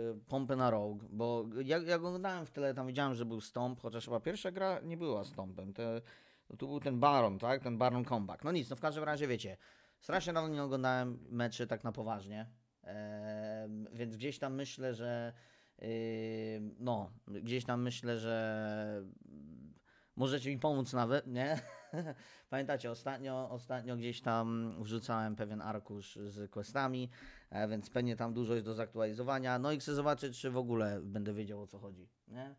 Y, pompę na rogue, bo ja, ja oglądałem w tyle, tam widziałem, że był stąp, chociaż chyba pierwsza gra nie była stąpem. Te, no tu był ten Baron, tak? Ten Baron Comeback. No nic, no w każdym razie wiecie, strasznie dawno nie oglądałem meczy tak na poważnie, więc gdzieś tam myślę, że yy, no, gdzieś tam myślę, że możecie mi pomóc nawet, nie? Pamiętacie, ostatnio, ostatnio gdzieś tam wrzucałem pewien arkusz z questami, e, więc pewnie tam dużo jest do zaktualizowania. No i chcę zobaczyć, czy w ogóle będę wiedział o co chodzi. Nie?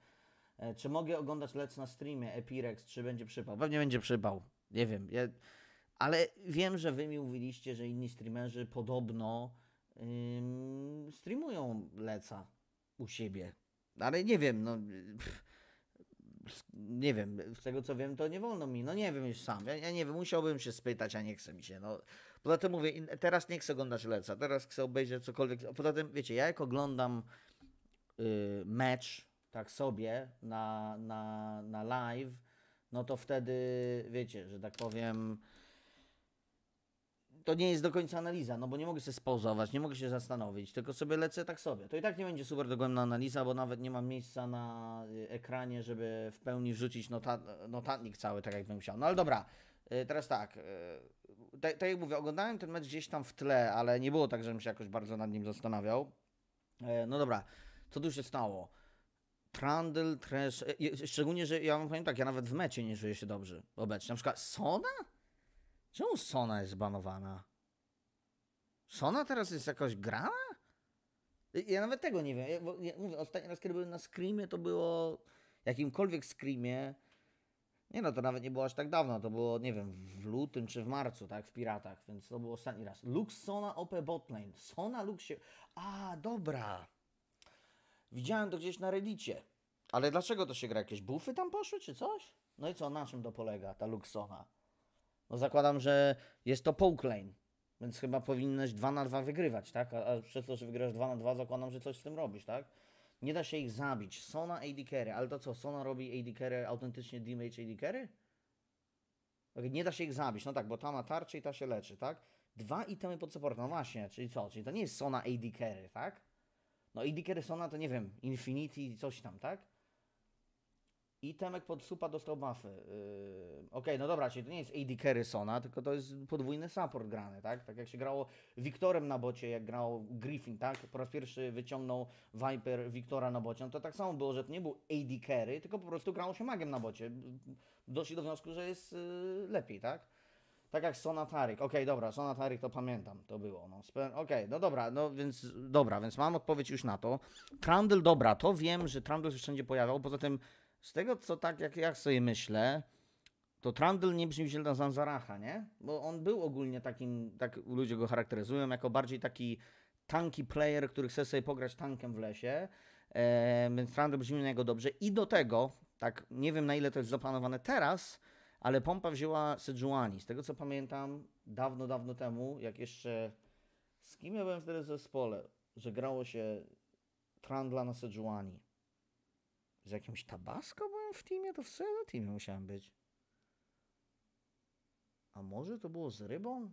E, czy mogę oglądać Lec na streamie, Epirex, czy będzie przypał? Pewnie będzie przypał, nie wiem. Ja... Ale wiem, że wy mi mówiliście, że inni streamerzy podobno ym, streamują Leca u siebie. Ale nie wiem, no... Pff nie wiem, z tego co wiem, to nie wolno mi, no nie wiem już sam, ja, ja nie wiem, musiałbym się spytać, a nie chce mi się, no. Poza tym mówię, teraz nie chcę oglądać Leca, teraz chcę obejrzeć cokolwiek, poza tym, wiecie, ja jak oglądam yy, mecz, tak sobie, na, na, na live, no to wtedy, wiecie, że tak powiem to nie jest do końca analiza, no bo nie mogę się spozować, nie mogę się zastanowić, tylko sobie lecę tak sobie. To i tak nie będzie super dogłębna analiza, bo nawet nie mam miejsca na y, ekranie, żeby w pełni wrzucić nota notatnik cały, tak jakbym chciał. No ale dobra, y, teraz tak, y, tak, tak jak mówię, oglądałem ten mecz gdzieś tam w tle, ale nie było tak, żebym się jakoś bardzo nad nim zastanawiał. E, no dobra, co tu się stało? Trundle, Trash, e, szczególnie, że ja mam powiem tak, ja nawet w mecie nie czuję się dobrze obecnie. Na przykład Sona? Czemu Sona jest banowana? Sona teraz jest jakoś grana? Ja nawet tego nie wiem. Ja, ja mówię, ostatni raz, kiedy byłem na Screamie, to było jakimkolwiek Screamie. Nie no, to nawet nie było aż tak dawno. To było, nie wiem, w lutym czy w marcu, tak, w Piratach, więc to był ostatni raz. Lux Sona OP Botlane. Sona Lux się... A, dobra. Widziałem to gdzieś na Reddicie. Ale dlaczego to się gra? Jakieś bufy tam poszły czy coś? No i co, na czym to polega, ta Luxona? No zakładam, że jest to poke lane, więc chyba powinieneś 2 na 2 wygrywać, tak? A, a przez to, że wygrasz 2 na 2, zakładam, że coś z tym robisz, tak? Nie da się ich zabić. Sona AD carry, ale to co? Sona robi AD carry, autentycznie damage AD carry? Nie da się ich zabić, no tak, bo ta ma tarczę i ta się leczy, tak? Dwa itemy pod support, no właśnie, czyli co? Czyli to nie jest Sona AD carry, tak? No AD carry Sona to nie wiem, Infinity coś tam, tak? I Temek pod supa dostał buffy. Yy, no dobra, czyli to nie jest AD Sona, tylko to jest podwójny support grany, tak? Tak jak się grało Wiktorem na bocie, jak grał Griffin, tak? Po raz pierwszy wyciągnął Viper Wiktora na bocie, no to tak samo było, że to nie był AD Carry, tylko po prostu grało się magiem na bocie. Doszli do wniosku, że jest yy, lepiej, tak? Tak jak Sonatarik. Okej, okay, dobra, Sonatarik to pamiętam, to było. No. Okej, okay, no dobra, no więc dobra, więc mam odpowiedź już na to. Trundle, dobra, to wiem, że Trundle się wszędzie pojawiał, poza tym z tego co tak jak ja sobie myślę, to Trundle nie brzmi źle na Zanzaracha, nie? Bo on był ogólnie takim, tak ludzie go charakteryzują, jako bardziej taki tanki player, który chce sobie pograć tankiem w lesie. E, więc Trundle brzmi na niego dobrze. I do tego, tak nie wiem na ile to jest zaplanowane teraz, ale pompa wzięła Sejuani. Z tego co pamiętam, dawno, dawno temu, jak jeszcze... Z kim ja byłem wtedy w zespole? Że grało się Trandla na Sejuani. Z jakimś Tabasko byłem w teamie? To w co teamie musiałem być? A może to było z rybą?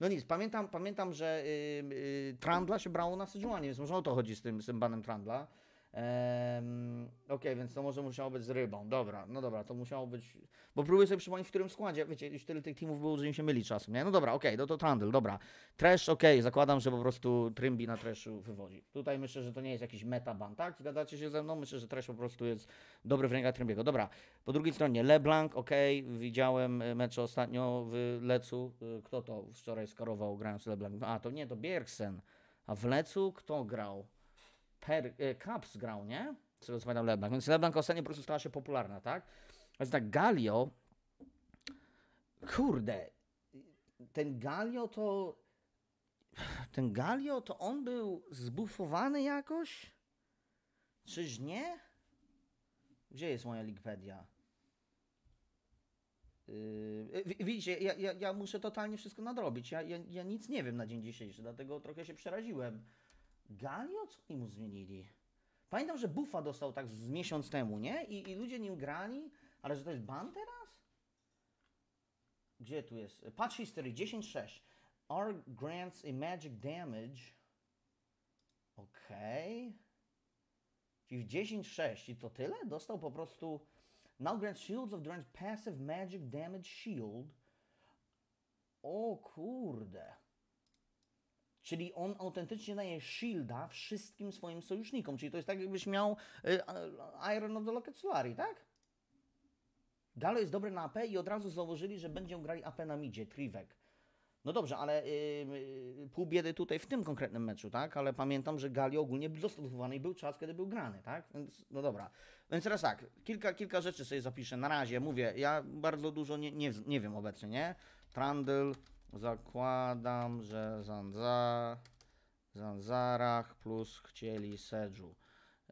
No nic, pamiętam, pamiętam że yy, yy, Trandla się brało na Sejuanie, więc może o to chodzi z tym, z tym banem Trandla. Um, ok, więc to może musiało być z rybą. Dobra, no dobra, to musiało być. Bo próbuję sobie przypomnieć, w którym składzie. Wiecie, już tyle tych teamów było, że im się myli czasem, nie? No dobra, ok, no to Trundle, dobra. Trash, ok, zakładam, że po prostu Trymbi na Trashu wywodzi. Tutaj myślę, że to nie jest jakiś metaban, tak? Zgadzacie się ze mną? Myślę, że Trash po prostu jest dobry w rękach Trymbiego. Dobra, po drugiej stronie LeBlanc, ok, widziałem e, mecze ostatnio w Lecu. E, kto to wczoraj skarował grając LeBlanc? A, to nie, to Bierksen. A w Lecu kto grał? per, e, Caps grał, nie? Z to co pamiętam LeBlanc. Więc LeBlanc ostatnio po prostu stała się popularna, tak? Więc tak, Galio, kurde, ten Galio to, ten Galio to on był zbufowany jakoś? Czyż nie? Gdzie jest moja Wikipedia? Yy, widzicie, ja, ja, ja, muszę totalnie wszystko nadrobić. Ja, ja, ja nic nie wiem na dzień dzisiejszy, dlatego trochę się przeraziłem. Galio? Co oni mu zmienili? Pamiętam, że Buffa dostał tak z miesiąc temu, nie? I, I ludzie nim grali, ale że to jest ban teraz? Gdzie tu jest? Patch History 10.6. R grants a magic damage. Okej. Okay. Czyli w 10.6 i to tyle? Dostał po prostu... Now grants shields of Durant's passive magic damage shield. O kurde. Czyli on autentycznie daje shielda wszystkim swoim sojusznikom. Czyli to jest tak, jakbyś miał y, Iron of the Locket Solari, tak? Galo jest dobry na AP i od razu założyli, że będą grali AP na midzie, Trivek. No dobrze, ale yy, pół biedy tutaj w tym konkretnym meczu, tak? Ale pamiętam, że Galio ogólnie był dostosowany i był czas, kiedy był grany, tak? Więc, no dobra. Więc teraz tak, kilka, kilka rzeczy sobie zapiszę. Na razie mówię, ja bardzo dużo nie, nie, nie wiem obecnie, nie? Trundle, Zakładam, że Zanza, Zanzarach plus chcieli Sedżu.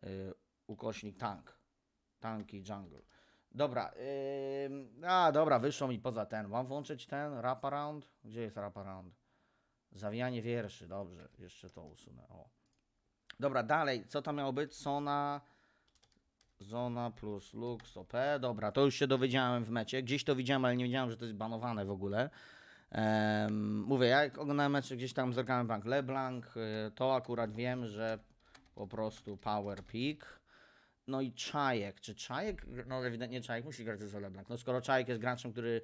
Yy, ukośnik tank. Tanki jungle. Dobra, yy, a dobra, wyszło mi poza ten. Mam włączyć ten wraparound? Gdzie jest wraparound? Zawijanie wierszy, dobrze, jeszcze to usunę. O. Dobra, dalej, co tam miało być? Sona, Zona plus Lux OP. Dobra, to już się dowiedziałem w mecie. Gdzieś to widziałem, ale nie wiedziałem, że to jest banowane w ogóle. Um, mówię, ja jak oglądałem mecze gdzieś tam z Bank LeBlanc, y, to akurat wiem, że po prostu power pick. No i Czajek, czy Czajek, no ewidentnie Czajek musi grać ze o LeBlanc. No skoro Czajek jest graczem, który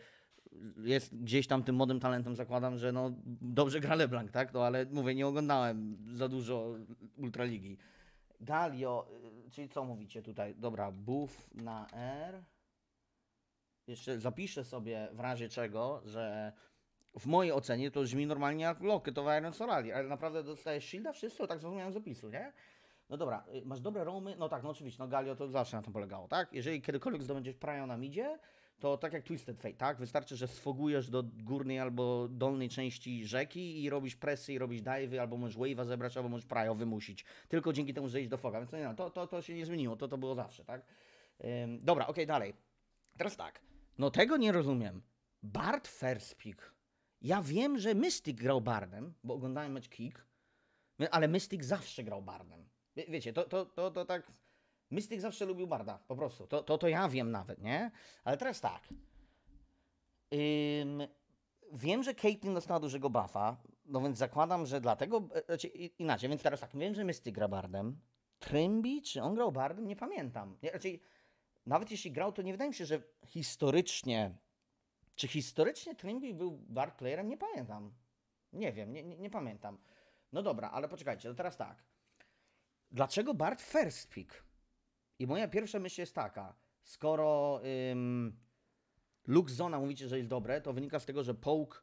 jest gdzieś tam tym młodym talentem, zakładam, że no dobrze gra LeBlanc, tak? No ale mówię, nie oglądałem za dużo Ultraligi. Galio, y, czyli co mówicie tutaj? Dobra, buff na R. Jeszcze zapiszę sobie w razie czego, że w mojej ocenie to brzmi normalnie jak Loki, to w Iron Sorali, ale naprawdę dostajesz shielda, wszystko, tak zrozumiałem z opisu, nie? No dobra, y, masz dobre romy, no tak, no oczywiście, no Galio to zawsze na tym polegało, tak? Jeżeli kiedykolwiek zdobędziesz prają na midzie, to tak jak Twisted Fate, tak? Wystarczy, że sfogujesz do górnej albo dolnej części rzeki i robisz presy i robisz dive'y, albo możesz wave'a zebrać, albo możesz prają wymusić. Tylko dzięki temu, że iść do foga, więc no, no, to, to, to się nie zmieniło, to, to było zawsze, tak? Ym, dobra, okej, okay, dalej. Teraz tak, no tego nie rozumiem. Bart Ferspik ja wiem, że Mystic grał Bardem, bo oglądałem mecz Kick, ale Mystic zawsze grał Bardem. Wie, wiecie, to, to, to, to tak... Mystic zawsze lubił Barda, po prostu. To, to, to ja wiem nawet, nie? Ale teraz tak. Ym, wiem, że Caitlyn dostała dużego buffa, no więc zakładam, że dlatego... E, znaczy, inaczej, więc teraz tak. Wiem, że Mystic gra Bardem. Trymbi, czy on grał Bardem? Nie pamiętam. Nie, raczej, znaczy, nawet jeśli grał, to nie wydaje mi się, że historycznie czy historycznie Trimby był guard playerem? Nie pamiętam. Nie wiem, nie, nie, nie pamiętam. No dobra, ale poczekajcie, to teraz tak. Dlaczego Bart first pick? I moja pierwsza myśl jest taka, skoro ym, Luke Zona mówicie, że jest dobre, to wynika z tego, że poke,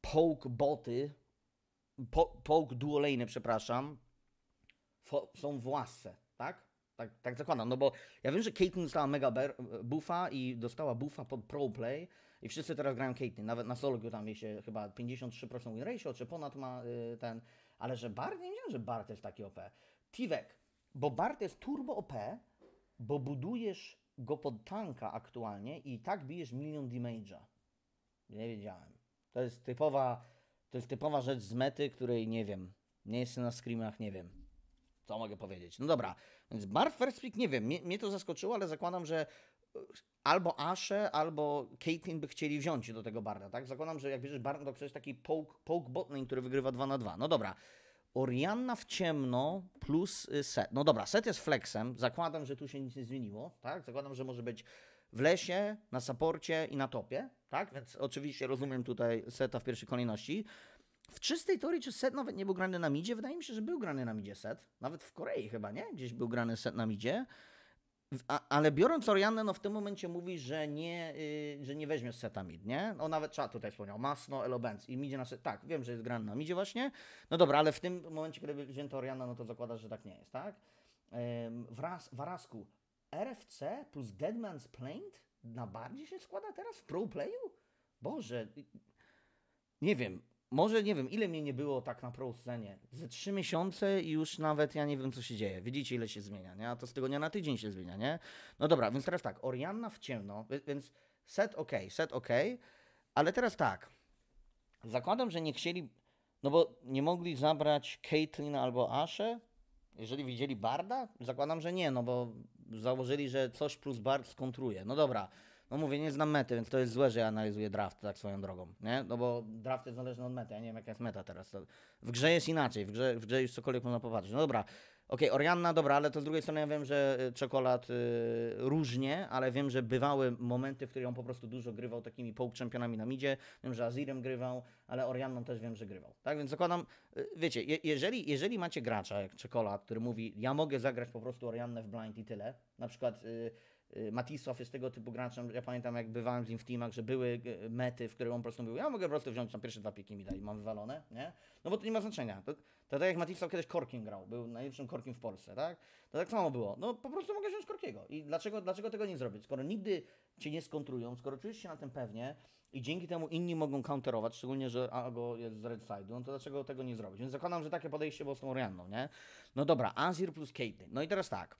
poke boty, po, poke duolejny, przepraszam, fo, są własne, tak? tak? Tak zakładam, no bo ja wiem, że Caitlyn dostała mega buffa i dostała buffa pod pro play, i wszyscy teraz grają Caitlyn, nawet na Solgiu tam jej się chyba 53% win ratio, czy ponad ma y, ten, ale że Bart, nie wiedziałem, że Bart jest taki OP. Tivek, bo Bart jest turbo OP, bo budujesz go pod tanka aktualnie i tak bijesz milion damage'a. Nie wiedziałem. To jest typowa, to jest typowa rzecz z mety, której nie wiem. Nie jestem na screamach, nie wiem. Co mogę powiedzieć? No dobra, więc Bart First Pick nie wiem, mnie, mnie to zaskoczyło, ale zakładam, że albo Asze, albo Caitlyn by chcieli wziąć do tego Barda, tak? Zakładam, że jak bierzesz Barda, to przecież taki Poke, poke Botney, który wygrywa 2 na 2. No dobra. Orianna w ciemno plus y, set. No dobra, set jest flexem. Zakładam, że tu się nic nie zmieniło, tak? Zakładam, że może być w lesie, na saporcie i na topie, tak? Więc oczywiście rozumiem tutaj seta w pierwszej kolejności. W czystej teorii, czy set nawet nie był grany na midzie? Wydaje mi się, że był grany na midzie set. Nawet w Korei chyba, nie? Gdzieś był grany set na midzie. A, ale biorąc Oriannę, no w tym momencie mówi, że nie, yy, że nie weźmiesz setamid, nie? No nawet trzeba tutaj wspomniał, Masno, Elobenz i Midzie na Tak, wiem, że jest gran na Midzie właśnie. No dobra, ale w tym momencie, kiedy wzięto Orianna, no to zakładasz, że tak nie jest, tak? Yy, wraz, Warasku, RFC plus Deadman's Plaint na bardziej się składa teraz w pro playu? Boże, y, nie wiem, może nie wiem, ile mnie nie było tak na pro scenie. Ze trzy miesiące i już nawet ja nie wiem, co się dzieje. Widzicie, ile się zmienia, nie? A to z tygodnia na tydzień się zmienia, nie? No dobra, więc teraz tak, Orianna w ciemno, więc set ok, set ok, ale teraz tak. Zakładam, że nie chcieli, no bo nie mogli zabrać Caitlyn albo Ashe, jeżeli widzieli Barda? Zakładam, że nie, no bo założyli, że coś plus Bard skontruje. No dobra, no mówię, nie znam mety, więc to jest złe, że ja analizuję draft tak swoją drogą, nie? No bo draft jest zależny od mety, ja nie wiem jaka jest meta teraz. W grze jest inaczej, w grze, w grze już cokolwiek można popatrzeć. No dobra, okej, okay, Orianna, dobra, ale to z drugiej strony ja wiem, że y, czekolad y, różnie, ale wiem, że bywały momenty, w których on po prostu dużo grywał takimi połk czempionami na midzie, wiem, że Azirem grywał, ale Orianną też wiem, że grywał, tak? Więc zakładam, y, wiecie, je, jeżeli, jeżeli macie gracza jak czekolad, który mówi, ja mogę zagrać po prostu Oriannę w blind i tyle, na przykład... Y, Matisow jest tego typu graczem, ja pamiętam jak bywałem z nim w teamach, że były y, mety, w których on po prostu mówił, ja mogę po prostu wziąć tam pierwsze dwa piki mi dali, mam wywalone, nie? No bo to nie ma znaczenia. To, to tak jak Matisow kiedyś korkiem grał, był najlepszym korkiem w Polsce, tak? To tak samo było. No po prostu mogę wziąć korkiego. I dlaczego, dlaczego tego nie zrobić? Skoro nigdy Cię nie skontrują, skoro czujesz się na tym pewnie i dzięki temu inni mogą counterować, szczególnie, że albo jest z red Side. no to dlaczego tego nie zrobić? Więc zakładam, że takie podejście było z tą Orianną, nie? No dobra, Azir plus Caitlyn. No i teraz tak.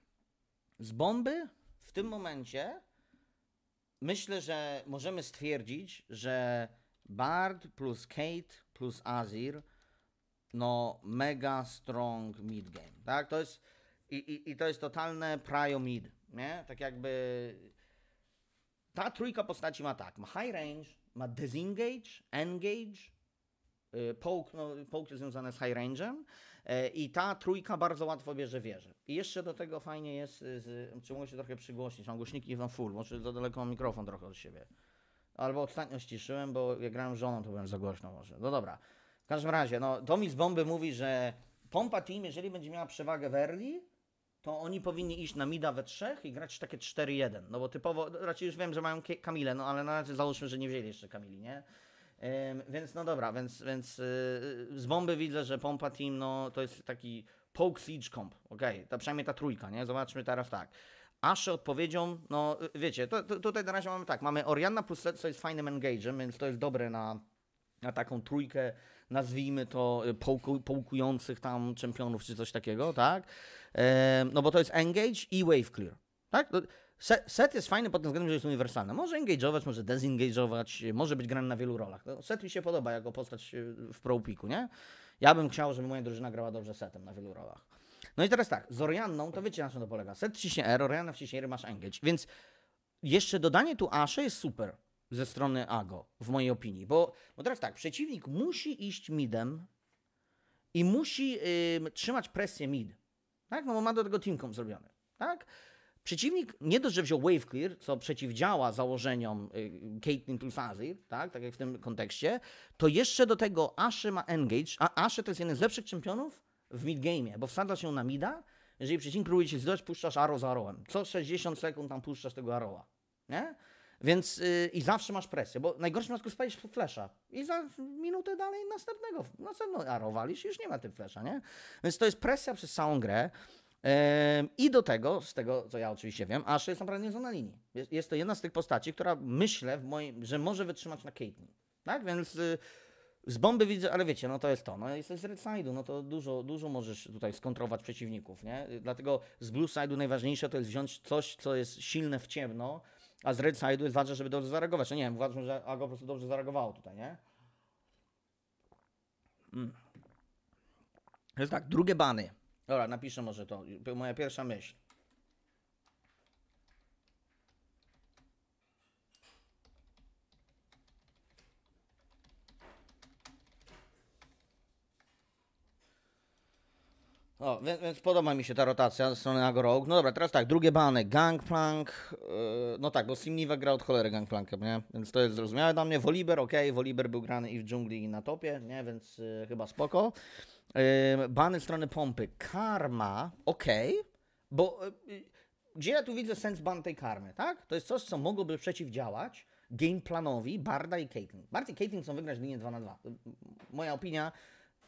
Z bomby w tym momencie myślę, że możemy stwierdzić, że Bard plus Kate plus Azir no mega strong mid game, tak? To jest i, i, i to jest totalne prio mid, nie? Tak jakby ta trójka postaci ma tak, ma high range, ma disengage, engage, y, poke, no, poke jest związane z high range'em, E, I ta trójka bardzo łatwo bierze wieżę. I jeszcze do tego fajnie jest, y, z, czy mogę się trochę przygłosić? mam głośniki na full, może za daleko mam mikrofon trochę od siebie. Albo ostatnio ściszyłem, bo jak grałem z żoną, to byłem za głośno może. No dobra. W każdym razie, no Tommy z Bomby mówi, że Pompa Team, jeżeli będzie miała przewagę w early, to oni powinni iść na mida we trzech i grać takie 4-1. No bo typowo, raczej już wiem, że mają Kamilę, no ale na razie załóżmy, że nie wzięli jeszcze Kamili, nie? Więc no dobra, więc, więc y, y, z bomby widzę, że pompa team no, to jest taki poke siege comp. Okej, okay, to przynajmniej ta trójka, nie? Zobaczmy teraz tak. Asze odpowiedzią, no y, wiecie, to, to, tutaj na razie mamy tak, mamy Orianna plus co jest fajnym engage'em, więc to jest dobre na, na taką trójkę, nazwijmy to połkujących tam czempionów czy coś takiego, tak? E, no bo to jest engage i wave clear, tak? set jest fajny pod tym względem, że jest uniwersalny. Może engage'ować, może desengage'ować, może być grany na wielu rolach. No, set mi się podoba jako postać e, w Pro Piku, nie? Ja bym chciał, żeby moja drużyna grała dobrze setem na wielu rolach. No i teraz tak, z Orianną to wiecie na czym to polega. Set ciśnie R, Orianna wciśnie R, masz engage. Więc jeszcze dodanie tu Ashe jest super ze strony Ago, w mojej opinii. Bo, bo teraz tak, przeciwnik musi iść midem i musi trzymać presję mid. Tak? No bo ma do tego teamcom zrobiony. Tak? Przeciwnik nie dość, że wziął WaveClear, co przeciwdziała założeniom y, Caitlyn plus tak, tak jak w tym kontekście, to jeszcze do tego Ashe ma Engage, a Ashe to jest jeden z lepszych czempionów w midgame, bo wsadza się na mida, jeżeli przeciwnik próbuje się zdać, puszczasz aro za arrowem. Co 60 sekund tam puszczasz tego arrowa, nie? Więc yy, i zawsze masz presję, bo w najgorszym przypadku spalisz flesza i za minutę dalej następnego, następną arrowalisz i już nie ma tym flesza, nie? Więc to jest presja przez całą grę. I do tego, z tego co ja oczywiście wiem, Ash jest naprawdę nieco na linii. Jest, jest, to jedna z tych postaci, która myślę, w moim, że może wytrzymać na Caitlyn. Tak? Więc y, z bomby widzę, ale wiecie, no to jest to. No jesteś z red side'u, no to dużo, dużo możesz tutaj skontrować przeciwników, nie? Y, dlatego z blue side'u najważniejsze to jest wziąć coś, co jest silne w ciemno, a z red side'u jest ważne, żeby dobrze zareagować. No nie wiem, uważam, że Ago po prostu dobrze zareagowało tutaj, nie? Mm. tak, drugie bany. Dobra, napiszę może to. Moja pierwsza myśl. O, więc, więc, podoba mi się ta rotacja ze strony Agorog. No dobra, teraz tak, drugie bany, Gangplank, yy, no tak, bo Simniwa gra od cholery Gangplankiem, nie? Więc to jest zrozumiałe dla mnie. Woliber, ok, Woliber był grany i w dżungli i na topie, nie? Więc yy, chyba spoko. Yy, bany strony pompy. Karma, okej, okay, bo yy, gdzie ja tu widzę sens ban tej karmy, tak? To jest coś, co mogłoby przeciwdziałać game planowi Barda i Caitlyn. Bard i Caitlyn chcą wygrać linię 2 na 2. Y, y, moja opinia,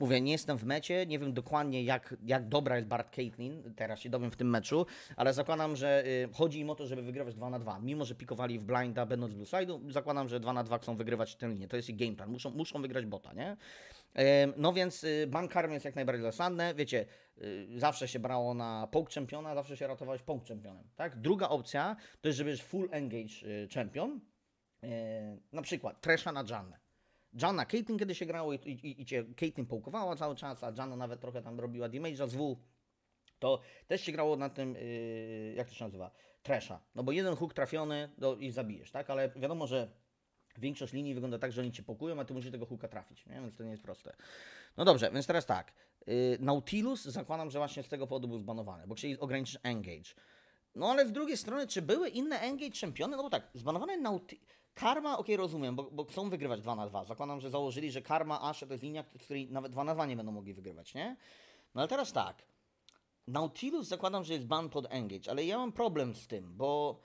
Mówię, nie jestem w mecie, nie wiem dokładnie jak, jak dobra jest Bart Caitlin, teraz się dowiem w tym meczu, ale zakładam, że y, chodzi im o to, żeby wygrywać 2 na 2. Mimo, że pikowali w blinda będąc blue side'u, zakładam, że 2 na 2 chcą wygrywać tę linię. To jest ich game plan. Muszą, muszą wygrać bota, nie? No więc y, bankarm jest jak najbardziej zasadne. Wiecie, y, zawsze się brało na punkt czempiona, zawsze się ratowałeś punkt czempionem, tak? Druga opcja to jest, żebyś full engage champion, e, na przykład Tresha na Janne. Jana Caitlyn kiedy się grało i, i, i cię Caitlyn połkowała cały czas, a Jana nawet trochę tam robiła damage'a z W, to też się grało na tym, yy, jak to się nazywa, tresza. No bo jeden hook trafiony do, i zabijesz, tak? Ale wiadomo, że większość linii wygląda tak, że oni cię pokują, a ty musisz tego hooka trafić, nie? więc to nie jest proste. No dobrze, więc teraz tak. Yy, Nautilus zakładam, że właśnie z tego powodu był zbanowany, bo chcieli ograniczyć engage. No ale z drugiej strony, czy były inne Engage czempiony? No bo tak, zbanowane Nauti... Karma, okej, okay, rozumiem, bo, bo, chcą wygrywać 2 na 2. Zakładam, że założyli, że Karma, Asha to jest linia, w której nawet 2 na 2 nie będą mogli wygrywać, nie? No ale teraz tak. Nautilus zakładam, że jest ban pod Engage, ale ja mam problem z tym, bo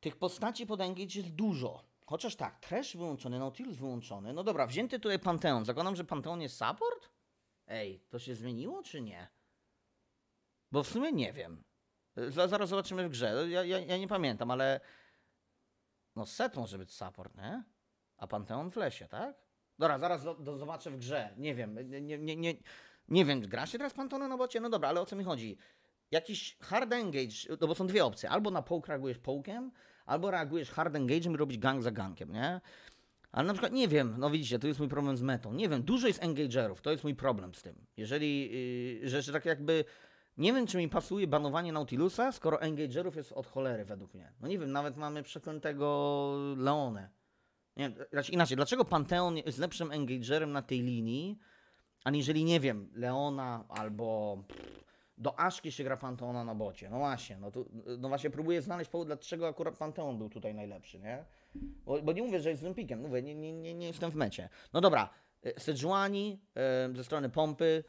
tych postaci pod Engage jest dużo. Chociaż tak, Trash wyłączony, Nautilus wyłączony. No dobra, wzięty tutaj Panteon. Zakładam, że Panteon jest support? Ej, to się zmieniło czy nie? Bo w sumie nie wiem. E, zaraz zobaczymy w grze. Ja, ja, ja nie pamiętam, ale. No, set może być support, nie? A Pantheon w lesie, tak? Dobra, zaraz do, do zobaczę w grze. Nie wiem, nie, nie, nie, nie wiem, gra się teraz Pantone na bocie? No dobra, ale o co mi chodzi? Jakiś hard engage, no bo są dwie opcje. Albo na poke reagujesz połkiem, albo reagujesz hard engage'em i robisz gang za gankiem, nie? Ale na przykład nie wiem, no widzicie, to jest mój problem z metą. Nie wiem, dużo jest engagerów, to jest mój problem z tym. Jeżeli, yy, że, że tak jakby nie wiem, czy mi pasuje banowanie Nautilusa, skoro Engagerów jest od cholery według mnie. No nie wiem, nawet mamy przeklętego Leone. Nie, raczej znaczy inaczej, dlaczego Panteon jest lepszym Engagerem na tej linii, aniżeli, nie wiem, Leona albo pff, do Aszki się gra Panteona na bocie. No właśnie, no, tu, no właśnie próbuję znaleźć powód, dlaczego akurat Panteon był tutaj najlepszy, nie? Bo, bo nie mówię, że jest złym mówię, nie, nie, nie, nie jestem w mecie. No dobra, e, Sejuani e, ze strony Pompy,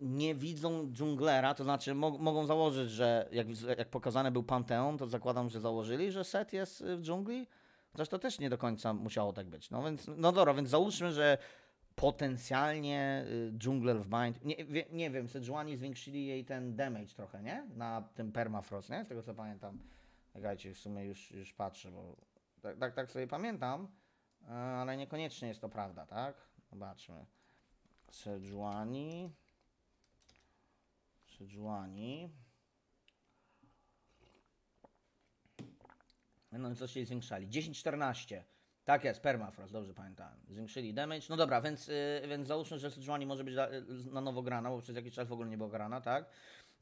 nie widzą dżunglera, to znaczy mo mogą założyć, że jak, jak pokazany był Panteon, to zakładam, że założyli, że set jest y, w dżungli. Chociaż to też nie do końca musiało tak być. No więc, no dobra, więc załóżmy, że potencjalnie y, dżungler w mind. nie, wie, nie wiem, Sejuani zwiększyli jej ten damage trochę, nie? Na tym permafrost, nie? Z tego co pamiętam. Czekajcie, w sumie już, już patrzę, bo tak, tak, tak sobie pamiętam, y, ale niekoniecznie jest to prawda, tak? Zobaczmy. Sejuani... Szydżuani. No i co się zwiększali? 10-14. Tak jest, permafrost, dobrze pamiętam. Zwiększyli damage. No dobra, więc, yy, więc załóżmy, że Sejuani może być y, na nowo grana, bo przez jakiś czas w ogóle nie była grana, tak?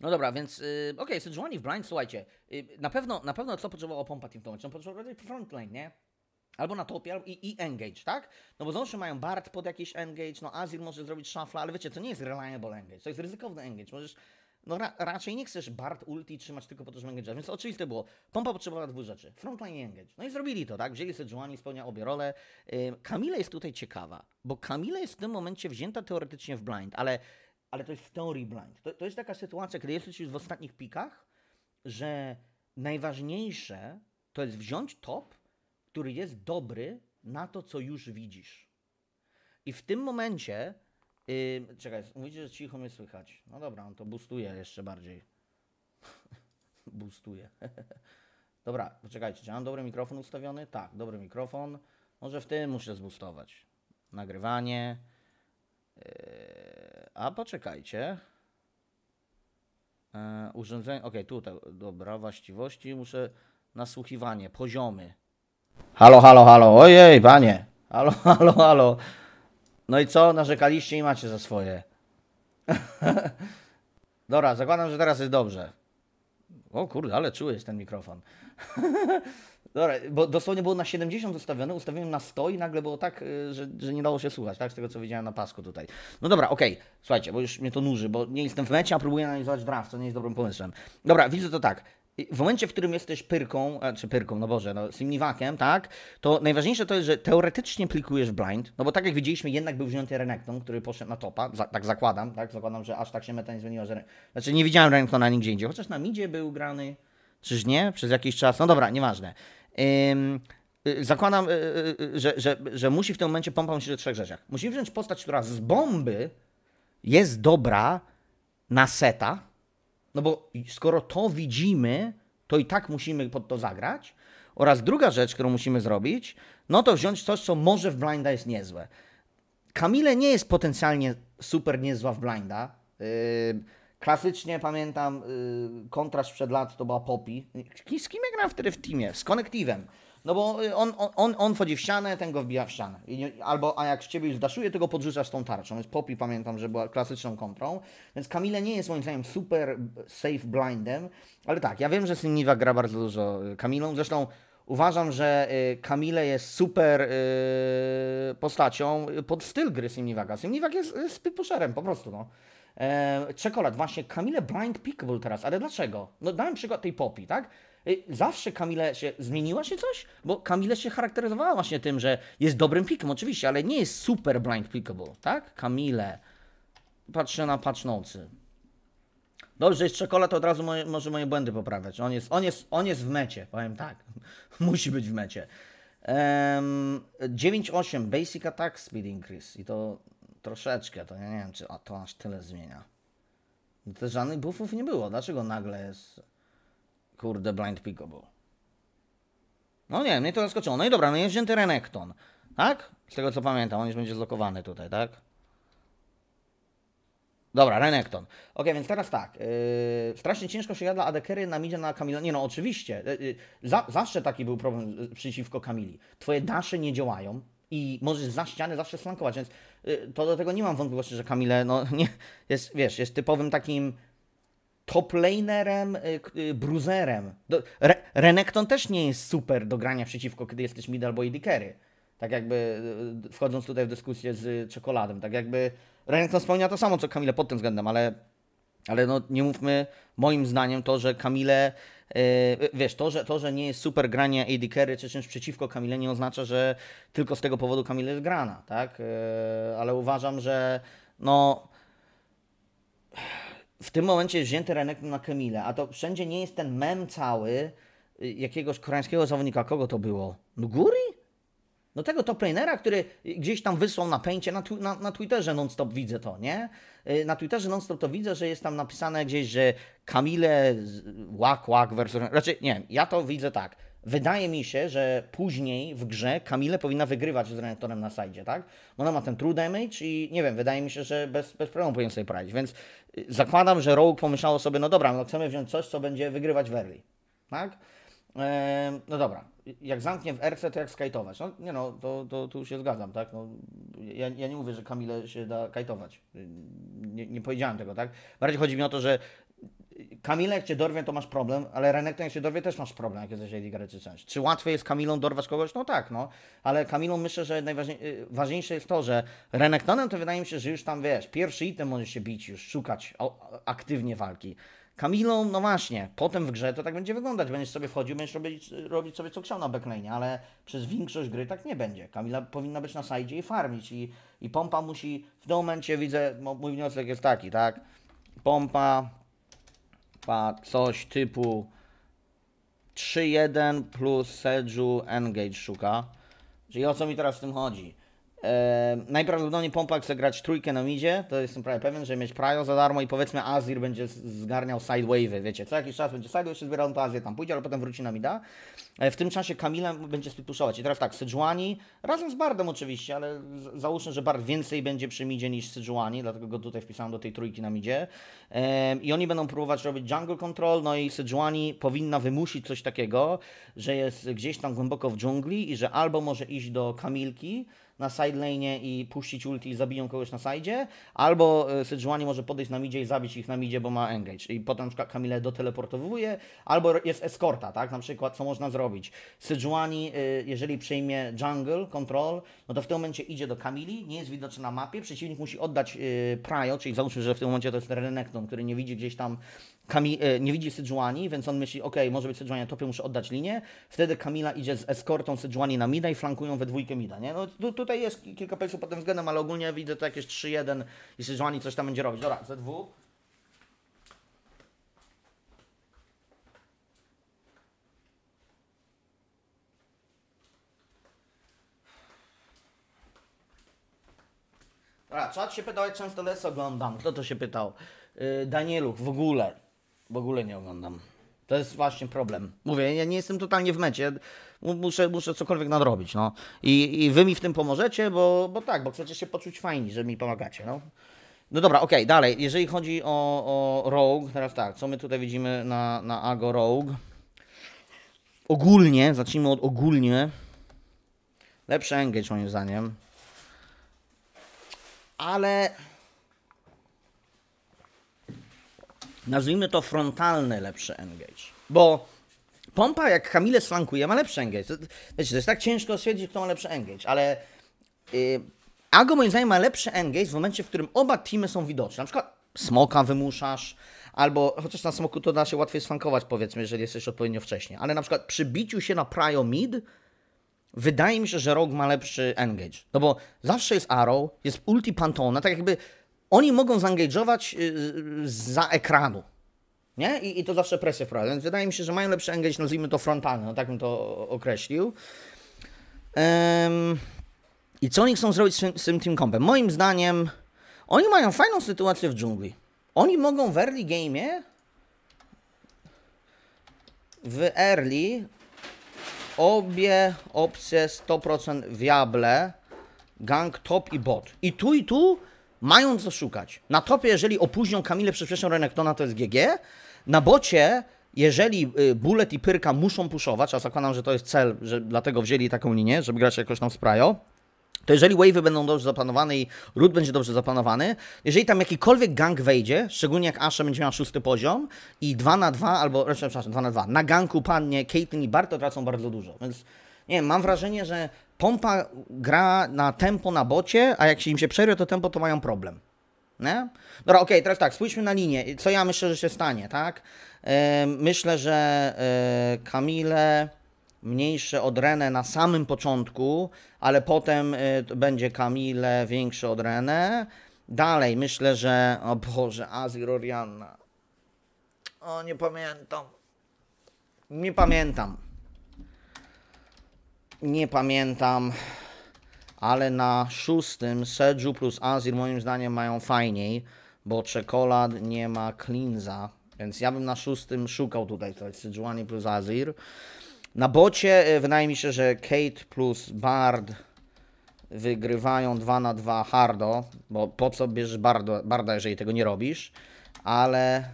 No dobra, więc yy, okej, okay, w blind, słuchajcie, yy, na pewno na pewno co potrzebowało pompa tym tłumaczom? Potrzebowało frontline, nie? Albo na topie, albo i, i, engage, tak? No bo zawsze mają Bart pod jakiś engage, no Azir może zrobić szafla, ale wiecie, to nie jest reliable engage, to jest ryzykowny engage. Możesz no ra raczej nie chcesz Bart ulti trzymać tylko po to, żeby engage'a, więc oczywiste było, pompa potrzebowała dwóch rzeczy, frontline i engage. No i zrobili to, tak, wzięli sobie Joanne, spełnia obie role. Kamila jest tutaj ciekawa, bo Kamila jest w tym momencie wzięta teoretycznie w blind, ale, ale to jest w teorii blind. To, to jest taka sytuacja, kiedy jesteś już w ostatnich pikach, że najważniejsze to jest wziąć top, który jest dobry na to, co już widzisz. I w tym momencie Yy, czekaj, mówicie, że cicho mnie słychać. No dobra, on to boostuje jeszcze bardziej. boostuje. dobra, poczekajcie, czy mam dobry mikrofon ustawiony? Tak, dobry mikrofon. Może w tym muszę zboostować. Nagrywanie. Yy, a poczekajcie. Yy, urządzenie, ok, tutaj, dobra, właściwości. Muszę nasłuchiwanie, poziomy. Halo, halo, halo, ojej, panie. Halo, halo, halo. No i co? Narzekaliście i macie za swoje. Dobra, zakładam, że teraz jest dobrze. O kurde, ale czuły jest ten mikrofon. Dobra, bo dosłownie było na 70 ustawione, ustawiłem na 100 i nagle było tak, y, że, że nie dało się słuchać, tak? Z tego co widziałem na pasku tutaj. No dobra, okej, okay. słuchajcie, bo już mnie to nuży, bo nie jestem w mecie, a próbuję analizować draft, co nie jest dobrym pomysłem. Dobra, widzę to tak w momencie, w którym jesteś pyrką, e, czy pyrką, no Boże, no, simniwakiem, tak, to najważniejsze to jest, że teoretycznie plikujesz blind, no bo tak jak widzieliśmy, jednak był wzięty Renekton, który poszedł na topa, za, tak zakładam, tak, zakładam, że aż tak się meta nie zmieniła, że... Znaczy nie widziałem Renektona nigdzie indziej, chociaż na midzie był grany, czyż nie, przez jakiś czas, no dobra, nieważne. Ym, y, zakładam, y, y, że, że, że musi w tym momencie pompać się do trzech rzeczach. Musi wziąć postać, która z bomby jest dobra na seta, no bo skoro to widzimy, to i tak musimy pod to zagrać. Oraz druga rzecz, którą musimy zrobić, no to wziąć coś, co może w blinda jest niezłe. Kamile nie jest potencjalnie super niezła w blinda. Yy, klasycznie pamiętam yy, kontrast przed lat to była Poppy. Z kim ja grałem wtedy w teamie? Z Connectivem. No bo on, on, on wchodzi w ścianę, ten go wbija w ścianę. Nie, albo, a jak z ciebie już daszuje, to go podrzucasz tą tarczą. Więc Poppy pamiętam, że była klasyczną kontrą. Więc Kamile nie jest moim zdaniem super safe blindem, ale tak, ja wiem, że Siniwa gra bardzo dużo y, Kamilą. Zresztą uważam, że y, Kamile jest super y, postacią pod styl gry Simniwaka. Simniwak jest, jest pipuszerem po prostu, no. E, czekolad, właśnie Kamile blind pickable teraz, ale dlaczego? No dałem przykład tej Poppy, tak? Y, zawsze Kamile się zmieniła się coś? Bo Kamile się charakteryzowała właśnie tym, że jest dobrym pikiem, oczywiście, ale nie jest super blind pickable, tak? Kamile. Patrzę na patrznący. Dobrze, jest czekolada, to od razu moje, może moje błędy poprawiać. On jest, on, jest, on jest w mecie, powiem tak. Musi być w mecie. Um, 9.8 Basic Attack Speed Increase. I to troszeczkę, to ja nie wiem, czy a, to aż tyle zmienia. No to żadnych buffów nie było. Dlaczego nagle jest... Kurde, blind pickable. No nie, mnie to zaskoczyło. No i dobra, no jest wzięty Renekton. Tak? Z tego co pamiętam, on już będzie zlokowany tutaj, tak? Dobra, Renekton. Ok, więc teraz tak. Yy, strasznie ciężko się jadła Adekery na midzie na Kamila. Nie no, oczywiście. Yy, yy, za, zawsze taki był problem przeciwko Kamili. Twoje dasze nie działają i możesz za ścianę zawsze slankować, więc yy, to do tego nie mam wątpliwości, że Kamile, no nie, jest, wiesz, jest typowym takim top lanerem, y, y, Re Renekton też nie jest super do grania przeciwko, kiedy jesteś mid albo AD Tak jakby y, wchodząc tutaj w dyskusję z czekoladem, tak jakby Renekton spełnia to samo co Kamile pod tym względem, ale, ale no, nie mówmy moim zdaniem to, że Kamile wiesz, to że, to, że nie jest super granie AD carry czy czymś przeciwko Kamile nie oznacza, że tylko z tego powodu Kamile jest grana, tak? Ale uważam, że no w tym momencie jest wzięty Renekton na Kemile, a to wszędzie nie jest ten mem cały y, jakiegoś koreańskiego zawodnika. Kogo to było? Nuguri? No, no tego toplanera, który gdzieś tam wysłał na pęcie, na, tu, na, na Twitterze non-stop widzę to, nie? Y, na Twitterze non-stop to widzę, że jest tam napisane gdzieś, że Kamile łak, łak versus... Raczej, znaczy, nie wiem, ja to widzę tak. Wydaje mi się, że później w grze Kamile powinna wygrywać z Renektonem na sajdzie, tak? Ona ma ten true damage i nie wiem, wydaje mi się, że bez, bez problemu powinien sobie poradzić, więc zakładam, że Rogue pomyślało sobie, no dobra, no chcemy wziąć coś, co będzie wygrywać w early, tak? E, no dobra, jak zamknie w RC, to jak skajtować? No nie no, to, to, tu się zgadzam, tak? No, ja, ja nie mówię, że Kamile się da kajtować. Nie, nie powiedziałem tego, tak? Bardziej chodzi mi o to, że Kamilę jak cię dorwie, to masz problem, ale Renekton jak się dorwie, też masz problem, jak jesteś Lady Gaga czy coś. Czy łatwiej jest Kamilą dorwać kogoś? No tak, no. Ale Kamilą myślę, że najważniejsze y, jest to, że Renektonem to wydaje mi się, że już tam, wiesz, pierwszy item może się bić, już szukać aktywnie walki. Kamilą, no właśnie, potem w grze to tak będzie wyglądać. Będziesz sobie wchodził, będziesz robić, robić sobie co chciał na backlane, ale przez większość gry tak nie będzie. Kamila powinna być na sajdzie i farmić i, i pompa musi, w tym momencie widzę, mój wniosek jest taki, tak, pompa Państwa coś typu 3-1 plus Sedge'u Engage szuka. Czyli o co mi teraz w tym chodzi? E, najprawdopodobniej Pompak chce grać trójkę na midzie, to jestem prawie pewien, że mieć Prajo za darmo i powiedzmy Azir będzie zgarniał sidewave'y, wiecie, co jakiś czas będzie sidewave się zbierał, no to Azir tam pójdzie, ale potem wróci na mida. E, w tym czasie Kamila będzie spipuszować. I teraz tak, Sydżuani, razem z Bardem oczywiście, ale załóżmy, że Bard więcej będzie przy midzie niż Sydżuani, dlatego go tutaj wpisałem do tej trójki na midzie. E, I oni będą próbować robić jungle control, no i Sydżuani powinna wymusić coś takiego, że jest gdzieś tam głęboko w dżungli i że albo może iść do Kamilki, na side lane i puścić ulti i zabiją kogoś na side, albo e, Sejuani może podejść na midzie i zabić ich na midzie, bo ma engage. I potem na przykład Kamile doteleportowuje, albo jest eskorta, tak? Na przykład, co można zrobić. Sejuani, e, jeżeli przejmie jungle control, no to w tym momencie idzie do Kamili, nie jest widoczny na mapie, przeciwnik musi oddać e, prio, czyli załóżmy, że w tym momencie to jest Renekton, który nie widzi gdzieś tam Kami, e, nie widzi Sydżuani, więc on myśli, ok, może być Sydżuani na topie, muszę oddać linię. Wtedy Kamila idzie z eskortą Sydżuani na mida i flankują we dwójkę mida, nie? No tu, tutaj jest kilka pomysłów pod tym względem, ale ogólnie widzę to jakieś 3-1 i Sydżuani coś tam będzie robić. Dobra, Z2. Dobra, czat się pytał, jak często Les oglądam. Kto to się pytał? Y, Danieluch, w ogóle. W ogóle nie oglądam. To jest właśnie problem. Mówię, ja nie jestem totalnie w mecie. Muszę, muszę cokolwiek nadrobić, no. I, I wy mi w tym pomożecie, bo, bo tak, bo chcecie się poczuć fajni, że mi pomagacie, no. No dobra, okej, okay, dalej. Jeżeli chodzi o, o Rogue, teraz tak, co my tutaj widzimy na, na Ago Rogue? Ogólnie, zacznijmy od ogólnie. Lepsze engage moim zdaniem. Ale nazwijmy to frontalne lepszy engage. Bo pompa jak Hamile flankuje ma lepszy engage. wiecie, to jest tak ciężko stwierdzić, kto ma lepszy engage, ale yy, Ago moim zdaniem ma lepszy engage w momencie, w którym oba teamy są widoczne. Na przykład smoka wymuszasz, albo chociaż na smoku to da się łatwiej sfankować, powiedzmy, jeżeli jesteś odpowiednio wcześniej, Ale na przykład przy biciu się na prio mid, wydaje mi się, że Rogue ma lepszy engage. No bo zawsze jest arrow, jest ulti pantona, tak jakby oni mogą zaangażować y, y, za ekranu. Nie? I, I to zawsze presję wprowadza. Więc wydaje mi się, że mają lepszy engage, nazwijmy to frontalny, no tak bym to określił. Um, I co oni chcą zrobić z, z tym Team Compem? Moim zdaniem oni mają fajną sytuację w dżungli. Oni mogą w early game w early obie opcje 100% viable gang top i bot. I tu i tu mają co szukać. Na topie, jeżeli opóźnią Kamilę przez wcześniej Renektona, to jest GG. Na bocie, jeżeli y, Bullet i Pyrka muszą puszować, a zakładam, że to jest cel, że dlatego wzięli taką linię, żeby grać jakoś tam sprajo, to jeżeli wave'y będą dobrze zaplanowane i root będzie dobrze zaplanowany, jeżeli tam jakikolwiek gang wejdzie, szczególnie jak Asha będzie miała szósty poziom i 2 na 2 albo, przepraszam, 2 na 2, na ganku pannie Caitlyn i Bart, to tracą bardzo dużo, więc nie wiem, mam wrażenie, że pompa gra na tempo na bocie, a jak się im się przerwie to tempo, to mają problem. Nie? Dobra, okej, okay, teraz tak, spójrzmy na linię. Co ja myślę, że się stanie, tak? Yy, myślę, że yy, Kamile mniejsze od Renę na samym początku, ale potem yy, będzie Kamile większe od Renę. Dalej myślę, że... O Boże, Azir Orianna. O, nie pamiętam. Nie pamiętam nie pamiętam, ale na szóstym Sedżu plus Azir moim zdaniem mają fajniej, bo czekolad nie ma cleansa, więc ja bym na szóstym szukał tutaj coś Sedżuani plus Azir. Na bocie e, wydaje mi się, że Kate plus Bard wygrywają 2 na 2 hardo, bo po co bierzesz Barda, Barda, jeżeli tego nie robisz, ale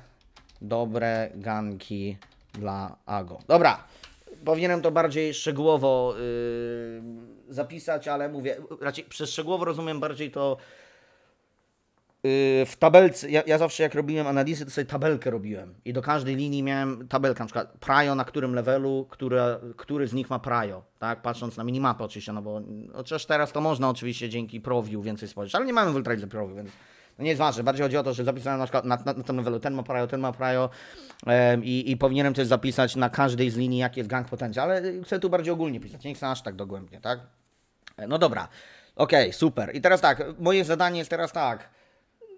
dobre ganki dla Ago. Dobra, powinienem to bardziej szczegółowo y, zapisać, ale mówię, raczej przez szczegółowo rozumiem bardziej to y, w tabelce, ja, ja, zawsze jak robiłem analizy, to sobie tabelkę robiłem i do każdej linii miałem tabelkę, na przykład prajo na którym levelu, który, który z nich ma prajo, tak, patrząc na minimapę oczywiście, no bo chociaż teraz to można oczywiście dzięki ProView więcej spojrzeć, ale nie mamy w ProView, więc nie jest ważne, bardziej chodzi o to, że zapisałem na przykład na, na, na ten ma prajo, ten ma prajo i, i powinienem też zapisać na każdej z linii, jaki jest gang potencjał, ale y, chcę tu bardziej ogólnie pisać, nie chcę aż tak dogłębnie, tak? E, no dobra, okej, okay, super. I teraz tak, moje zadanie jest teraz tak,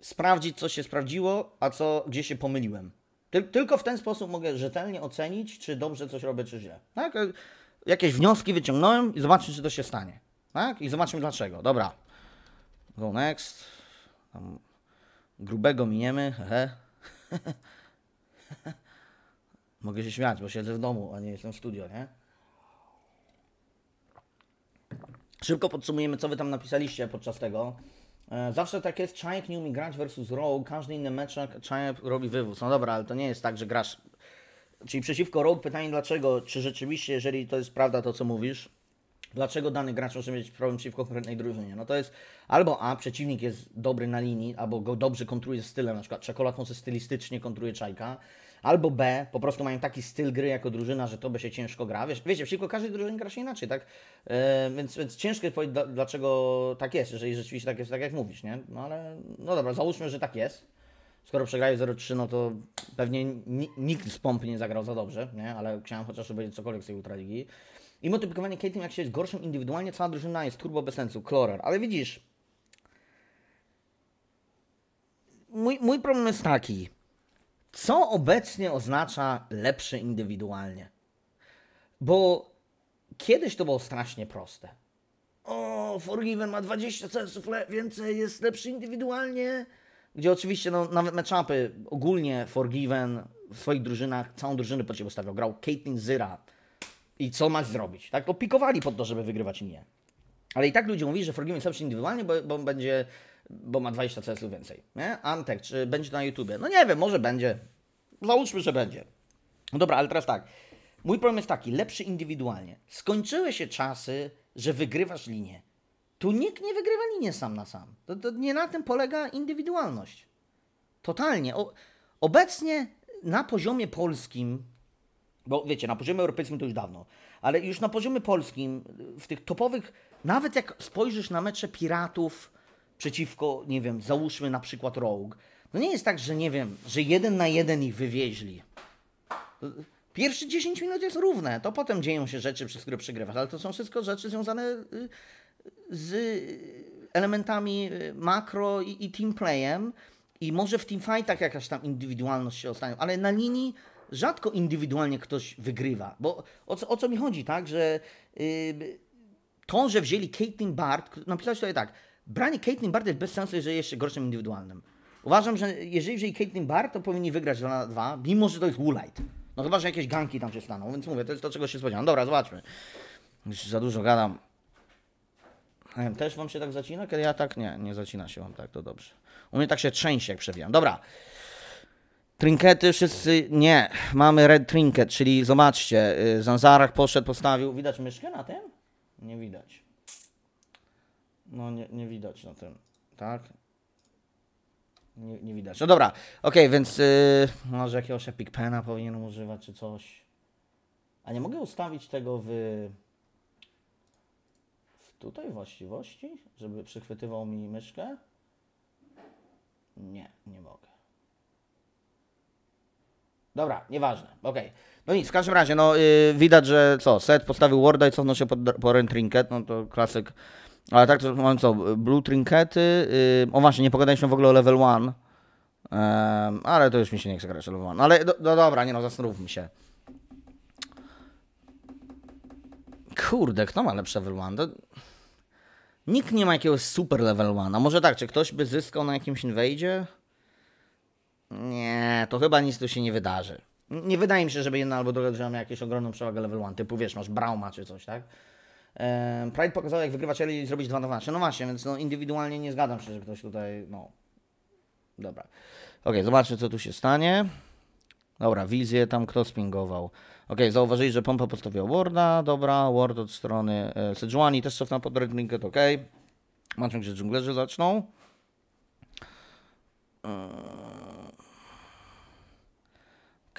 sprawdzić, co się sprawdziło, a co, gdzie się pomyliłem. tylko w ten sposób mogę rzetelnie ocenić, czy dobrze coś robię, czy źle. Tak? E, jakieś wnioski wyciągnąłem i zobaczmy, czy to się stanie. Tak? I zobaczmy dlaczego. Dobra. Go next. Tam Grubego miniemy, hehe. Mogę się śmiać, bo siedzę w domu, a nie jestem w studio, nie? Szybko podsumujemy, co wy tam napisaliście podczas tego. E, zawsze tak jest, Czajek nie umie grać versus Rogue, każdy inny mecz Czajek robi wywóz. No dobra, ale to nie jest tak, że grasz... Czyli przeciwko Rogue pytanie dlaczego, czy rzeczywiście, jeżeli to jest prawda to, co mówisz, Dlaczego dany gracz może mieć problem przeciwko konkretnej drużynie? No to jest albo A, przeciwnik jest dobry na linii, albo go dobrze kontruje stylem, na przykład czekolad może stylistycznie kontruje czajka, albo B, po prostu mają taki styl gry jako drużyna, że to by się ciężko gra. Wiesz, wiecie, przeciwko każdej drużynie gra się inaczej, tak? E, więc, więc ciężko jest powiedzieć, dlaczego tak jest, jeżeli rzeczywiście tak jest, tak jak mówisz, nie? No ale, no dobra, załóżmy, że tak jest. Skoro przegrali 0-3, no to pewnie nikt z pomp nie zagrał za dobrze, nie? Ale chciałem chociaż powiedzieć cokolwiek z tej Ultraligi. I multiplikowanie Caitlyn, jak się jest gorszym indywidualnie, cała drużyna jest turbo bez sensu, klorar. Ale widzisz, mój, mój problem jest taki, co obecnie oznacza lepszy indywidualnie? Bo kiedyś to było strasznie proste. O, Forgiven ma 20 sensów więcej, jest lepszy indywidualnie. Gdzie oczywiście no, nawet matchupy ogólnie Forgiven w swoich drużynach, całą drużynę pod siebie ustawiał. Grał Caitlyn Zyra, i co masz zrobić. Tak, opikowali pod to, żeby wygrywać nie. Ale i tak ludzie mówią, że Forgiven jest lepszy indywidualnie, bo, bo, będzie, bo ma 20 cs więcej. Nie? Antek, czy będzie na YouTubie? No nie wiem, może będzie. Załóżmy, że będzie. No dobra, ale teraz tak. Mój problem jest taki, lepszy indywidualnie. Skończyły się czasy, że wygrywasz linię. Tu nikt nie wygrywa linię sam na sam. To, to nie na tym polega indywidualność. Totalnie. O, obecnie na poziomie polskim bo wiecie, na poziomie europejskim to już dawno, ale już na poziomie polskim, y, w tych topowych, nawet jak spojrzysz na mecze piratów przeciwko, nie wiem, załóżmy na przykład Rogue, no nie jest tak, że nie wiem, że jeden na jeden ich wywieźli. Pierwsze 10 minut jest równe, to potem dzieją się rzeczy, przez które przegrywasz, ale to są wszystko rzeczy związane y, z elementami y, makro i, team playem i może w teamfightach jakaś tam indywidualność się ostanie, ale na linii rzadko indywidualnie ktoś wygrywa. Bo o co, o co mi chodzi, tak? Że yy, to, że wzięli Caitlin Bart, napisałeś sobie tak, branie Caitlin Bart jest bez sensu, jeżeli jeszcze gorszym indywidualnym. Uważam, że jeżeli wzięli Caitlin Bart, to powinni wygrać 2 na 2, mimo że to jest Woolite. No chyba, że jakieś ganki tam się staną, więc mówię, to jest to, czego się spodziewam. Dobra, zobaczmy. Już za dużo gadam. też wam się tak zacina? Kiedy ja tak? Nie, nie zacina się wam tak, to dobrze. U mnie tak się trzęsie, jak przewijam. Dobra. Trinkety wszyscy nie. Mamy red trinket, czyli zobaczcie, y, Zanzarach poszedł, postawił. Widać myszkę na tym? Nie widać. No nie, nie widać na tym, tak? Nie, nie widać. No dobra, ok, więc yy, może jakiegoś Epic Pena powinien używać czy coś. A nie mogę ustawić tego w, w tutaj właściwości, żeby przychwytywał mi myszkę? Nie, nie mogę. Dobra, nieważne, okej. Okay. No nic, w każdym razie, no yy, widać, że co, set postawił Warda i cofnął się pod, po Ren Trinket, no to klasyk. Ale tak, to no, co, Blue Trinkety, yy, o właśnie, nie pogadaliśmy w ogóle o Level 1, yy, ale to już mi się nie chce grać Level 1, ale do, no dobra, nie no, zastanówmy się. Kurde, kto ma lepsze Level 1? To... Nikt nie ma jakiegoś super Level 1, a może tak, czy ktoś by zyskał na jakimś inwejdzie? Nie, to chyba nic tu się nie wydarzy. Nie wydaje mi się, żeby jedna albo druga drużyna miała jakąś ogromną przewagę level 1, typu wiesz, masz Brauma czy coś, tak? Pride pokazał, jak wygrywać Eli i zrobić 2 na 12. Znaczy, no właśnie, więc no, indywidualnie nie zgadzam się, że ktoś tutaj, no... Dobra. Ok, zobaczmy, co tu się stanie. Dobra, wizję tam kto spingował. Ok, zauważyli, że pompa postawiła Warda, dobra, Ward od strony e, Sejuani, też cofnął pod Red Blinket, ok. Mam że dżunglerzy zaczną. Eee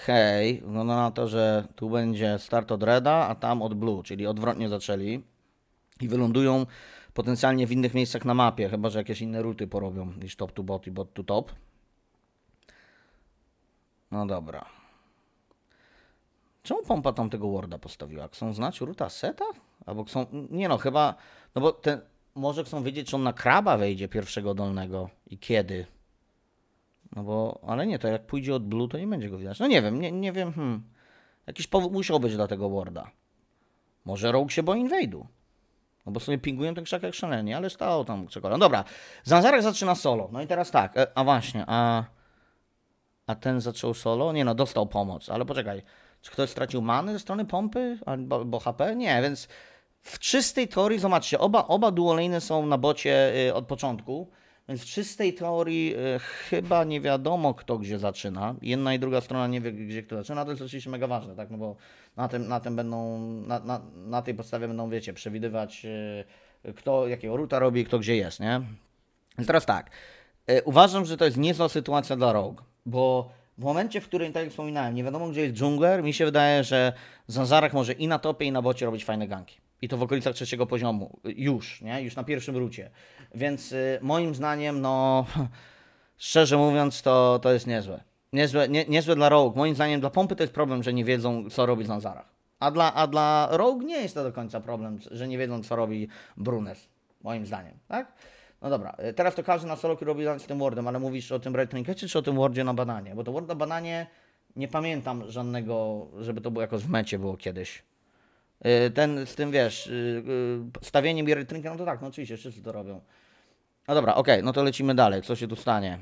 Okej, okay. wygląda na to, że tu będzie start od Reda, a tam od Blue, czyli odwrotnie zaczęli i wylądują potencjalnie w innych miejscach na mapie, chyba że jakieś inne ruty porobią niż top to bot i bot to top. No dobra. Czemu pompa tam tego Warda postawiła? Chcą znać ruta seta? Albo chcą... Nie no, chyba... No bo ten... może chcą wiedzieć, czy on na kraba wejdzie pierwszego dolnego i kiedy. No bo, ale nie, to jak pójdzie od blue, to nie będzie go widać. No nie wiem, nie, nie wiem, hmm. Jakiś powód musiał być dla tego warda. Może Rogue się boi inwejdu. No bo sobie pingują ten krzak jak szalenie, ale stało tam czekolada. No dobra, Zanzarek zaczyna solo. No i teraz tak, e, a właśnie, a... A ten zaczął solo? Nie no, dostał pomoc, ale poczekaj. Czy ktoś stracił many ze strony pompy albo, HP? Nie, więc w czystej teorii, zobaczcie, oba, oba duolejne są na bocie y, od początku. Więc w czystej teorii e, chyba nie wiadomo, kto gdzie zaczyna. Jedna i druga strona nie wie, gdzie kto zaczyna. To jest oczywiście mega ważne, tak? No bo na tym, na tym będą, na, na, na tej podstawie będą, wiecie, przewidywać, e, kto jakiego ruta robi kto gdzie jest, nie? Więc teraz tak. E, uważam, że to jest niezła sytuacja dla Rogue, bo w momencie, w którym, tak jak wspominałem, nie wiadomo, gdzie jest dżungler, mi się wydaje, że Zanzarak może i na topie, i na bocie robić fajne ganki. I to w okolicach trzeciego poziomu. Już, nie? Już na pierwszym rucie. Więc y, moim zdaniem, no... Szczerze mówiąc, to, to jest niezłe. Niezłe, nie, niezłe dla Rogue. Moim zdaniem dla pompy to jest problem, że nie wiedzą, co robić na Zarach. A dla, a dla Rogue nie jest to do końca problem, że nie wiedzą, co robi Brunes. Moim zdaniem, tak? No dobra, y, teraz to każdy na solo robi z tym Wordem, ale mówisz o tym Red Trinkecie czy o tym Wordzie na bananie? Bo to Word na bananie nie pamiętam żadnego, żeby to było jakoś w mecie było kiedyś. Y, ten z tym wiesz, y, y, stawieniem i Trinka, no to tak, no oczywiście, wszyscy to robią. No dobra, okej, okay, no to lecimy dalej. Co się tu stanie?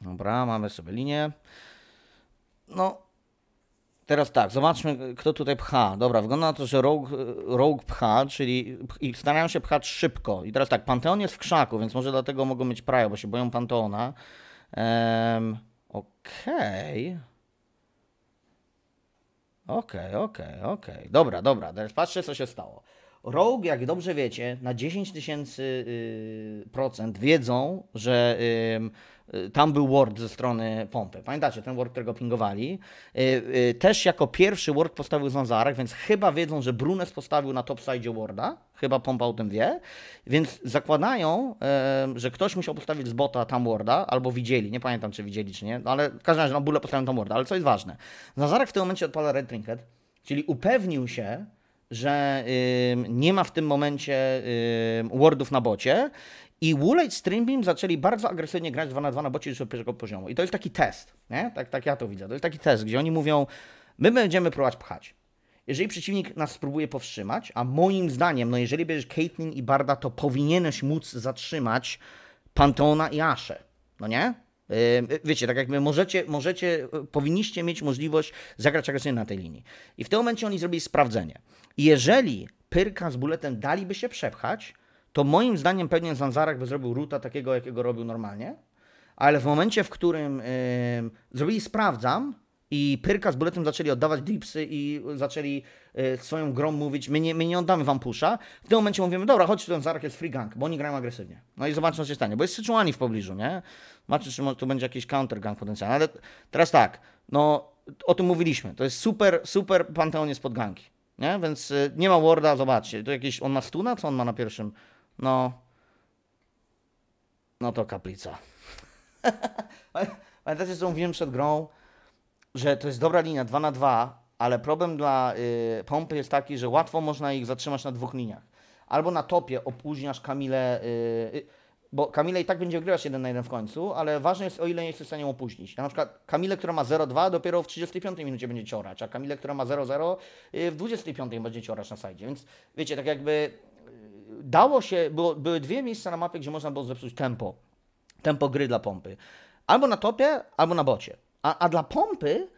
Dobra, mamy sobie linię. No, teraz tak, zobaczmy, kto tutaj pcha. Dobra, wygląda na to, że rogue, rogue pcha, czyli i starają się pchać szybko. I teraz tak, Panteon jest w krzaku, więc może dlatego mogą mieć prajo, bo się boją Panteona. Um, Okej. Okay. Okej, okay, okej, okay, okej. Okay. Dobra, dobra, teraz patrzcie, co się stało. Rogue, jak dobrze wiecie, na 10 tysięcy y, procent wiedzą, że y, tam był word ze strony pompy. Pamiętacie, ten word, którego pingowali. Y, też jako pierwszy word postawił Zanzarek, więc chyba wiedzą, że Brunes postawił na topside warda. Chyba pompa o tym wie. Więc zakładają, że ktoś musiał postawić z bota tam warda, albo widzieli, nie pamiętam czy widzieli czy nie, no ale w każdym razie na no, bóle postawił tam warda. Ale co jest ważne, Zanzarek w tym momencie odpala red trinket, czyli upewnił się, że nie ma w tym momencie wardów na bocie i Woolite Streambeam zaczęli bardzo agresywnie grać 2 na 2 na bocie już od pierwszego poziomu. I to jest taki test, nie? Tak, tak ja to widzę. To jest taki test, gdzie oni mówią, my będziemy próbować pchać. Jeżeli przeciwnik nas spróbuje powstrzymać, a moim zdaniem, no jeżeli bierzesz Caitlyn i Barda, to powinieneś móc zatrzymać Pantona i Aszę, no nie? Wiecie, tak jakby możecie, możecie, powinniście mieć możliwość zagrać agresywnie na tej linii. I w tym momencie oni zrobili sprawdzenie. Jeżeli Pyrka z Buletem daliby się przepchać, to moim zdaniem pewnie Zanzarak by zrobił ruta takiego, jakiego robił normalnie, ale w momencie, w którym yy, zrobili sprawdzam i Pyrka z Buletem zaczęli oddawać dipsy i zaczęli yy, swoją grą mówić, my nie, my nie oddamy wam pusza, w tym momencie mówimy, dobra, chodź, Zanzarak jest free gang, bo oni grają agresywnie. No i zobaczmy, co się stanie, bo jest Syczuani w pobliżu, nie? Zobaczmy, czy tu będzie jakiś counter gang potencjalny, ale teraz tak, no o tym mówiliśmy, to jest super, super panteon jest pod ganki. Nie? Więc y, nie ma Warda, zobaczcie. To jakiś, on ma stuna, co on ma na pierwszym? No, no to kaplica. Pamiętacie, co mówiłem przed grą? Że to jest dobra linia 2 na 2, ale problem dla y, pompy jest taki, że łatwo można ich zatrzymać na dwóch liniach. Albo na topie opóźniasz Kamilę. Y, y, bo Kamila i tak będzie ogrywać 1 na 1 w końcu, ale ważne jest, o ile nie jesteś w stanie opóźnić. na przykład Kamilę, która ma 0-2, dopiero w 35 minucie będzie ciorać, a Kamilę, która ma 0-0, y, w 25 będzie ciorać na sajdzie. Więc wiecie, tak jakby y, dało się, było, były dwie miejsca na mapie, gdzie można było zepsuć tempo, tempo gry dla pompy. Albo na topie, albo na bocie. A, a dla pompy,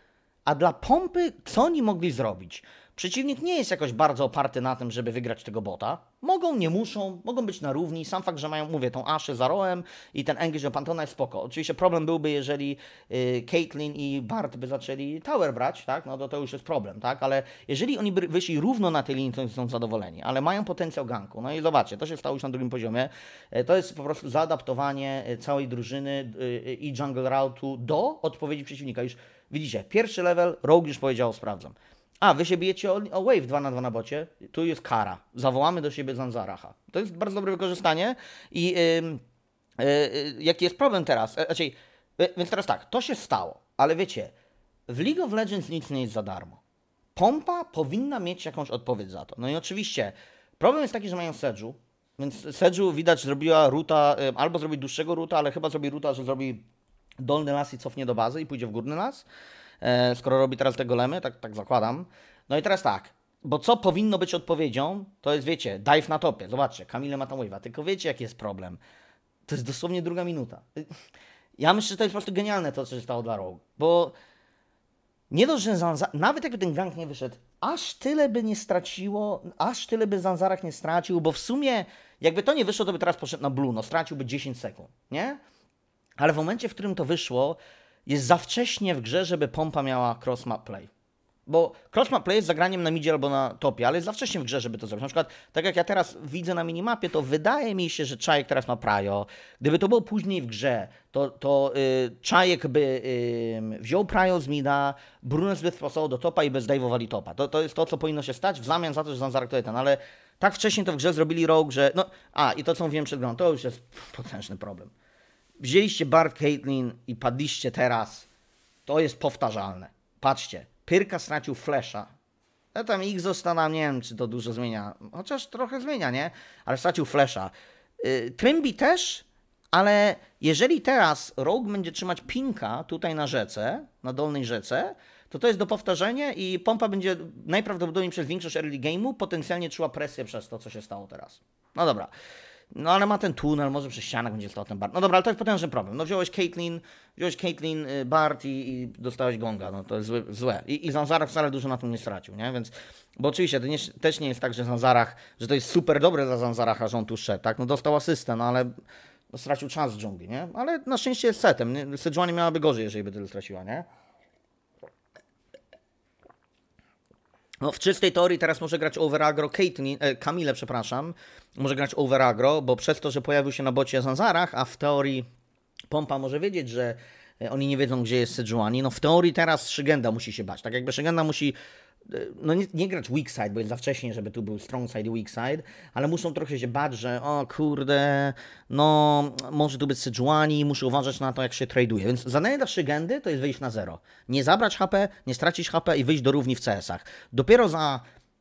a dla pompy, co oni mogli zrobić? Przeciwnik nie jest jakoś bardzo oparty na tym, żeby wygrać tego bota. Mogą, nie muszą, mogą być na równi. Sam fakt, że mają, mówię, tą Aszę za Roem i ten Engage Pantona jest spoko. Oczywiście problem byłby, jeżeli y, Caitlyn i Bart by zaczęli Tower brać, tak? No to to już jest problem, tak? Ale jeżeli oni by wyszli równo na tej linii, to są zadowoleni, ale mają potencjał ganku. No i zobaczcie, to się stało już na drugim poziomie. E, to jest po prostu zaadaptowanie e, całej drużyny e, i jungle route'u do odpowiedzi przeciwnika. Już widzicie, pierwszy level, Rogue już powiedział, sprawdzam. A, wy się bijecie o, o Wave 2 na 2 na bocie. Tu jest kara. Zawołamy do siebie Zanzaracha. To jest bardzo dobre wykorzystanie. I yy, yy, jaki jest problem teraz? E, znaczy, więc teraz tak, to się stało, ale wiecie, w League of Legends nic nie jest za darmo. Pompa powinna mieć jakąś odpowiedź za to. No i oczywiście, problem jest taki, że mają Sedżu, więc Sedżu widać zrobiła ruta, albo zrobi dłuższego ruta, ale chyba zrobi ruta, że zrobi dolny las i cofnie do bazy i pójdzie w górny las. E, skoro robi teraz te golemy, tak, tak zakładam. No i teraz tak, bo co powinno być odpowiedzią, to jest, wiecie, dive na topie. Zobaczcie, Kamile ma tam wave'a, tylko wiecie, jaki jest problem. To jest dosłownie druga minuta. Ja myślę, że to jest po prostu genialne to, co się stało dla Rogue, bo nie dość, że Zanza... nawet jakby ten gank nie wyszedł, aż tyle by nie straciło, aż tyle by Zanzarach nie stracił, bo w sumie jakby to nie wyszło, to by teraz poszedł na blue, no straciłby 10 sekund, nie? Ale w momencie, w którym to wyszło, jest za wcześnie w grze, żeby pompa miała crossmap play. Bo crossmap play jest zagraniem na midzie albo na topie, ale jest za wcześnie w grze, żeby to zrobić. Na przykład, tak jak ja teraz widzę na minimapie, to wydaje mi się, że Czajek teraz ma Prajo. Gdyby to było później w grze, to, to y, Czajek by y, wziął Prajo z mida, Brunes by spasował do topa i by zdejmowali topa. To, to jest to, co powinno się stać w zamian za to, że zarektuje ten, ale tak wcześnie to w grze zrobili rogue, że... No, a, i to, co mówiłem przed grą, to już jest potężny problem wzięliście Bart Caitlin i padliście teraz, to jest powtarzalne. Patrzcie, Pyrka stracił flesza. Ja tam ich zostana, nie wiem, czy to dużo zmienia. Chociaż trochę zmienia, nie? Ale stracił flesza. Yy, też, ale jeżeli teraz Rogue będzie trzymać pinka tutaj na rzece, na dolnej rzece, to to jest do powtarzania i pompa będzie najprawdopodobniej przez większość early game'u potencjalnie czuła presję przez to, co się stało teraz. No dobra. No ale ma ten tunel, może przez ścianach będzie stał ten Bart. No dobra, ale to jest potężny problem. No wziąłeś Caitlyn, wziąłeś Caitlyn, y, Bart i, i dostałeś Gonga. No to jest złe. I, I Zanzarach wcale dużo na tym nie stracił, nie? Więc, bo oczywiście to nie, też nie jest tak, że Zanzarach, że to jest super dobre dla Zanzaracha, że on tu szedł, tak? No dostał asystę, no ale stracił czas z dżungli, nie? Ale na szczęście jest setem. Sejuani miałaby gorzej, jeżeli by tyle straciła, nie? No, w czystej teorii teraz może grać overagro Caitlyn, e, Kamile, przepraszam, może grać overagro, bo przez to, że pojawił się na bocie Zanzarach, a w teorii Pompa może wiedzieć, że e, oni nie wiedzą, gdzie jest Sejuani. No w teorii teraz Szygenda musi się bać. Tak jakby Szygenda musi E, no nie, nie grać weak side, bo jest za wcześnie, żeby tu był strong side i weak side, ale muszą trochę się bać, że o kurde, no może tu być Sejuani, muszę uważać na to, jak się traduje. Więc zadanie dla Shigendy to jest wyjść na zero. Nie zabrać HP, nie stracić HP i wyjść do równi w CS-ach. Dopiero za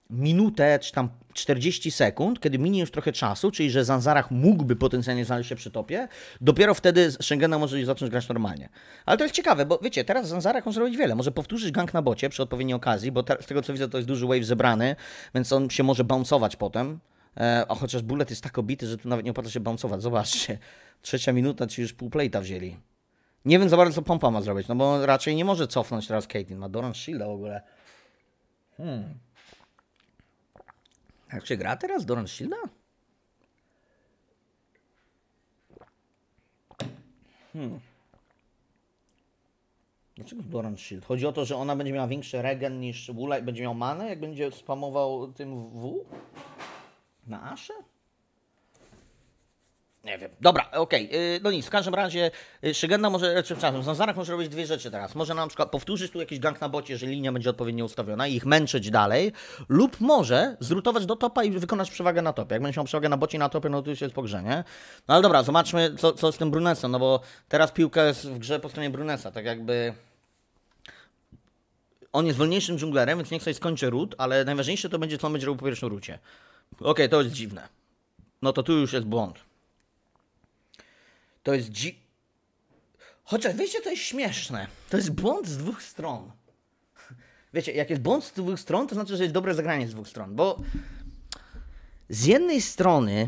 minutę czy tam 40 sekund, kiedy minie już trochę czasu, czyli że Zanzarach mógłby potencjalnie znaleźć się przy topie, dopiero wtedy Schengena może zacząć grać normalnie. Ale to jest ciekawe, bo wiecie, teraz Zanzarach on zrobić wiele. Może powtórzyć gang na bocie przy odpowiedniej okazji, bo z tego co widzę to jest duży wave zebrany, więc on się może bouncować potem. E, a chociaż bullet jest tak obity, że tu nawet nie opłaca się bouncować. Zobaczcie, trzecia minuta, czy już pół playta wzięli. Nie wiem za bardzo, co pompa ma zrobić, no bo raczej nie może cofnąć teraz Caitlyn. Ma Doran Shielda w ogóle. Hmm. Jak się gra teraz Doran Shielda? Hmm. Dlaczego Doran Shield? Chodzi o to, że ona będzie miała większy regen niż Wula i będzie miał manę, jak będzie spamował tym W? Na Asze? Nie wiem. Dobra, okej. Okay. No nic, w każdym razie y, szygenda może, czy e, przepraszam, może robić dwie rzeczy teraz. Może na przykład powtórzyć tu jakiś gang na bocie, jeżeli linia będzie odpowiednio ustawiona i ich męczyć dalej, lub może zrutować do topa i wykonać przewagę na topie. Jak będzie miał przewagę na bocie i na topie, no to już jest pogrzenie. No ale dobra, zobaczmy co, co z tym Brunesem, no bo teraz piłka jest w grze po stronie Brunesa, tak jakby... On jest wolniejszym dżunglerem, więc niech sobie skończy ród, ale najważniejsze to będzie, co on będzie robił po pierwszym rucie. Okej, okay, to jest dziwne. No to tu już jest błąd. To jest dzi... Chociaż wiecie, to jest śmieszne. To jest błąd z dwóch stron. Wiecie, jak jest błąd z dwóch stron, to znaczy, że jest dobre zagranie z dwóch stron, bo z jednej strony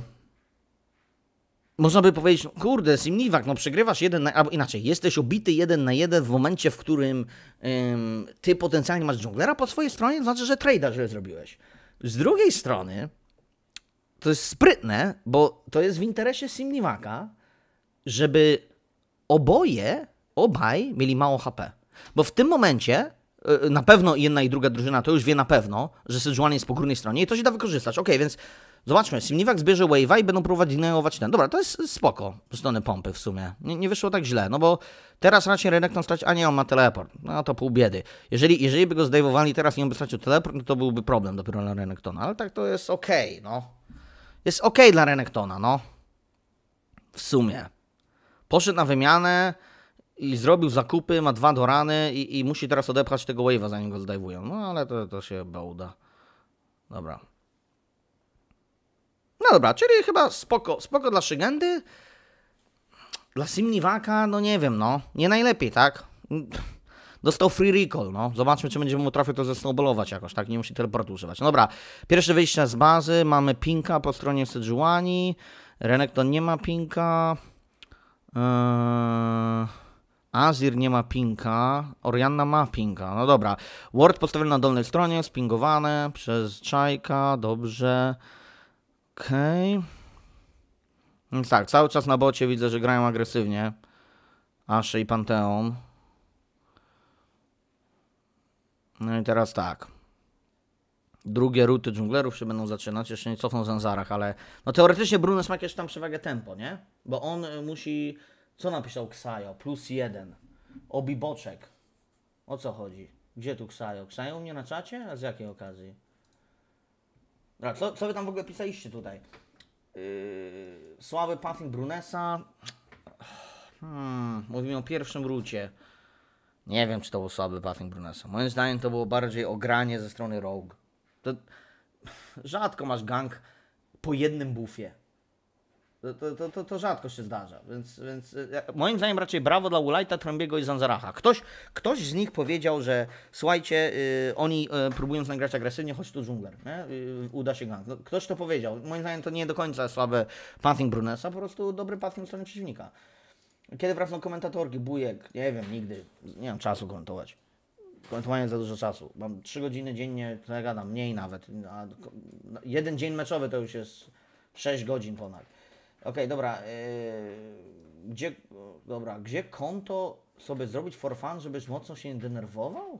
można by powiedzieć, no kurde, Simniwak, no przegrywasz jeden, na, albo inaczej, jesteś obity jeden na jeden w momencie, w którym ym, ty potencjalnie masz dżunglera po swojej stronie, to znaczy, że trade'a źle zrobiłeś. Z drugiej strony, to jest sprytne, bo to jest w interesie Simniwaka, żeby oboje, obaj mieli mało HP. Bo w tym momencie y, na pewno jedna i druga drużyna to już wie na pewno, że Sejuani jest po górnej stronie i to się da wykorzystać. Ok, więc zobaczmy, Simniwak zbierze wave'a i będą próbować dynamizować ten. Dobra, to jest spoko z strony pompy w sumie. Nie, nie, wyszło tak źle, no bo teraz raczej Renekton stać, a nie, on ma teleport. No to pół biedy. Jeżeli, jeżeli by go zdejmowali teraz i on by stracił teleport, no to byłby problem dopiero dla Renektona, ale tak to jest ok, no. Jest ok dla Renektona, no. W sumie poszedł na wymianę i zrobił zakupy, ma dwa dorany i, i musi teraz odepchać tego wave'a, zanim go zdejmują. No ale to, to się chyba uda. Dobra. No dobra, czyli chyba spoko, spoko dla Szygendy. Dla Simniwaka, no nie wiem, no. Nie najlepiej, tak? Dostał free recall, no. Zobaczmy, czy będzie mu trafił to zesnowbolować jakoś, tak? Nie musi teleportu używać. No dobra, pierwsze wyjście z bazy. Mamy pinka po stronie Sejuani. Renekton nie ma pinka. Eee, Azir nie ma pinka, Orianna ma pinka. No dobra. Word postawiony na dolnej stronie, spingowane przez Czajka, dobrze. Okej. Okay. Więc tak, cały czas na bocie widzę, że grają agresywnie. Asze i Panteon. No i teraz tak drugie ruty dżunglerów się będą zaczynać, jeszcze nie cofną Zanzarach, ale no teoretycznie Brunes ma jakieś tam przewagę tempo, nie? Bo on y, musi, co napisał Ksajo? Plus jeden. Obiboczek. O co chodzi? Gdzie tu Ksajo? Ksajo u mnie na czacie? A z jakiej okazji? Dobra, co, co wy tam w ogóle pisaliście tutaj? Yy, słaby Puffing Brunesa. Hmm, mówimy o pierwszym rucie. Nie wiem, czy to był słaby Puffing Brunesa. Moim zdaniem to było bardziej ogranie ze strony Rogue. To rzadko masz gang po jednym bufie. To, to, to, to, rzadko się zdarza, więc, więc e, moim zdaniem raczej brawo dla Ulajta, trambiego i Zanzaracha. Ktoś, ktoś z nich powiedział, że słuchajcie, yy, oni yy, próbując nagrać agresywnie, choć tu dżungler, yy, uda się gang. No, ktoś to powiedział. Moim zdaniem to nie do końca słabe passing Brunesa, po prostu dobry passing w stronę przeciwnika. Kiedy wracam komentatorki, bujek, nie wiem, nigdy, nie mam czasu komentować mają za dużo czasu. Mam 3 godziny dziennie, to ja gadam, mniej nawet. A no, jeden dzień meczowy to już jest 6 godzin ponad. Okej, okay, dobra. E, gdzie, dobra, gdzie konto sobie zrobić for fun, żebyś mocno się nie denerwował?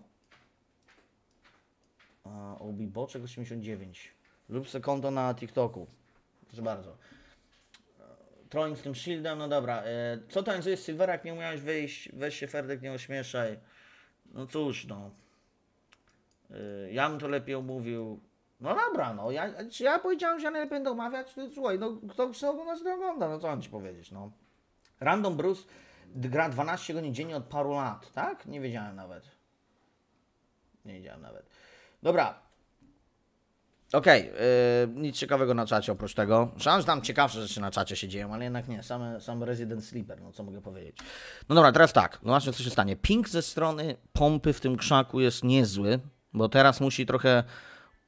Obiboczek 89. Lub se konto na TikToku. Proszę bardzo. Trolling z tym shieldem, no dobra. E, co tańcujesz Silvera, jak nie umiałeś wyjść? Weź się Ferdek, nie ośmieszaj. No cóż, no. Y, ja bym to lepiej omówił. No dobra, no. Ja, czy ja powiedziałem, że ja nie będę omawiać? No, słuchaj, no kto chce oglądać, to ogląda. No co mam ci powiedzieć, no. Random Bruce gra 12 godzin dziennie od paru lat, tak? Nie wiedziałem nawet. Nie wiedziałem nawet. Dobra, Okej, okay, yy, nic ciekawego na czacie oprócz tego. Szans tam ciekawsze rzeczy na czacie się dzieją, ale jednak nie, same, sam Resident Sleeper, no co mogę powiedzieć. No dobra, teraz tak, No właśnie, co się stanie. Pink ze strony pompy w tym krzaku jest niezły, bo teraz musi trochę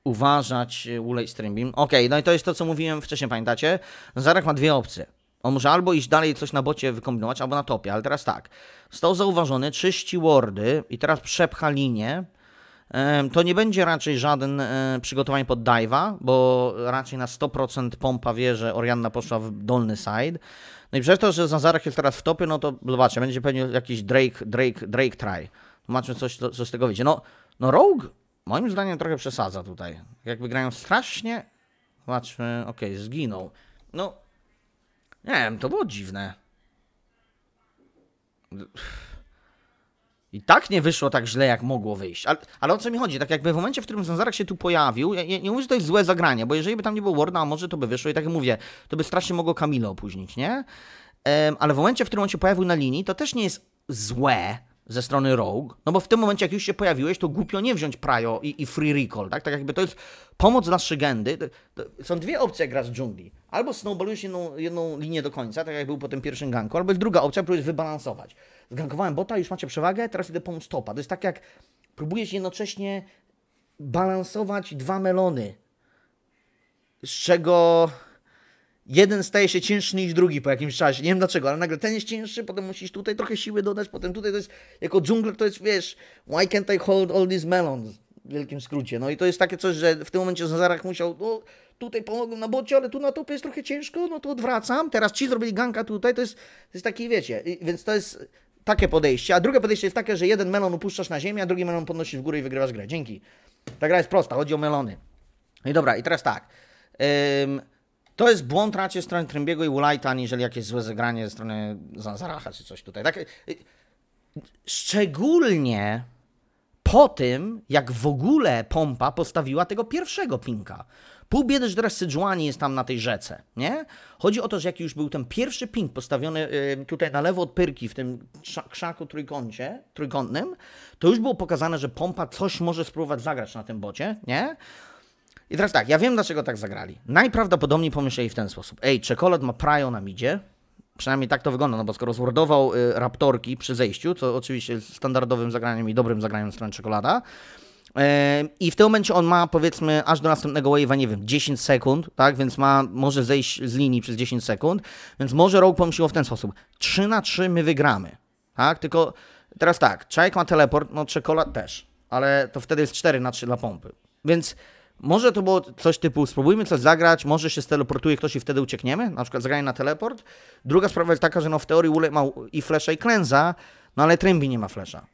uważać y, Ulej Streambeam. Okej, okay, no i to jest to, co mówiłem wcześniej, pamiętacie? Zarek ma dwie opcje. On może albo iść dalej coś na bocie wykombinować, albo na topie, ale teraz tak. Został zauważony, czyści wardy i teraz przepcha linię to nie będzie raczej żaden e, przygotowanie pod dive'a, bo raczej na 100% pompa wie, że Orianna poszła w dolny side. No i przez to, że Zanzarek jest teraz w topie, no to zobaczcie, będzie pewnie jakiś Drake, Drake, Drake try. Zobaczmy, coś, co z tego wyjdzie. No, no Rogue moim zdaniem trochę przesadza tutaj. Jakby grają strasznie... Zobaczmy, okej, okay, zginął. No, nie wiem, to było dziwne. Pff. I tak nie wyszło tak źle, jak mogło wyjść. Ale, ale o co mi chodzi? Tak jakby w momencie, w którym Zanzarak się tu pojawił, ja, ja nie mówię, że to jest złe zagranie, bo jeżeli by tam nie było Warda, a może to by wyszło i tak jak mówię, to by strasznie mogło Kamilo opóźnić, nie? Um, ale w momencie, w którym on się pojawił na linii, to też nie jest złe, ze strony Rogue, no bo w tym momencie, jak już się pojawiłeś, to głupio nie wziąć Prajo i, i Free Recall, tak? Tak jakby to jest pomoc dla Szygendy. To, to są dwie opcje, jak gra z dżungli. Albo snowballujesz jedną, jedną linię do końca, tak jak był po tym pierwszym ganku, albo jest druga opcja, próbujesz wybalansować zgankowałem bota, już macie przewagę, teraz idę pomóc topa. To jest tak jak próbujesz jednocześnie balansować dwa melony, z czego jeden staje się cięższy niż drugi po jakimś czasie. Nie wiem dlaczego, ale nagle ten jest cięższy, potem musisz tutaj trochę siły dodać, potem tutaj to jest, jako dżungler to jest, wiesz, why can't I hold all these melons? W wielkim skrócie. No i to jest takie coś, że w tym momencie Zazarach musiał, no tutaj pomogłem na bocie, ale tu na topie jest trochę ciężko, no to odwracam, teraz ci zrobili ganka tutaj, to jest, to jest taki, wiecie, więc to jest takie podejście. A drugie podejście jest takie, że jeden melon upuszczasz na ziemię, a drugi melon podnosisz w górę i wygrywasz grę. Dzięki. Ta gra jest prosta, chodzi o melony. No i dobra, i teraz tak. Ym, to jest błąd raczej strony Trymbiego i Ulajta, aniżeli jakieś złe zagranie ze strony Zanzaracha czy coś tutaj. Tak, y, y, szczególnie po tym, jak w ogóle pompa postawiła tego pierwszego pinka, Pół biedy, że teraz Sydżuani jest tam na tej rzece, nie? Chodzi o to, że jaki już był ten pierwszy ping postawiony y, tutaj na lewo od Pyrki, w tym krzaku trójkącie, trójkątnym, to już było pokazane, że pompa coś może spróbować zagrać na tym bocie, nie? I teraz tak, ja wiem dlaczego tak zagrali. Najprawdopodobniej pomyśleli w ten sposób. Ej, czekolad ma prajo na midzie, Przynajmniej tak to wygląda, no bo skoro zwordował y, raptorki przy zejściu, co oczywiście jest standardowym zagraniem i dobrym zagraniem strony czekolada, i w tym momencie on ma powiedzmy aż do następnego wave'a, nie wiem, 10 sekund, tak? Więc ma, może zejść z linii przez 10 sekund, więc może Rogue pomyślał w ten sposób. 3 na 3 my wygramy, tak? Tylko teraz tak, Czajek ma teleport, no czekolad też, ale to wtedy jest 4 na 3 dla pompy. Więc może to było coś typu spróbujmy coś zagrać, może się steleportuje ktoś i wtedy uciekniemy, na przykład zagranie na teleport. Druga sprawa jest taka, że no w teorii Ule ma i flesza i klęza, no ale Trymbi nie ma flesza.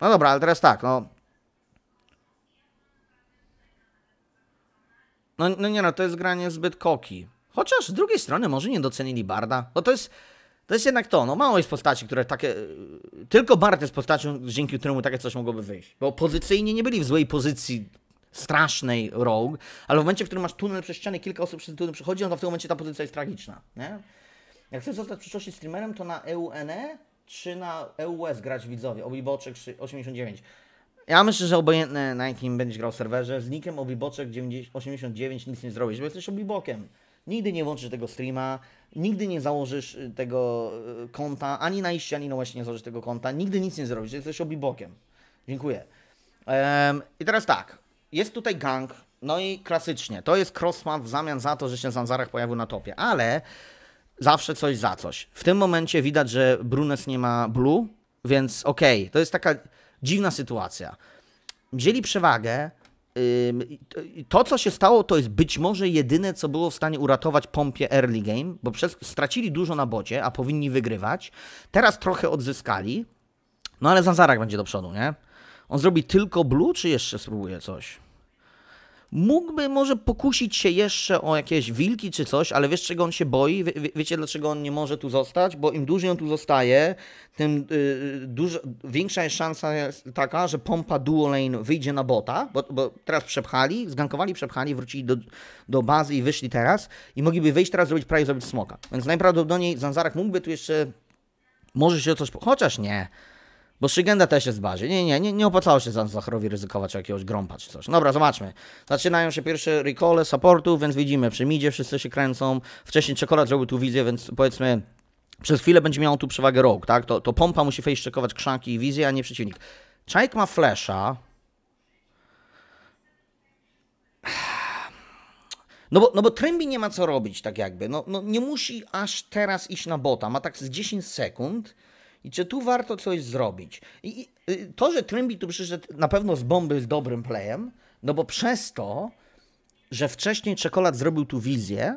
No dobra, ale teraz tak, no No, no nie no, to jest granie zbyt koki. Chociaż z drugiej strony może nie docenili Barda, bo to jest... To jest jednak to, no mało jest postaci, które takie... Y, tylko Bart jest postacią, dzięki któremu takie coś mogłoby wyjść. Bo pozycyjnie nie byli w złej pozycji strasznej rogue, ale w momencie, w którym masz tunel przez ścianę, kilka osób przez tunel przechodzi, no to w tym momencie ta pozycja jest tragiczna, nie? Jak chcesz zostać w przyszłości streamerem, to na EUNE e czy na EUS grać widzowie? Obiboczek 89. Ja myślę, że obojętne na jakim będziesz grał serwerze, z nikiem obiboczek 89 nic nie zrobisz, bo jesteś obibokiem. Nigdy nie włączysz tego streama, nigdy nie założysz y, tego y, konta, ani na iście, ani na łeście nie założysz tego konta, nigdy nic nie zrobisz, jesteś obibokiem. Dziękuję. Um, I teraz tak, jest tutaj gang, no i klasycznie, to jest crossman w zamian za to, że się Zanzarach pojawił na topie, ale zawsze coś za coś. W tym momencie widać, że Brunes nie ma blue, więc okej, okay, to jest taka dziwna sytuacja. Wzięli przewagę. To, co się stało, to jest być może jedyne, co było w stanie uratować pompie early game, bo przez, stracili dużo na bocie, a powinni wygrywać. Teraz trochę odzyskali, no ale Zanzarak będzie do przodu, nie? On zrobi tylko blue, czy jeszcze spróbuje coś? mógłby może pokusić się jeszcze o jakieś wilki czy coś, ale wiesz czego on się boi? Wie, wiecie dlaczego on nie może tu zostać? Bo im dłużej on tu zostaje, tym yy, dużo, większa jest szansa jest taka, że pompa Duolane wyjdzie na bota, bo, bo, teraz przepchali, zgankowali, przepchali, wrócili do, do bazy i wyszli teraz i mogliby wyjść teraz, zrobić prawie zrobić smoka. Więc najprawdopodobniej Zanzarak mógłby tu jeszcze może się o coś... Chociaż nie. Bo Szygenda też jest w bazie. Nie, nie, nie, nie opłacało się Zacharowi ryzykować jakiegoś grąpa czy coś. Dobra, zobaczmy. Zaczynają się pierwsze recole supportów, więc widzimy przy midzie wszyscy się kręcą. Wcześniej Czekolad zrobił tu wizję, więc powiedzmy przez chwilę będzie miał tu przewagę Rogue, tak? To, to pompa musi face checkować krzanki i wizję, a nie przeciwnik. Czajk ma flesza. No bo, no bo Trembi nie ma co robić, tak jakby. No, no nie musi aż teraz iść na bota. Ma tak z 10 sekund i czy tu warto coś zrobić. I y, to, że Trimby tu przyszedł na pewno z bomby jest dobrym playem, no bo przez to, że wcześniej Czekolad zrobił tu wizję,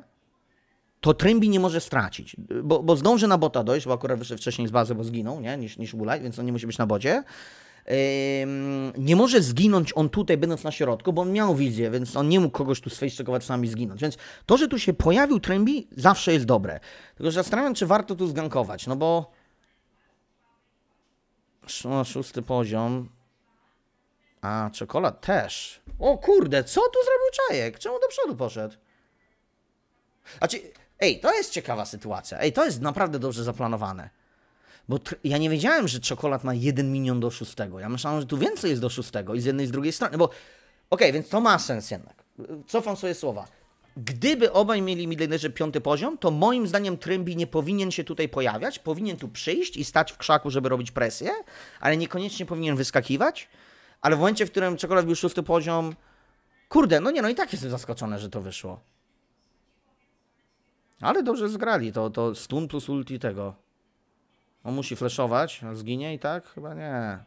to Trymbi nie może stracić, bo, bo zdąży na bota dojść, bo akurat wyszedł wcześniej z bazy, bo zginął, nie? Niż, niż Bulaj, więc on nie musi być na bocie. nie może zginąć on tutaj, będąc na środku, bo on miał wizję, więc on nie mógł kogoś tu sfejszokować sami zginąć. Więc to, że tu się pojawił Trymbi, zawsze jest dobre. Tylko, że zastanawiam, czy warto tu zgankować, no bo no, szósty poziom. A, czekolad też. O kurde, co tu zrobił Czajek? Czemu do przodu poszedł? Znaczy, ej, to jest ciekawa sytuacja. Ej, to jest naprawdę dobrze zaplanowane. Bo ja nie wiedziałem, że czekolad ma jeden minion do szóstego. Ja myślałem, że tu więcej jest do szóstego i z jednej i z drugiej strony. Bo, okej, okay, więc to ma sens jednak. Cofam swoje słowa gdyby obaj mieli milionerzy piąty poziom, to moim zdaniem Trymbi nie powinien się tutaj pojawiać, powinien tu przyjść i stać w krzaku, żeby robić presję, ale niekoniecznie powinien wyskakiwać. Ale w momencie, w którym czekolad był szósty poziom, kurde, no nie, no i tak jestem zaskoczony, że to wyszło. Ale dobrze zgrali, to, to stun plus ulti tego. On musi flashować, zginie i tak? Chyba nie.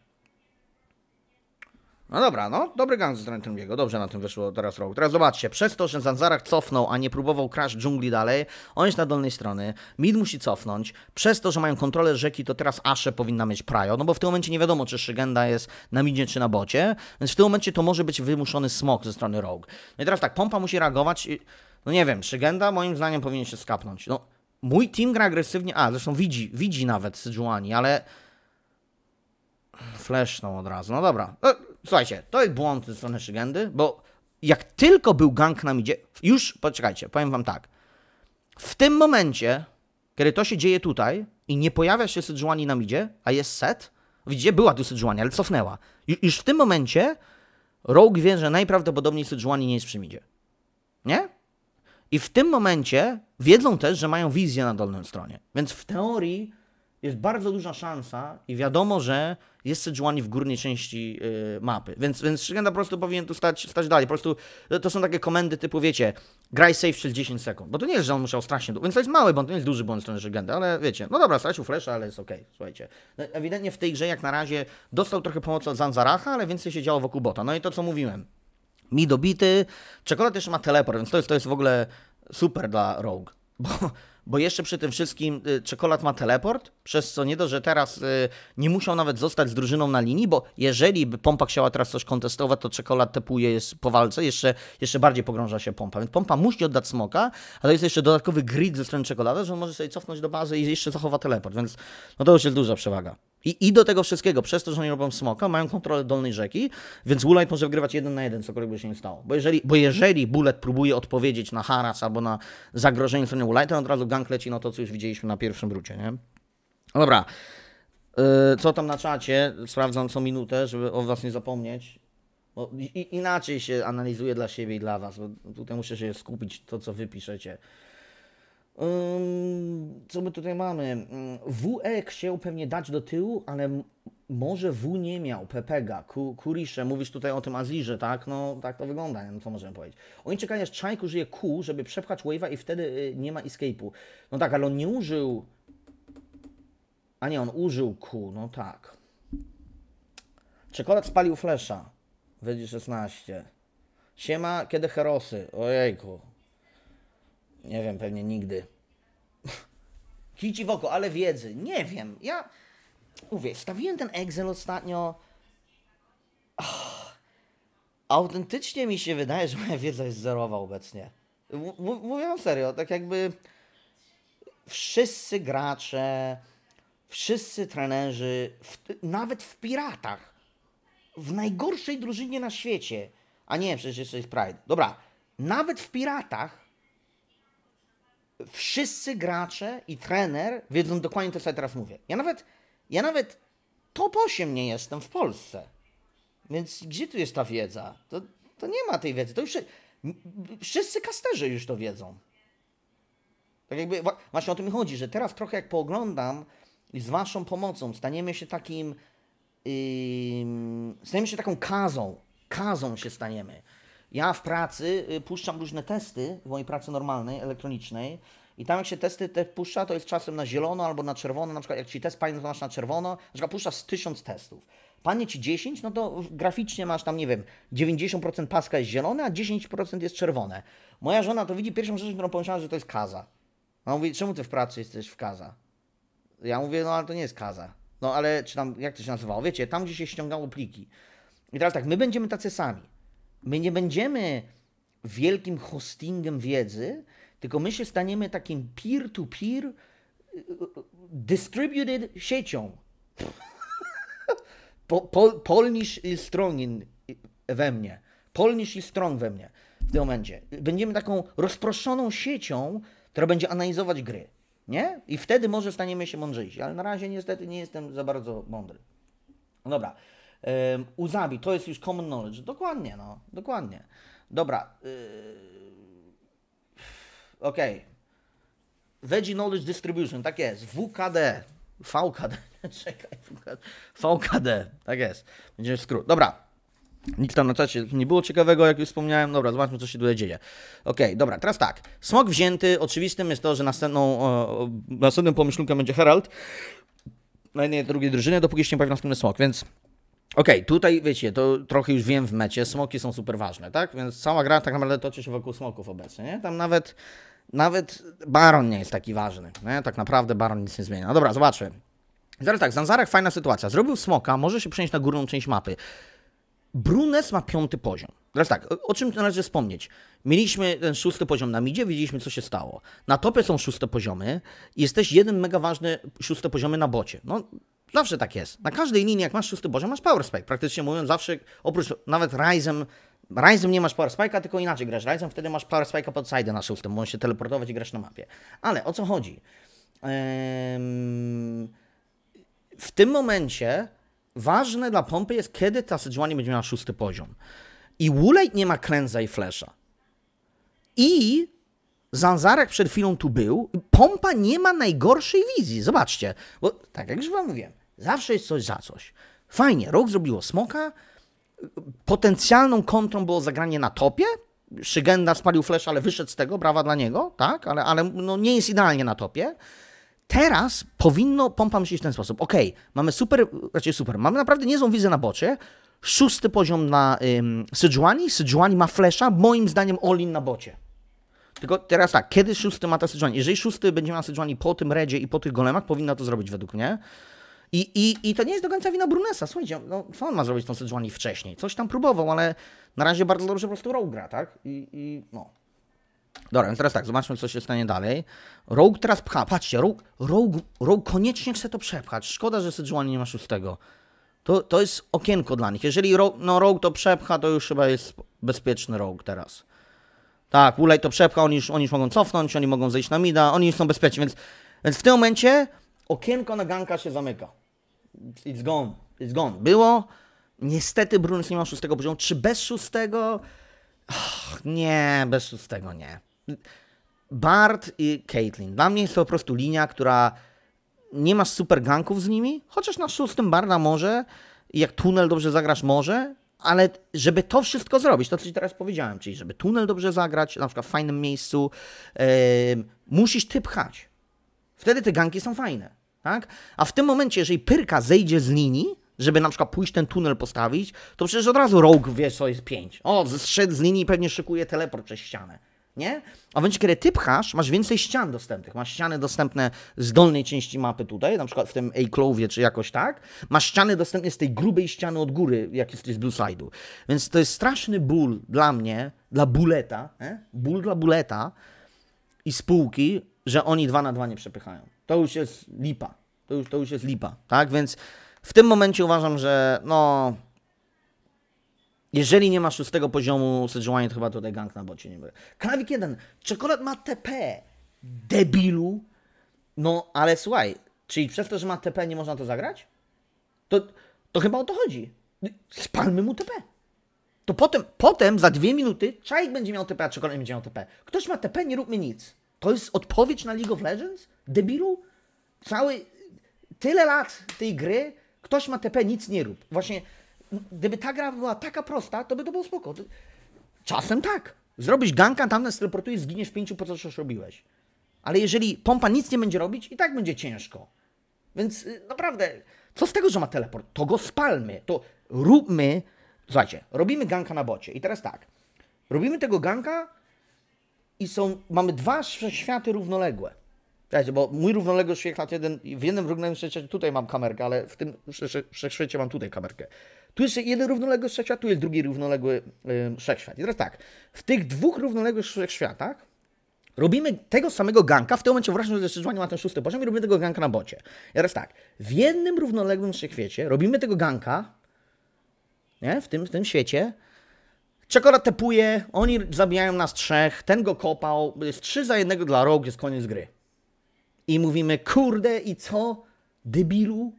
No dobra, no, dobry gang z Drentyngiego, dobrze na tym wyszło teraz rok. Teraz zobaczcie, przez to, że Zanzarak cofnął, a nie próbował crash dżungli dalej, on jest na dolnej strony, mid musi cofnąć, przez to, że mają kontrolę rzeki, to teraz Asze powinna mieć prajo, no bo w tym momencie nie wiadomo, czy Szygenda jest na midzie, czy na bocie, więc w tym momencie to może być wymuszony smok ze strony Rogue. No i teraz tak, pompa musi reagować i, no nie wiem, Szygenda moim zdaniem powinien się skapnąć. No, mój team gra agresywnie, a zresztą widzi, widzi nawet Juani, ale... Flashną od razu, no dobra. E, słuchajcie, to jest błąd ze strony Szygendy, bo jak tylko był gang na midzie, już, poczekajcie, powiem wam tak, w tym momencie, kiedy to się dzieje tutaj i nie pojawia się Sydżuani na midzie, a jest set, widzicie, była tu Sydżuani, ale cofnęła. Już w tym momencie Rogue wie, że najprawdopodobniej Sydżuani nie jest przy midzie. Nie? I w tym momencie wiedzą też, że mają wizję na dolnej stronie. Więc w teorii jest bardzo duża szansa i wiadomo, że jest Sejuani w górnej części yy, mapy, więc, więc Shigenda po prostu powinien tu stać, stać dalej. Po prostu y, to są takie komendy typu, wiecie, graj safe przez 10 sekund, bo to nie jest, że on musiał strasznie, więc to jest mały błąd, to nie jest duży błąd stronę Shigenda, ale wiecie, no dobra, stracił flash, ale jest okej, okay, słuchajcie. No, ewidentnie w tej grze jak na razie dostał trochę pomocy od Zanzaracha, ale więcej się działo wokół bota. No i to, co mówiłem, mi dobity, czekolad też ma teleport, więc to jest, to jest w ogóle super dla Rogue, bo bo jeszcze przy tym wszystkim y, Czekolad ma teleport, przez co nie do, że teraz y, nie musiał nawet zostać z drużyną na linii, bo jeżeli by Pompa chciała teraz coś kontestować, to Czekolad tepuje jest po walce, jeszcze, jeszcze bardziej pogrąża się Pompa. Więc Pompa musi oddać smoka, a to jest jeszcze dodatkowy grid ze strony Czekolada, że on może sobie cofnąć do bazy i jeszcze zachowa teleport, więc no to już jest duża przewaga. I, I do tego wszystkiego, przez to, że nie robią smoka, mają kontrolę dolnej rzeki, więc Woolite może wygrywać jeden na jeden, cokolwiek by się nie stało. Bo jeżeli, bo jeżeli Bullet próbuje odpowiedzieć na haras albo na zagrożenie strony Woolite, od razu gank leci na no to, co już widzieliśmy na pierwszym brucie, nie? Dobra. Yy, co tam na czacie? Sprawdzam co minutę, żeby o was nie zapomnieć. Bo i, inaczej się analizuje dla siebie i dla was, bo tutaj muszę się skupić to, co wy piszecie co my tutaj mamy? Mm, WE chciał pewnie dać do tyłu, ale może W nie miał, Pepega, ku, Kurisze, mówisz tutaj o tym Azirze, tak? No, tak to wygląda, no, co możemy powiedzieć. Ończykan aż Czajk użyje Q, żeby przepchać Wave'a i wtedy y, nie ma escape'u. No tak, ale on nie użył... A nie, on użył Q, no tak. Czekolad spalił flesza. Wydzie 16. Siema, kiedy herosy? Ojejku. Nie wiem, pewnie nigdy. Kici w oko, ale wiedzy. Nie wiem. Ja, mówię, stawiłem ten Excel ostatnio. Oh. Autentycznie mi się wydaje, że moja wiedza jest zerowa obecnie. M mówię serio, tak jakby wszyscy gracze, wszyscy trenerzy, w, nawet w Piratach, w najgorszej drużynie na świecie, a nie, przecież jeszcze jest Pride. Dobra, nawet w Piratach wszyscy gracze i trener wiedzą dokładnie to, co ja teraz mówię. Ja nawet, ja nawet top 8 nie jestem w Polsce. Więc gdzie tu jest ta wiedza? To, to nie ma tej wiedzy. To już wszyscy kasterzy już to wiedzą. Tak jakby właśnie o tym mi chodzi, że teraz trochę jak pooglądam i z waszą pomocą staniemy się takim yy, staniemy się taką kazą. Kazą się staniemy. Ja w pracy y, puszczam różne testy, w mojej pracy normalnej, elektronicznej, i tam jak się testy te puszcza, to jest czasem na zielono albo na czerwono, na przykład jak ci test pani to masz na czerwono, na przykład puszczasz tysiąc testów. Panie ci 10, no to graficznie masz tam, nie wiem, 90% paska jest zielone, a 10% jest czerwone. Moja żona to widzi pierwszą rzecz, którą pomyślała, że to jest kaza. Ona no mówi, czemu ty w pracy jesteś w kaza? Ja mówię, no ale to nie jest kaza. No ale, czy tam, jak to się nazywało, wiecie, tam gdzie się ściągało pliki. I teraz tak, my będziemy tacy sami my nie będziemy wielkim hostingiem wiedzy, tylko my się staniemy takim peer-to-peer y, y, distributed siecią. po, po, polnisz stronin we mnie. Polnisz i stron we mnie w tym momencie. Będziemy taką rozproszoną siecią, która będzie analizować gry. Nie? I wtedy może staniemy się mądrzejsi, ale na razie niestety nie jestem za bardzo mądry. No dobra, Uzabi, to jest już common knowledge. Dokładnie, no, dokładnie. Dobra. Yy... Okej. Okay. Veggie Knowledge Distribution, tak jest. WKD. VKD. Czekaj, VKD, tak jest. Będziemy skrót. Dobra. Nic tam na czacie nie było ciekawego, jak już wspomniałem. Dobra, zobaczmy, co się tutaj dzieje. Okej, okay, dobra, teraz tak. Smok wzięty, oczywistym jest to, że następną, e, następnym pomyślnikiem będzie Herald. Na no jednej, drugiej drużyny, dopóki się nie pojawi następny smok, więc Okej, okay, tutaj wiecie, to trochę już wiem w mecie, smoki są super ważne, tak? Więc cała gra tak naprawdę toczy się wokół smoków obecnie, nie? Tam nawet, nawet Baron nie jest taki ważny, nie? Tak naprawdę Baron nic nie zmienia. No dobra, zobaczmy. Zaraz tak, Zanzarek fajna sytuacja. Zrobił smoka, może się przenieść na górną część mapy. Brunes ma piąty poziom. Teraz tak, o czym należy wspomnieć? Mieliśmy ten szósty poziom na midzie, widzieliśmy co się stało. Na topie są szóste poziomy, Jesteś jeden mega ważny szóste poziomy na bocie. No, Zawsze tak jest. Na każdej linii, jak masz szósty poziom, masz power spike. Praktycznie mówiąc, zawsze, oprócz nawet Ryzen, Ryzen nie masz power spike'a, tylko inaczej grasz Ryzen wtedy masz power spike'a pod side na szóstym, możesz się teleportować i grasz na mapie. Ale o co chodzi? Ehm, w tym momencie ważne dla pompy jest, kiedy ta Sejuani będzie miała szósty poziom. I Woolite nie ma klęza i flesza. I Zanzarek przed chwilą tu był. Pompa nie ma najgorszej wizji. Zobaczcie. Bo tak jak już wam mówiłem, Zawsze jest coś za coś. Fajnie, rok zrobiło smoka, potencjalną kontrą było zagranie na topie, Szygenda spalił flash, ale wyszedł z tego, brawa dla niego, tak? Ale, ale no nie jest idealnie na topie. Teraz powinno pompa myśleć w ten sposób. Ok, mamy super, raczej znaczy super, mamy naprawdę niezłą wizję na bocie. Szósty poziom na ym, Sejuani. Sejuani ma flesza, moim zdaniem Olin na bocie. Tylko teraz tak, kiedy szósty ma ta Sejuani? Jeżeli szósty będzie miał Sejuani po tym redzie i po tych golemach, powinna to zrobić według mnie. I, i, I to nie jest do końca wina Brunesa. Słuchajcie, no, co on ma zrobić z tą Sejuani wcześniej? Coś tam próbował, ale na razie bardzo dobrze po prostu Rogue gra, tak? I, i no. Dobra, więc teraz tak, zobaczmy, co się stanie dalej. Rogue teraz pcha. Patrzcie, Rogue, Rogue, Rogue koniecznie chce to przepchać. Szkoda, że Sejuani nie ma szóstego. To, to jest okienko dla nich. Jeżeli Rogue, no, Rogue to przepcha, to już chyba jest bezpieczny Rogue teraz. Tak, Ulej to przepcha, oni już, oni już mogą cofnąć, oni mogą zejść na mida, oni już są bezpieczni, więc, więc w tym momencie okienko na ganka się zamyka it's gone, it's gone. Było, niestety Bruns nie ma szóstego poziomu, czy bez szóstego? Och, nie, bez szóstego nie. Bart i Caitlyn. Dla mnie jest to po prostu linia, która nie masz super ganków z nimi, chociaż na szóstym Barda może, jak tunel dobrze zagrasz może, ale żeby to wszystko zrobić, to co ci teraz powiedziałem, czyli żeby tunel dobrze zagrać, na przykład w fajnym miejscu, yy, musisz ty pchać. Wtedy te ganki są fajne tak? A w tym momencie, jeżeli Pyrka zejdzie z linii, żeby na przykład pójść ten tunel postawić, to przecież od razu Rogue wie, co jest 5. O, zszedł z linii i pewnie szykuje teleport przez ścianę. Nie? A w momencie, kiedy ty pchasz, masz więcej ścian dostępnych. Masz ściany dostępne z dolnej części mapy tutaj, na przykład w tym A-Clowie czy jakoś tak. Masz ściany dostępne z tej grubej ściany od góry, jak jesteś z Blue Side'u. Więc to jest straszny ból dla mnie, dla Buleta, nie? ból dla Buleta i spółki, że oni dwa na dwa nie przepychają to już jest lipa. To już, to już jest lipa, tak? Więc w tym momencie uważam, że no... Jeżeli nie ma szóstego poziomu Sejuani, to chyba tutaj gang na bocie nie będzie. Krawik 1. Czekolad ma TP. Debilu. No, ale słuchaj, czyli przez to, że ma TP nie można to zagrać? To, to chyba o to chodzi. Spalmy mu TP. To potem, potem za dwie minuty Czajk będzie miał TP, a Czekolad nie będzie miał TP. Ktoś ma TP, nie róbmy nic. To jest odpowiedź na League of Legends? Debilu? Cały, tyle lat tej gry, ktoś ma TP, nic nie rób. Właśnie, gdyby ta gra była taka prosta, to by to było spoko. Czasem tak. Zrobisz ganka, tam nas teleportujesz, zginiesz w pięciu, po co coś robiłeś. Ale jeżeli pompa nic nie będzie robić, i tak będzie ciężko. Więc y, naprawdę, co z tego, że ma teleport? To go spalmy, to róbmy... Słuchajcie, robimy ganka na bocie i teraz tak, robimy tego ganka i są, mamy dwa światy równoległe. bo mój równoległy wszechświat jeden, w jednym równoległym wszechświecie tutaj mam kamerkę, ale w tym wszechświecie mam tutaj kamerkę. Tu jest jeden równoległy wszechświat, tu jest drugi równoległy yy, wszechświat. I teraz tak, w tych dwóch równoległych wszechświatach robimy tego samego ganka, w tym momencie wracając do zdecydowania na ten szósty poziom i robimy tego ganka na bocie. I teraz tak, w jednym równoległym wszechświecie robimy tego ganka, nie, w tym, w tym świecie, Czekora tepuje, oni zabijają nas trzech, ten go kopał, jest trzy za jednego dla Rogue, jest koniec gry. I mówimy, kurde, i co, debilu?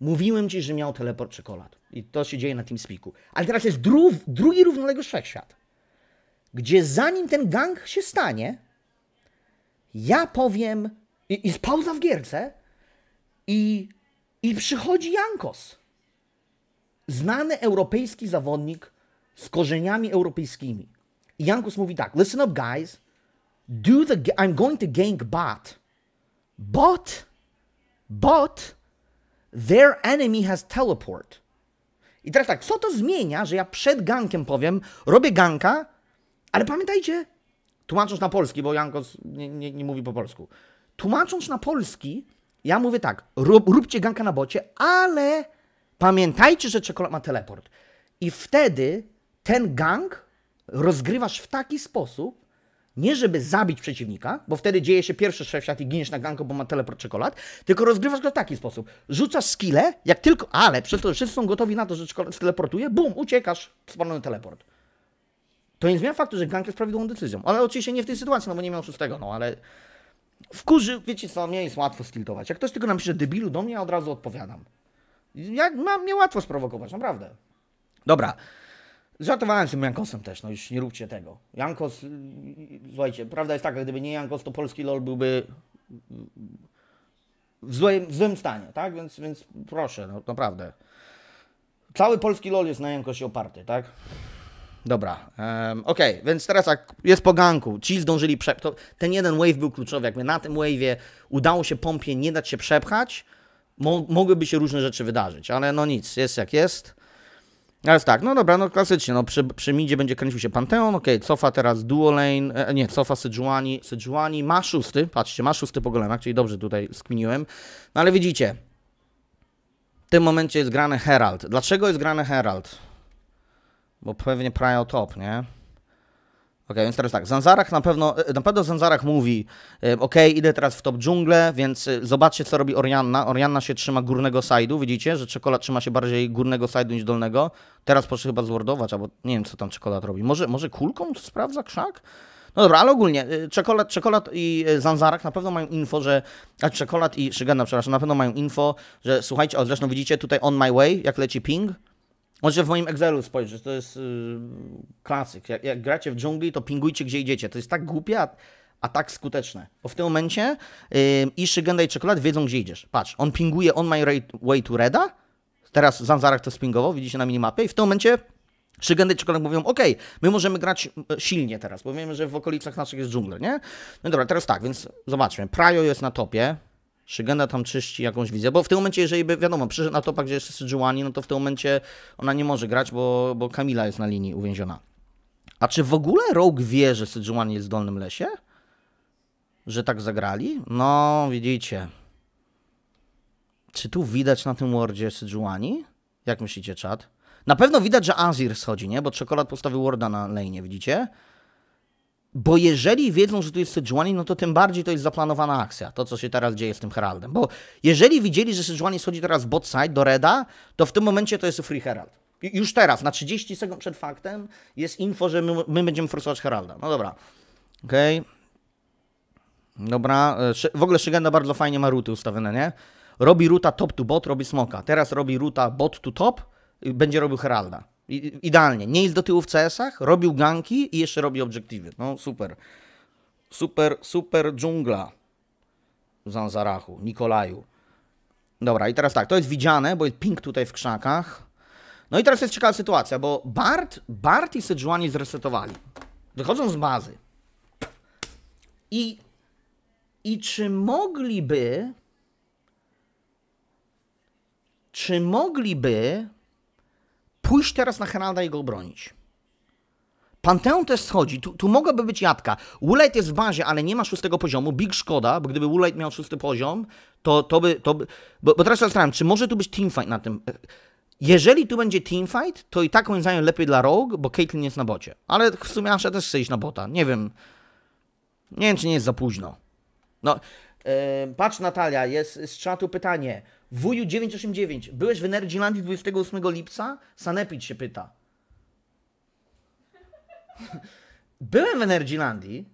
Mówiłem ci, że miał teleport czekolad. I to się dzieje na TeamSpeaku. Ale teraz jest dru drugi równoległy wszechświat, gdzie zanim ten gang się stanie, ja powiem, i, i pauza w gierce, i, i przychodzi Jankos. Znany europejski zawodnik z korzeniami europejskimi. I Jankus mówi tak: Listen up, guys. Do the, I'm going to gank bot. But, but, their enemy has teleport. I teraz tak, co to zmienia, że ja przed gankiem powiem, robię ganka, ale pamiętajcie, tłumacząc na polski, bo Jankos nie, nie, nie mówi po polsku. Tłumacząc na polski, ja mówię tak, rób, róbcie ganka na bocie, ale pamiętajcie, że czekolad ma teleport. I wtedy ten gang rozgrywasz w taki sposób, nie żeby zabić przeciwnika, bo wtedy dzieje się pierwszy szefsiat i giniesz na ganku, bo ma teleport czekolad, tylko rozgrywasz go w taki sposób. Rzucasz skille, jak tylko, ale przez to, że wszyscy są gotowi na to, że czekolad teleportuje, bum, uciekasz, spalony teleport. To nie zmienia faktu, że gang jest prawidłową decyzją. Ale oczywiście nie w tej sytuacji, no bo nie miał szóstego, no ale wkurzy, wiecie co, mnie jest łatwo stiltować. Jak ktoś tylko napisze debilu do mnie, ja od razu odpowiadam. Ja mam mnie łatwo sprowokować, naprawdę. Dobra. Żartowałem z tym Jankosem też, no już nie róbcie tego. Jankos, y, y, słuchajcie, prawda jest taka, gdyby nie Jankos, to polski LOL byłby w złym, w złym stanie, tak? Więc, więc proszę, no, naprawdę. Cały polski LOL jest na Jankosie oparty, tak? Dobra, um, okej, okay. więc teraz jak jest po ganku, ci zdążyli przepchnąć, ten jeden wave był kluczowy, jakby na tym wave'ie udało się pompie nie dać się przepchać, mo mogłyby się różne rzeczy wydarzyć, ale no nic, jest jak jest jest tak, no dobra, no klasycznie, no przy, przy Midzie będzie kręcił się Panteon, okej, okay, cofa teraz Duolane, e, nie, cofa Sejuani, Sejuani ma szósty, patrzcie, ma szósty po golemach, czyli dobrze tutaj skminiłem, no ale widzicie, w tym momencie jest grany Herald. Dlaczego jest grany Herald? Bo pewnie Prior Top, nie? okay, więc teraz tak, Zanzarach na pewno, e, na pewno Zanzarach mówi, e, ok, idę teraz w top dżunglę, więc e, zobaczcie, co robi Orianna. Orianna się trzyma górnego side'u, widzicie, że czekolad trzyma się bardziej górnego side'u niż dolnego. Teraz proszę chyba zwordować, albo nie wiem, co tam czekolad robi. Może, może kulką sprawdza krzak? No dobra, ale ogólnie czekolad, czekolad i Zanzarak na pewno mają info, że. A czekolad i Szygana, przepraszam, na pewno mają info, że słuchajcie, o zresztą widzicie tutaj on my way, jak leci ping. Może w moim Excelu spojrzeć, to jest yy, klasyk. Jak, jak, gracie w dżungli, to pingujcie gdzie idziecie. To jest tak głupie, a, a tak skuteczne. Bo w tym momencie yy, i Shigenda i Czekolad wiedzą gdzie idziesz. Patrz, on pinguje on my way to reda. Teraz Zanzarak to spingował, widzicie na minimapie. I w tym momencie Szygenda i Czekolad mówią, ok, my możemy grać y, silnie teraz, bo wiemy, że w okolicach naszych jest dżungla, nie? No dobra, teraz tak, więc zobaczmy. Prajo jest na topie, Szygenda tam czyści jakąś wizję, bo w tym momencie, jeżeli by, wiadomo, przyszedł na topa, gdzie jest Sydżuani, no to w tym momencie ona nie może grać, bo, bo Kamila jest na linii uwięziona. A czy w ogóle Rogue wie, że Sydżuani jest w Dolnym Lesie? Że tak zagrali? No, widzicie. Czy tu widać na tym wardzie Sydżuani? Jak myślicie, czat? Na pewno widać, że Azir schodzi, nie? Bo czekolad postawił Worda na lane, widzicie? Bo jeżeli wiedzą, że tu jest Sejuani, no to tym bardziej to jest zaplanowana akcja, to co się teraz dzieje z tym Heraldem. Bo jeżeli widzieli, że Sejuani schodzi teraz bot side do Reda, to w tym momencie to jest free Herald. Już teraz, na 30 sekund przed faktem, jest info, że my, my będziemy forsować Heralda. No dobra. Okej. Okay. Dobra. E, w ogóle Shigenda bardzo fajnie ma ruty ustawione, nie? Robi ruta top to bot, robi smoka. Teraz robi ruta bot to top, będzie robił Heralda. Idealnie. Nie jest do tyłu w CS-ach, robił ganki i jeszcze robi obiektywy. No super. Super, super dżungla. Zanzarachu, Nikolaju. Dobra, i teraz tak, to jest widziane, bo jest ping tutaj w krzakach. No i teraz jest ciekawa sytuacja, bo Bart, Bart i Sejuani zresetowali. Wychodzą z bazy. I, I czy mogliby... Czy mogliby pójść teraz na Heralda i go obronić. Panteon też schodzi, tu, tu mogłaby być jatka. Woolite jest w bazie, ale nie ma szóstego poziomu, big szkoda, bo gdyby Woolite miał szósty poziom, to, to by... To by bo, bo teraz zastanawiam, czy może tu być teamfight na tym... Jeżeli tu będzie teamfight, to i tak moim zdaniem lepiej dla Rogue, bo Caitlyn jest na bocie. Ale w sumie Asha też chce iść na bota, nie wiem. Nie wiem, czy nie jest za późno. No, yy, patrz Natalia, jest z czatu pytanie. Wuju 989, byłeś w Energylandii 28 lipca? Sanepid się pyta. Byłem w Energylandii.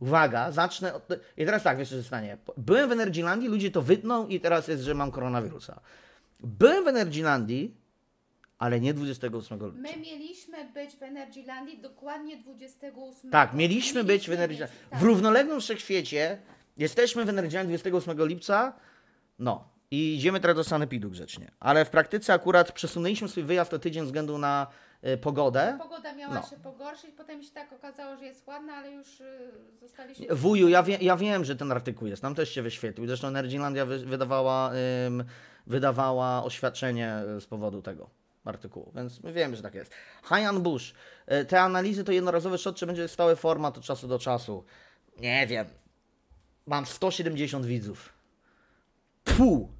Uwaga, zacznę od... I teraz tak, wiesz co się stanie. Byłem w Energylandii, ludzie to wytną i teraz jest, że mam koronawirusa. Byłem w Energylandii, ale nie 28 lipca. My mieliśmy być w Energylandii dokładnie 28. Tak, mieliśmy, mieliśmy być w Energylandii. Tak. W równoległym wszechświecie jesteśmy w Energylandii 28 lipca. No, i idziemy teraz do sanepidu grzecznie. Ale w praktyce akurat przesunęliśmy swój wyjazd o tydzień ze względu na e, pogodę. No, pogoda miała no. się pogorszyć, potem się tak okazało, że jest ładna, ale już e, zostaliśmy... Wuju, ja, wie, ja wiem, że ten artykuł jest, nam też się wyświetlił. Zresztą Energylandia wy, wydawała, ym, wydawała oświadczenie e, z powodu tego artykułu, więc my wiemy, że tak jest. Hayan Bush. Te analizy to jednorazowy shot, czy będzie stały format od czasu do czasu? Nie wiem. Mam 170 widzów. Pół.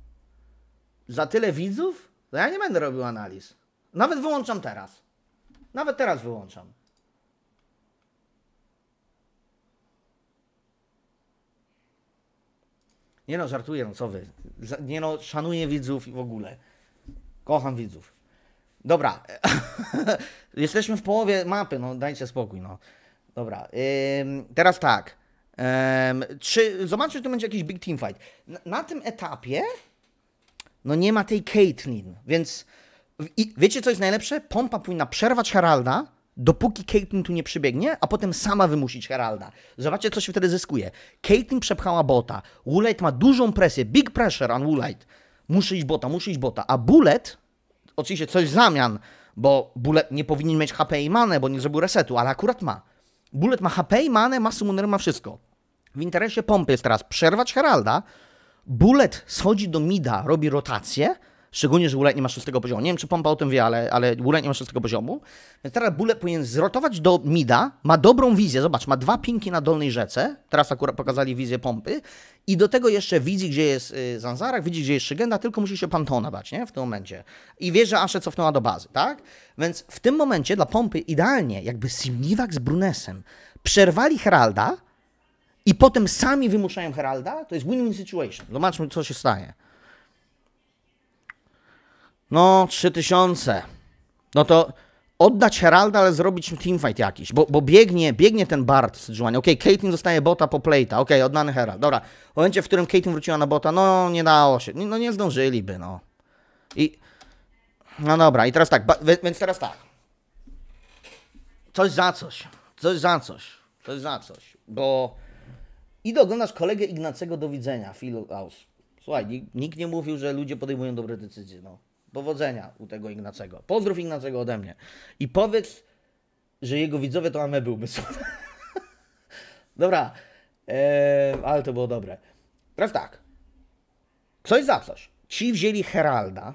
Za tyle widzów? To no ja nie będę robił analiz. Nawet wyłączam teraz. Nawet teraz wyłączam. Nie no, żartuję, no co wy. Nie no, szanuję widzów i w ogóle. Kocham widzów. Dobra. Jesteśmy w połowie mapy, no dajcie spokój, no. Dobra. Ym, teraz tak. Um, czy zobaczcie, czy to będzie jakiś big team fight. Na, na, tym etapie no nie ma tej Caitlyn, więc i, wiecie co jest najlepsze? Pompa powinna przerwać Heralda, dopóki Caitlyn tu nie przybiegnie, a potem sama wymusić Heralda. Zobaczcie, co się wtedy zyskuje. Caitlyn przepchała bota, Woolite ma dużą presję, big pressure on Woolite. Muszę iść bota, muszę iść bota, a Bullet, oczywiście coś w zamian, bo Bullet nie powinien mieć HP i manę, bo nie zrobił resetu, ale akurat ma Bullet ma HP i manę, ma summoner, ma wszystko. W interesie pompy jest teraz przerwać Heralda, Bullet schodzi do mida, robi rotację, Szczególnie, że Bullet nie ma szóstego poziomu. Nie wiem, czy Pompa o tym wie, ale, ale nie ma szóstego poziomu. Więc teraz Bullet powinien zrotować do mida, ma dobrą wizję, zobacz, ma dwa pinki na dolnej rzece, teraz akurat pokazali wizję Pompy i do tego jeszcze widzi, gdzie jest y, Zanzarak, widzi, gdzie jest Szygenda, tylko musi się Pantona bać, nie, w tym momencie. I wie, że Asze cofnęła do bazy, tak? Więc w tym momencie dla Pompy idealnie, jakby Simniwak z Brunesem przerwali Heralda, i potem sami wymuszają Heralda, to jest win-win situation. Zobaczmy, co się staje. No, 3000. No to oddać Heralda, ale zrobić teamfight jakiś, bo, bo biegnie, biegnie ten Bart z Juani. Okej, okay, Caitlyn dostaje bota po playta. okej, okay, oddany Herald. Dobra, w momencie, w którym Caitlyn wróciła na bota, no nie dało się, no nie zdążyliby, no. I, no dobra, i teraz tak, więc teraz tak. Coś za coś, coś za coś, coś za coś, bo idę oglądasz kolegę Ignacego do widzenia, Phil House. Słuchaj, nikt nie mówił, że ludzie podejmują dobre decyzje, no. Powodzenia u tego Ignacego. Pozdrów Ignacego ode mnie. I powiedz, że jego widzowie to ameby umysłowe. Dobra, eee, ale to było dobre. Teraz tak. Coś za coś. Ci wzięli Heralda,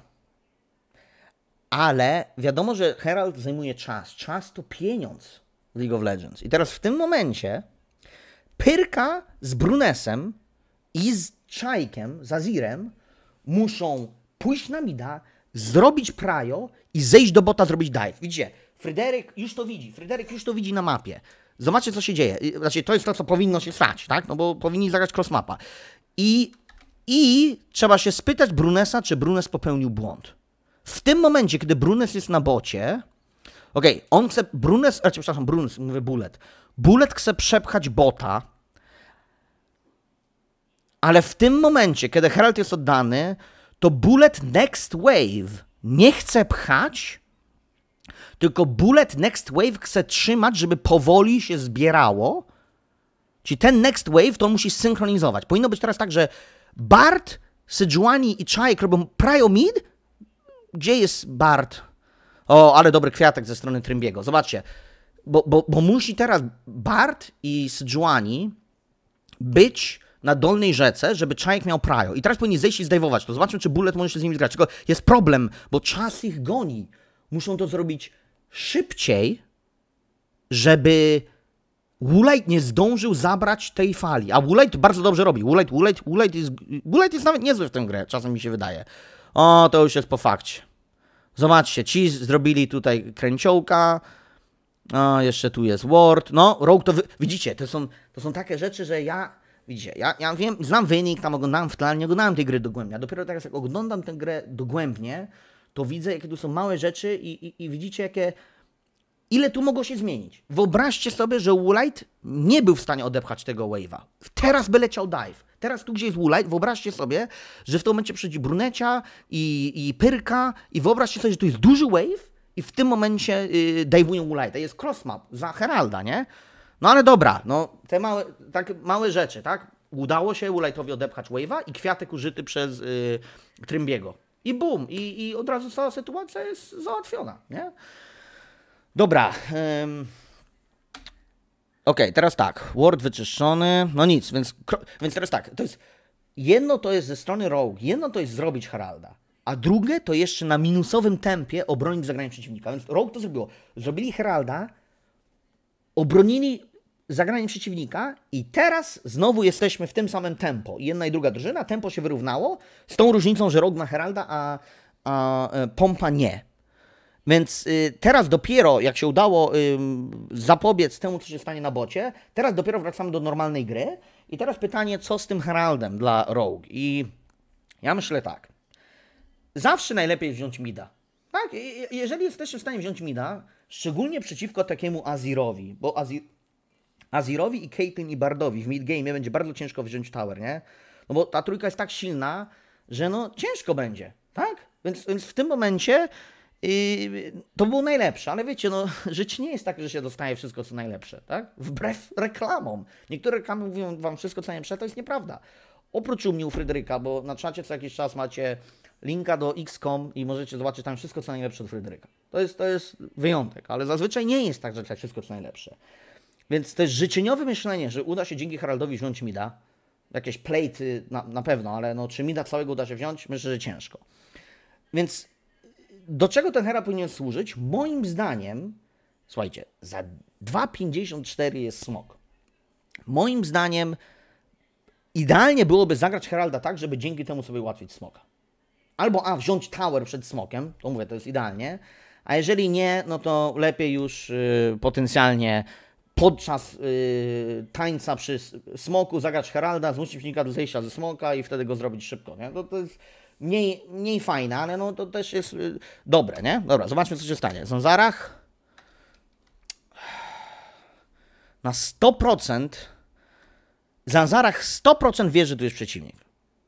ale wiadomo, że Herald zajmuje czas. Czas to pieniądz League of Legends. I teraz w tym momencie Pyrka z Brunesem i z Czajkiem, z Azirem muszą pójść na Mida, zrobić prajo i zejść do bota, zrobić dive. Widzicie? Fryderyk już to widzi, Fryderyk już to widzi na mapie. Zobaczcie, co się dzieje. Znaczy, to jest to, co powinno się stać, tak? No bo powinni zagrać crossmapa. I, I trzeba się spytać Brunesa, czy Brunes popełnił błąd. W tym momencie, kiedy Brunes jest na bocie, okej, okay, on chce, Brunes, znaczy, przepraszam, Brunes, mówię Bullet. Bullet chce przepchać bota, ale w tym momencie, kiedy Herald jest oddany, to Bullet Next Wave nie chce pchać, tylko Bullet Next Wave chce trzymać, żeby powoli się zbierało. Czyli ten Next Wave to musi synchronizować. Powinno być teraz tak, że Bart, Sejuani i Czajek robią Pryo Mid. Gdzie jest Bart? O, ale dobry kwiatek ze strony Trymbiego. Zobaczcie. Bo, bo, bo musi teraz Bart i Sejuani być na dolnej rzece, żeby Czajek miał prajo. I teraz powinni zejść i zdejwować to. Zobaczmy, czy Bullet może się z nim zgrać. Tylko jest problem, bo czas ich goni. Muszą to zrobić szybciej, żeby Woolite nie zdążył zabrać tej fali. A Woolite bardzo dobrze robi. Woolite, Woolite, Woolite jest, Woolite jest nawet niezły w tę grę, czasem mi się wydaje. O, to już jest po fakcie. Zobaczcie, ci zrobili tutaj kręciołka, o, jeszcze tu jest Ward. No, Rogue to wy... Widzicie, to są, to są takie rzeczy, że ja Widzicie, ja, ja wiem, znam wynik, tam oglądałem w tle, ale nie oglądałem tej gry dogłębnie. A dopiero teraz jak oglądam tę grę dogłębnie, to widzę, jakie tu są małe rzeczy i, i, i widzicie, jakie ile tu mogło się zmienić. Wyobraźcie sobie, że Woolite nie był w stanie odepchać tego wave'a. Teraz by leciał dive. Teraz tu gdzie jest Woolite, wyobraźcie sobie, że w tym momencie przyjdzie Brunecia i, i Pyrka i wyobraźcie sobie, że tu jest duży wave i w tym momencie yy, dive'ują Woolite. Jest crossmap za Heralda, nie? No ale dobra, no te małe, tak, małe rzeczy, tak? Udało się Ulajtowi odepchać wave'a i kwiatek użyty przez y, Trymbiego. I bum, i, i od razu cała sytuacja jest załatwiona, nie? Dobra. Ym... Okej, okay, teraz tak. Word wyczyszczony. No nic, więc, więc teraz tak. To jest, jedno to jest ze strony Rogue, jedno to jest zrobić Haralda, a drugie to jeszcze na minusowym tempie obronić zagranicznego przeciwnika. Więc Rogue to zrobiło. Zrobili Heralda, obronili zagraniem przeciwnika i teraz znowu jesteśmy w tym samym tempo. Jedna i druga drużyna, tempo się wyrównało z tą różnicą, że Rogue ma Heralda, a, a e, Pompa nie. Więc y, teraz dopiero, jak się udało y, zapobiec temu, co się stanie na bocie, teraz dopiero wracamy do normalnej gry. I teraz pytanie, co z tym Heraldem dla Rogue? I ja myślę tak. Zawsze najlepiej wziąć Mida. Tak, jeżeli jesteście w stanie wziąć Mida, szczególnie przeciwko takiemu Azirowi, bo Azir Azirowi i Caitlyn i Bardowi w midgame będzie bardzo ciężko wziąć tower, nie? No bo ta trójka jest tak silna, że no ciężko będzie, tak? Więc, więc w tym momencie yy, to było najlepsze, ale wiecie, no życie nie jest tak, że się dostaje wszystko, co najlepsze, tak? Wbrew reklamom. Niektóre reklamy mówią wam wszystko, co najlepsze, to jest nieprawda. Oprócz u mnie, u Fryderyka, bo na czacie co jakiś czas macie linka do x.com i możecie zobaczyć tam wszystko, co najlepsze od Fryderyka. To jest, to jest wyjątek, ale zazwyczaj nie jest tak, że wszystko, co najlepsze. Więc też życzeniowe myślenie, że uda się dzięki Haraldowi wziąć Mida, jakieś plejty na, na pewno, ale no, czy Mida całego uda się wziąć, myślę, że ciężko. Więc do czego ten Hera powinien służyć? Moim zdaniem, słuchajcie, za 2,54 jest smok. Moim zdaniem idealnie byłoby zagrać Heralda tak, żeby dzięki temu sobie ułatwić smoka. Albo a, wziąć tower przed smokiem, to mówię, to jest idealnie, a jeżeli nie, no to lepiej już yy, potencjalnie podczas yy, tańca przy smoku zagrać Heralda, zmusić przeciwnika do zejścia ze smoka i wtedy go zrobić szybko. Nie? to no to jest mniej, mniej fajne, ale no, to też jest y, dobre. Nie? Dobra, zobaczmy co się stanie. Zanzarach na 100% Zanzarach 100% wie, że tu jest przeciwnik.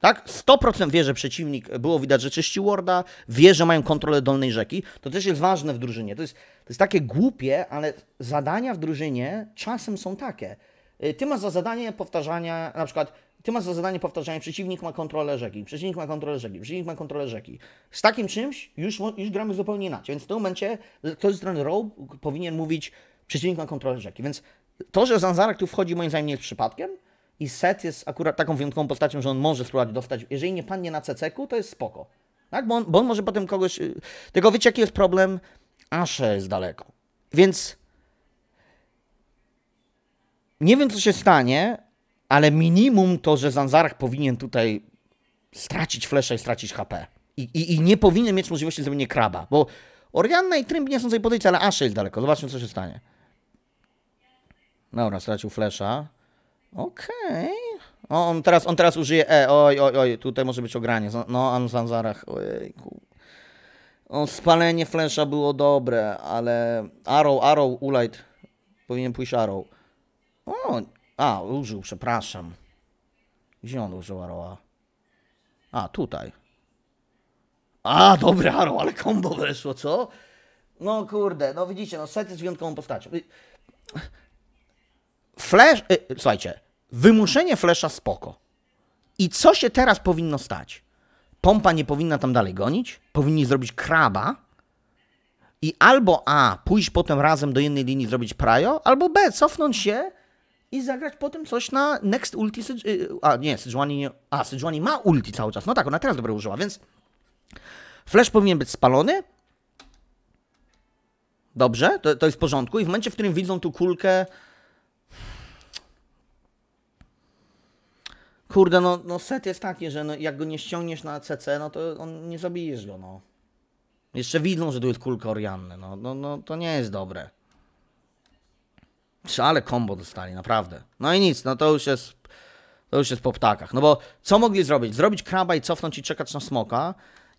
Tak? 100% wie, że przeciwnik, było widać, że czyści Warda, wie, że mają kontrolę dolnej rzeki. To też jest ważne w drużynie. To jest jest takie głupie, ale zadania w drużynie czasem są takie. Y, ty masz za zadanie powtarzania, na przykład ty masz za zadanie powtarzania, przeciwnik ma kontrolę rzeki, przeciwnik ma kontrolę rzeki, przeciwnik ma kontrolę rzeki. Z takim czymś już, już gramy zupełnie inaczej, więc w tym momencie ktoś z strony row powinien mówić, przeciwnik ma kontrolę rzeki. Więc to, że Zanzarak tu wchodzi moim zdaniem nie jest przypadkiem i Set jest akurat taką wyjątkową postacią, że on może spróbować dostać, jeżeli nie pannie na CC-ku, to jest spoko. Tak? Bo on, bo on może potem kogoś... Y, tylko wiecie, jaki jest problem Asze jest daleko. Więc nie wiem, co się stanie, ale minimum to, że Zanzarach powinien tutaj stracić flesza i stracić HP. I, i, I, nie powinien mieć możliwości zrobienia kraba, bo Orianna i Trimb nie są tutaj podejścia, ale Ashe jest daleko. Zobaczmy, co się stanie. Dobra, stracił flesza. Okej. Okay. on teraz, on teraz użyje E. Oj, oj, oj, tutaj może być ogranie. No, Anzanzarach. Ojejku. O, spalenie flesza było dobre, ale Arrow, Arrow, Ulight. Powinien pójść Arrow. O, a, użył, przepraszam. Gdzie on użył Arrowa? A, tutaj. A, dobry Arrow, ale combo weszło, co? No kurde, no widzicie, no set jest wyjątkową postacią. Flash, y, y słuchajcie, wymuszenie flesza spoko. I co się teraz powinno stać? pompa nie powinna tam dalej gonić, powinni zrobić kraba i albo A, pójść potem razem do jednej linii, zrobić prajo, albo B, cofnąć się i zagrać potem coś na next ulti. Y, a nie, Sejuani, a, Sejuani ma ulti cały czas. No tak, ona teraz dobrze użyła, więc flash powinien być spalony. Dobrze, to, to jest w porządku. I w momencie, w którym widzą tu kulkę, Kurde, no, no set jest taki, że no, jak go nie ściągniesz na CC, no to on nie zabijesz go, no. Jeszcze widzą, że tu jest kulka Orianny, no, no, no to nie jest dobre. Ale kombo dostali, naprawdę. No i nic, no to już jest to już jest po ptakach. No bo co mogli zrobić? Zrobić kraba i cofnąć i czekać na smoka.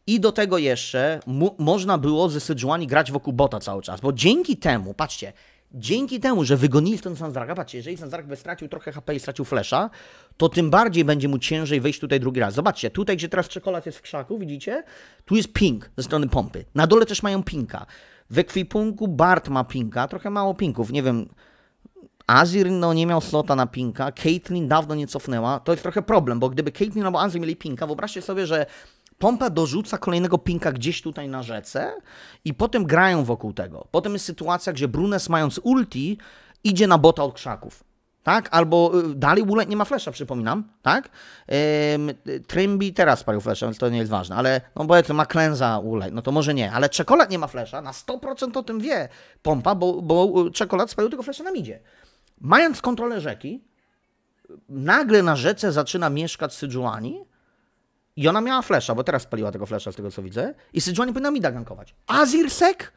I do tego jeszcze można było ze Sejuani grać wokół bota cały czas, bo dzięki temu, patrzcie, dzięki temu, że wygonili ten Sanzarga, patrzcie, jeżeli Sanzarg by stracił trochę HP i stracił flesza, to tym bardziej będzie mu ciężej wejść tutaj drugi raz. Zobaczcie, tutaj, gdzie teraz czekolad jest w krzaku, widzicie? Tu jest ping ze strony pompy. Na dole też mają pinka. W ekwipunku Bart ma pinka, trochę mało pinków, nie wiem... Azir no, nie miał slota na pinka, Caitlyn dawno nie cofnęła. To jest trochę problem, bo gdyby Caitlyn albo Azir mieli pinka, wyobraźcie sobie, że pompa dorzuca kolejnego pinka gdzieś tutaj na rzece i potem grają wokół tego. Potem jest sytuacja, gdzie Brunes mając ulti idzie na bota od krzaków. Tak? Albo y, dalej Woolet nie ma flesza, przypominam, tak? Ym, teraz spalił flesza, więc to nie jest ważne, ale no bo to ma klęza Woolet, no to może nie, ale czekolad nie ma flesza, na 100% o tym wie pompa, bo, bo y, czekolad spalił tylko flesza na midzie. Mając kontrolę rzeki, nagle na rzece zaczyna mieszkać Syjuani, i ona miała flesza, bo teraz spaliła tego flesza z tego co widzę. I Sejuani powinna dać gankować. Azirsek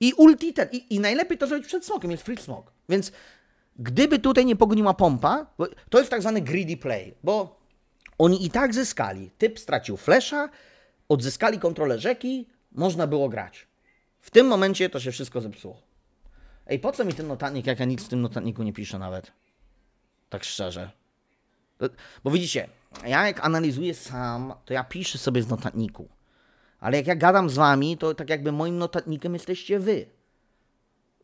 i ulti ten. I, I, najlepiej to zrobić przed smokiem, jest free smok. Więc gdyby tutaj nie pogoniła pompa, to jest tak zwany greedy play, bo oni i tak zyskali. Typ stracił flesza, odzyskali kontrolę rzeki, można było grać. W tym momencie to się wszystko zepsuło. Ej, po co mi ten notatnik, jak ja nic w tym notatniku nie piszę nawet? Tak szczerze. Bo widzicie, ja jak analizuję sam, to ja piszę sobie z notatniku. Ale jak ja gadam z wami, to tak jakby moim notatnikiem jesteście wy.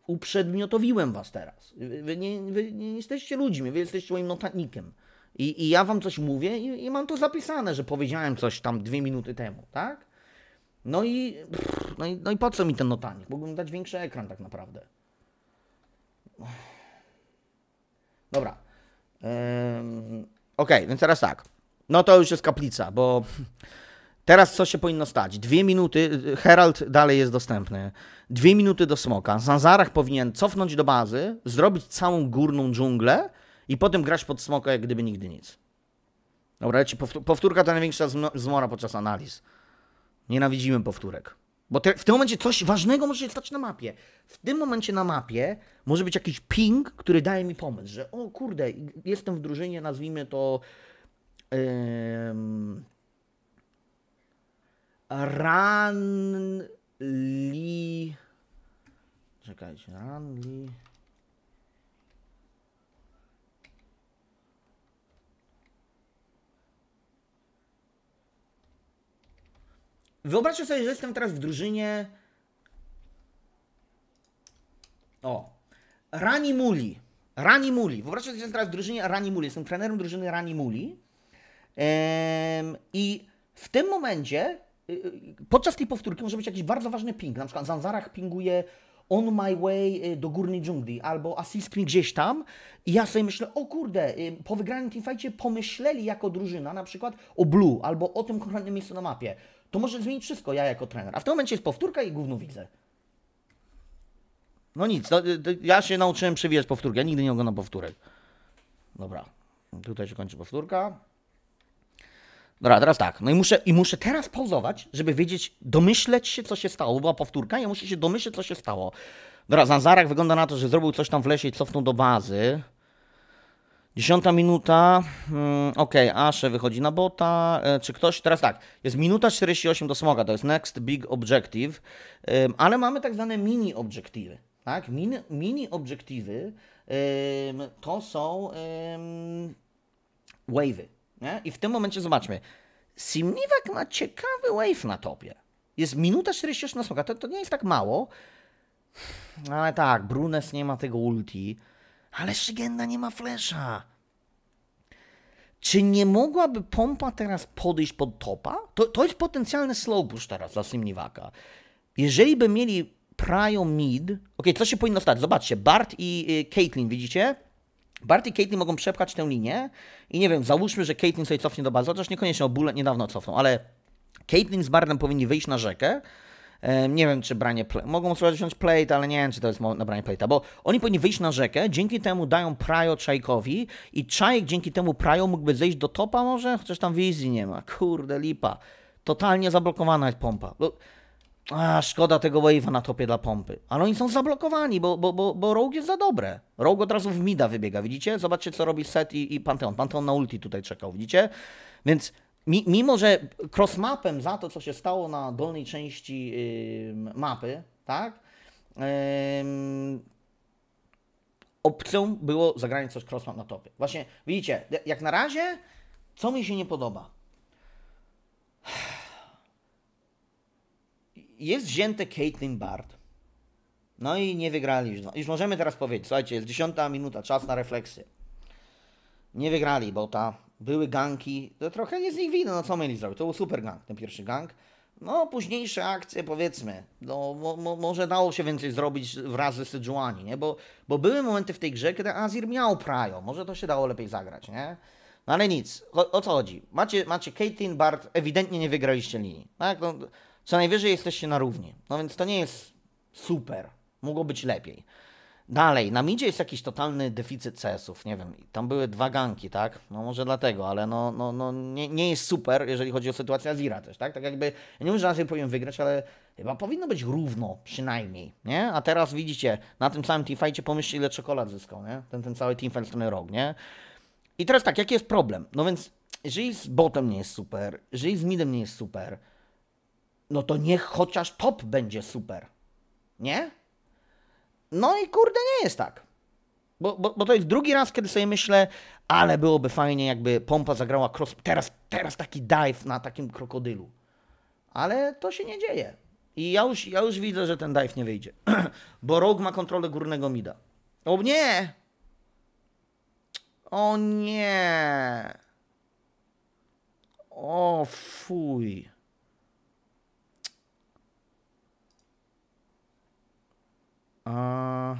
Uprzedmiotowiłem was teraz. Wy nie, wy nie jesteście ludźmi, wy jesteście moim notatnikiem. I, i ja wam coś mówię i, i, mam to zapisane, że powiedziałem coś tam dwie minuty temu, tak? No i, pff, no i, no i po co mi ten notatnik? Mógłbym dać większy ekran tak naprawdę. Dobra. OK, Okej, okay, więc teraz tak no to już jest kaplica, bo teraz co się powinno stać? Dwie minuty, Herald dalej jest dostępny, dwie minuty do smoka. Zanzarach powinien cofnąć do bazy, zrobić całą górną dżunglę i potem grać pod smoka jak gdyby nigdy nic. Dobra, leci powtórka to największa zmora podczas analiz. Nienawidzimy powtórek. Bo te, w tym momencie coś ważnego może się stać na mapie. W tym momencie na mapie może być jakiś ping, który daje mi pomysł, że o kurde, jestem w drużynie, nazwijmy to Ranli. Czekajcie, Ranli. Wyobraźcie sobie, że jestem teraz w drużynie. O. Rani Muli. Rani Muli. Wyobraźcie sobie, że jestem teraz w drużynie Rani Muli. Jestem trenerem drużyny Rani Muli. I w tym momencie, y, y, podczas tej powtórki może być jakiś bardzo ważny ping, na przykład Zanzarach pinguje on my way y, do górnej dżungli, albo assist me gdzieś tam. I ja sobie myślę, o kurde, po wygranym teamfightie pomyśleli jako drużyna na przykład o blue, albo o tym konkretnym miejscu na mapie. To może zmienić wszystko ja jako trener. A w tym momencie jest powtórka i gówno widzę. No nic, to, no, to ja się nauczyłem przewijać powtórkę, ja nigdy nie oglądam powtórek. Dobra, tutaj się kończy powtórka. Dobra, teraz tak. No i muszę, i muszę teraz pauzować, żeby wiedzieć, domyśleć się, co się stało. Bo była powtórka, ja muszę się domyśleć, co się stało. Dobra, Zanzarak wygląda na to, że zrobił coś tam w lesie i cofnął do bazy. Dziesiąta minuta. Hmm, Okej, okay, Asze wychodzi na bota. E, czy ktoś. Teraz tak, jest minuta 48 do smoga, to jest next big objective, ale mamy tak zwane mini obiektywy. Tak? Mini, mini obiektywy to są wave'y. Nie? I w tym momencie zobaczmy. Simniwak ma ciekawy wave na topie. Jest minuta 46 na smoka. To, to nie jest tak mało. Ale tak, Brunes nie ma tego ulti. Ale Szygenda nie ma flesza. Czy nie mogłaby pompa teraz podejść pod topa? To, to jest potencjalny slow push teraz dla Simniwaka. Jeżeli by mieli Pryo mid... ok, co się powinno stać? Zobaczcie, Bart i y, Caitlyn, widzicie? Bart i Caitlyn mogą przepchać tę linię i nie wiem, załóżmy, że Caitlyn sobie cofnie do bazy, chociaż niekoniecznie o bullet niedawno cofną, ale Caitlyn z Bartem powinni wyjść na rzekę. Nie wiem, czy branie. Mogą sobie wziąć plate, ale nie wiem, czy to jest na branie plate'a, bo oni powinni wyjść na rzekę, dzięki temu dają prajo Czajkowi i Czajek dzięki temu prajo mógłby zejść do topa może, chociaż tam wizji nie ma. Kurde, lipa. Totalnie zablokowana jest pompa a szkoda tego wave'a na topie dla pompy. Ale oni są zablokowani, bo, bo, bo, bo Rogue jest za dobre. Rogue od razu w mida wybiega, widzicie? Zobaczcie, co robi Set i, i Panteon. Panteon na ulti tutaj czekał, widzicie? Więc mi, mimo, że crossmapem za to, co się stało na dolnej części yy, mapy, tak? Yy, opcją było zagranie coś crossmap na topie. Właśnie, widzicie, jak na razie, co mi się nie podoba? jest wzięte Caitlin Bard. No i nie wygrali już. No, już możemy teraz powiedzieć, słuchajcie, jest dziesiąta minuta, czas na refleksję. Nie wygrali, bo ta były ganki, to trochę nie z nich winy, no co mieli zrobić, to był super gang, ten pierwszy gang. No, późniejsze akcje, powiedzmy, no, mo, mo, może dało się więcej zrobić wraz ze Sejuani, nie? Bo, bo były momenty w tej grze, kiedy Azir miał prajo, może to się dało lepiej zagrać, nie? No ale nic, o, o co chodzi? Macie, macie Caitlyn Bart, ewidentnie nie wygraliście linii, tak? No, co najwyżej jesteście na równi. No więc to nie jest super. Mogło być lepiej. Dalej, na midzie jest jakiś totalny deficyt CS-ów, nie wiem, tam były dwa ganki, tak? No może dlatego, ale no, no, no nie, nie jest super, jeżeli chodzi o sytuację Azira też, tak? Tak jakby, ja nie wiem, że raczej powinien wygrać, ale chyba powinno być równo przynajmniej, nie? A teraz widzicie, na tym samym teamfightie pomyślcie ile czekolad zyskał, nie? Ten, ten cały teamfight ten rok, nie? I teraz tak, jaki jest problem? No więc, jeżeli z botem nie jest super, jeżeli z midem nie jest super, no to niech chociaż top będzie super. Nie? No i kurde, nie jest tak. Bo, bo, bo to jest drugi raz, kiedy sobie myślę, ale byłoby fajnie, jakby pompa zagrała cross. Teraz, teraz taki dive na takim krokodylu. Ale to się nie dzieje. I ja już, ja już widzę, że ten dive nie wyjdzie. bo Rogue ma kontrolę górnego mida. O nie! O nie! O fuj. A...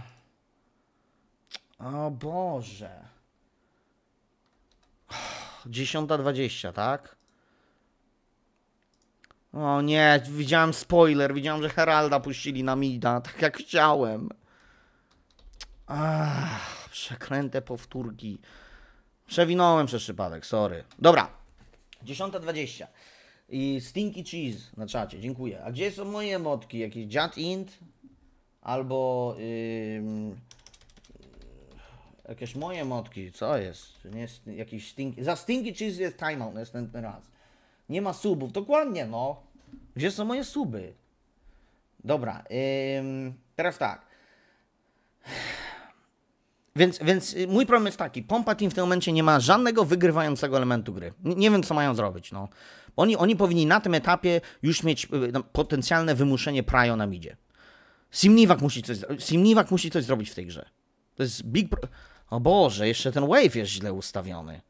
O Boże. 10.20, tak? O nie, widziałem spoiler, widziałem, że Heralda puścili na Mida, tak jak chciałem. Ach, przekręte powtórki. Przewinąłem przez przypadek, sorry. Dobra, 10.20. I Stinky Cheese na czacie, dziękuję. A gdzie są moje emotki? Jakieś Jat Int? albo yy, jakieś moje motki, co jest? Nie jest jakiś stinky. Za stinky czy jest timeout następny raz. Nie ma subów, dokładnie no. Gdzie są moje suby? Dobra, yy, teraz tak. Więc, więc y, mój problem jest taki, Pompa Team w tym momencie nie ma żadnego wygrywającego elementu gry. Nie, nie wiem, co mają zrobić, no. Oni, oni powinni na tym etapie już mieć y, no, potencjalne wymuszenie prajo na midzie. Simniwak musi coś, Simniwak musi coś zrobić w tej grze. To jest big... Pro... O Boże, jeszcze ten wave jest źle ustawiony.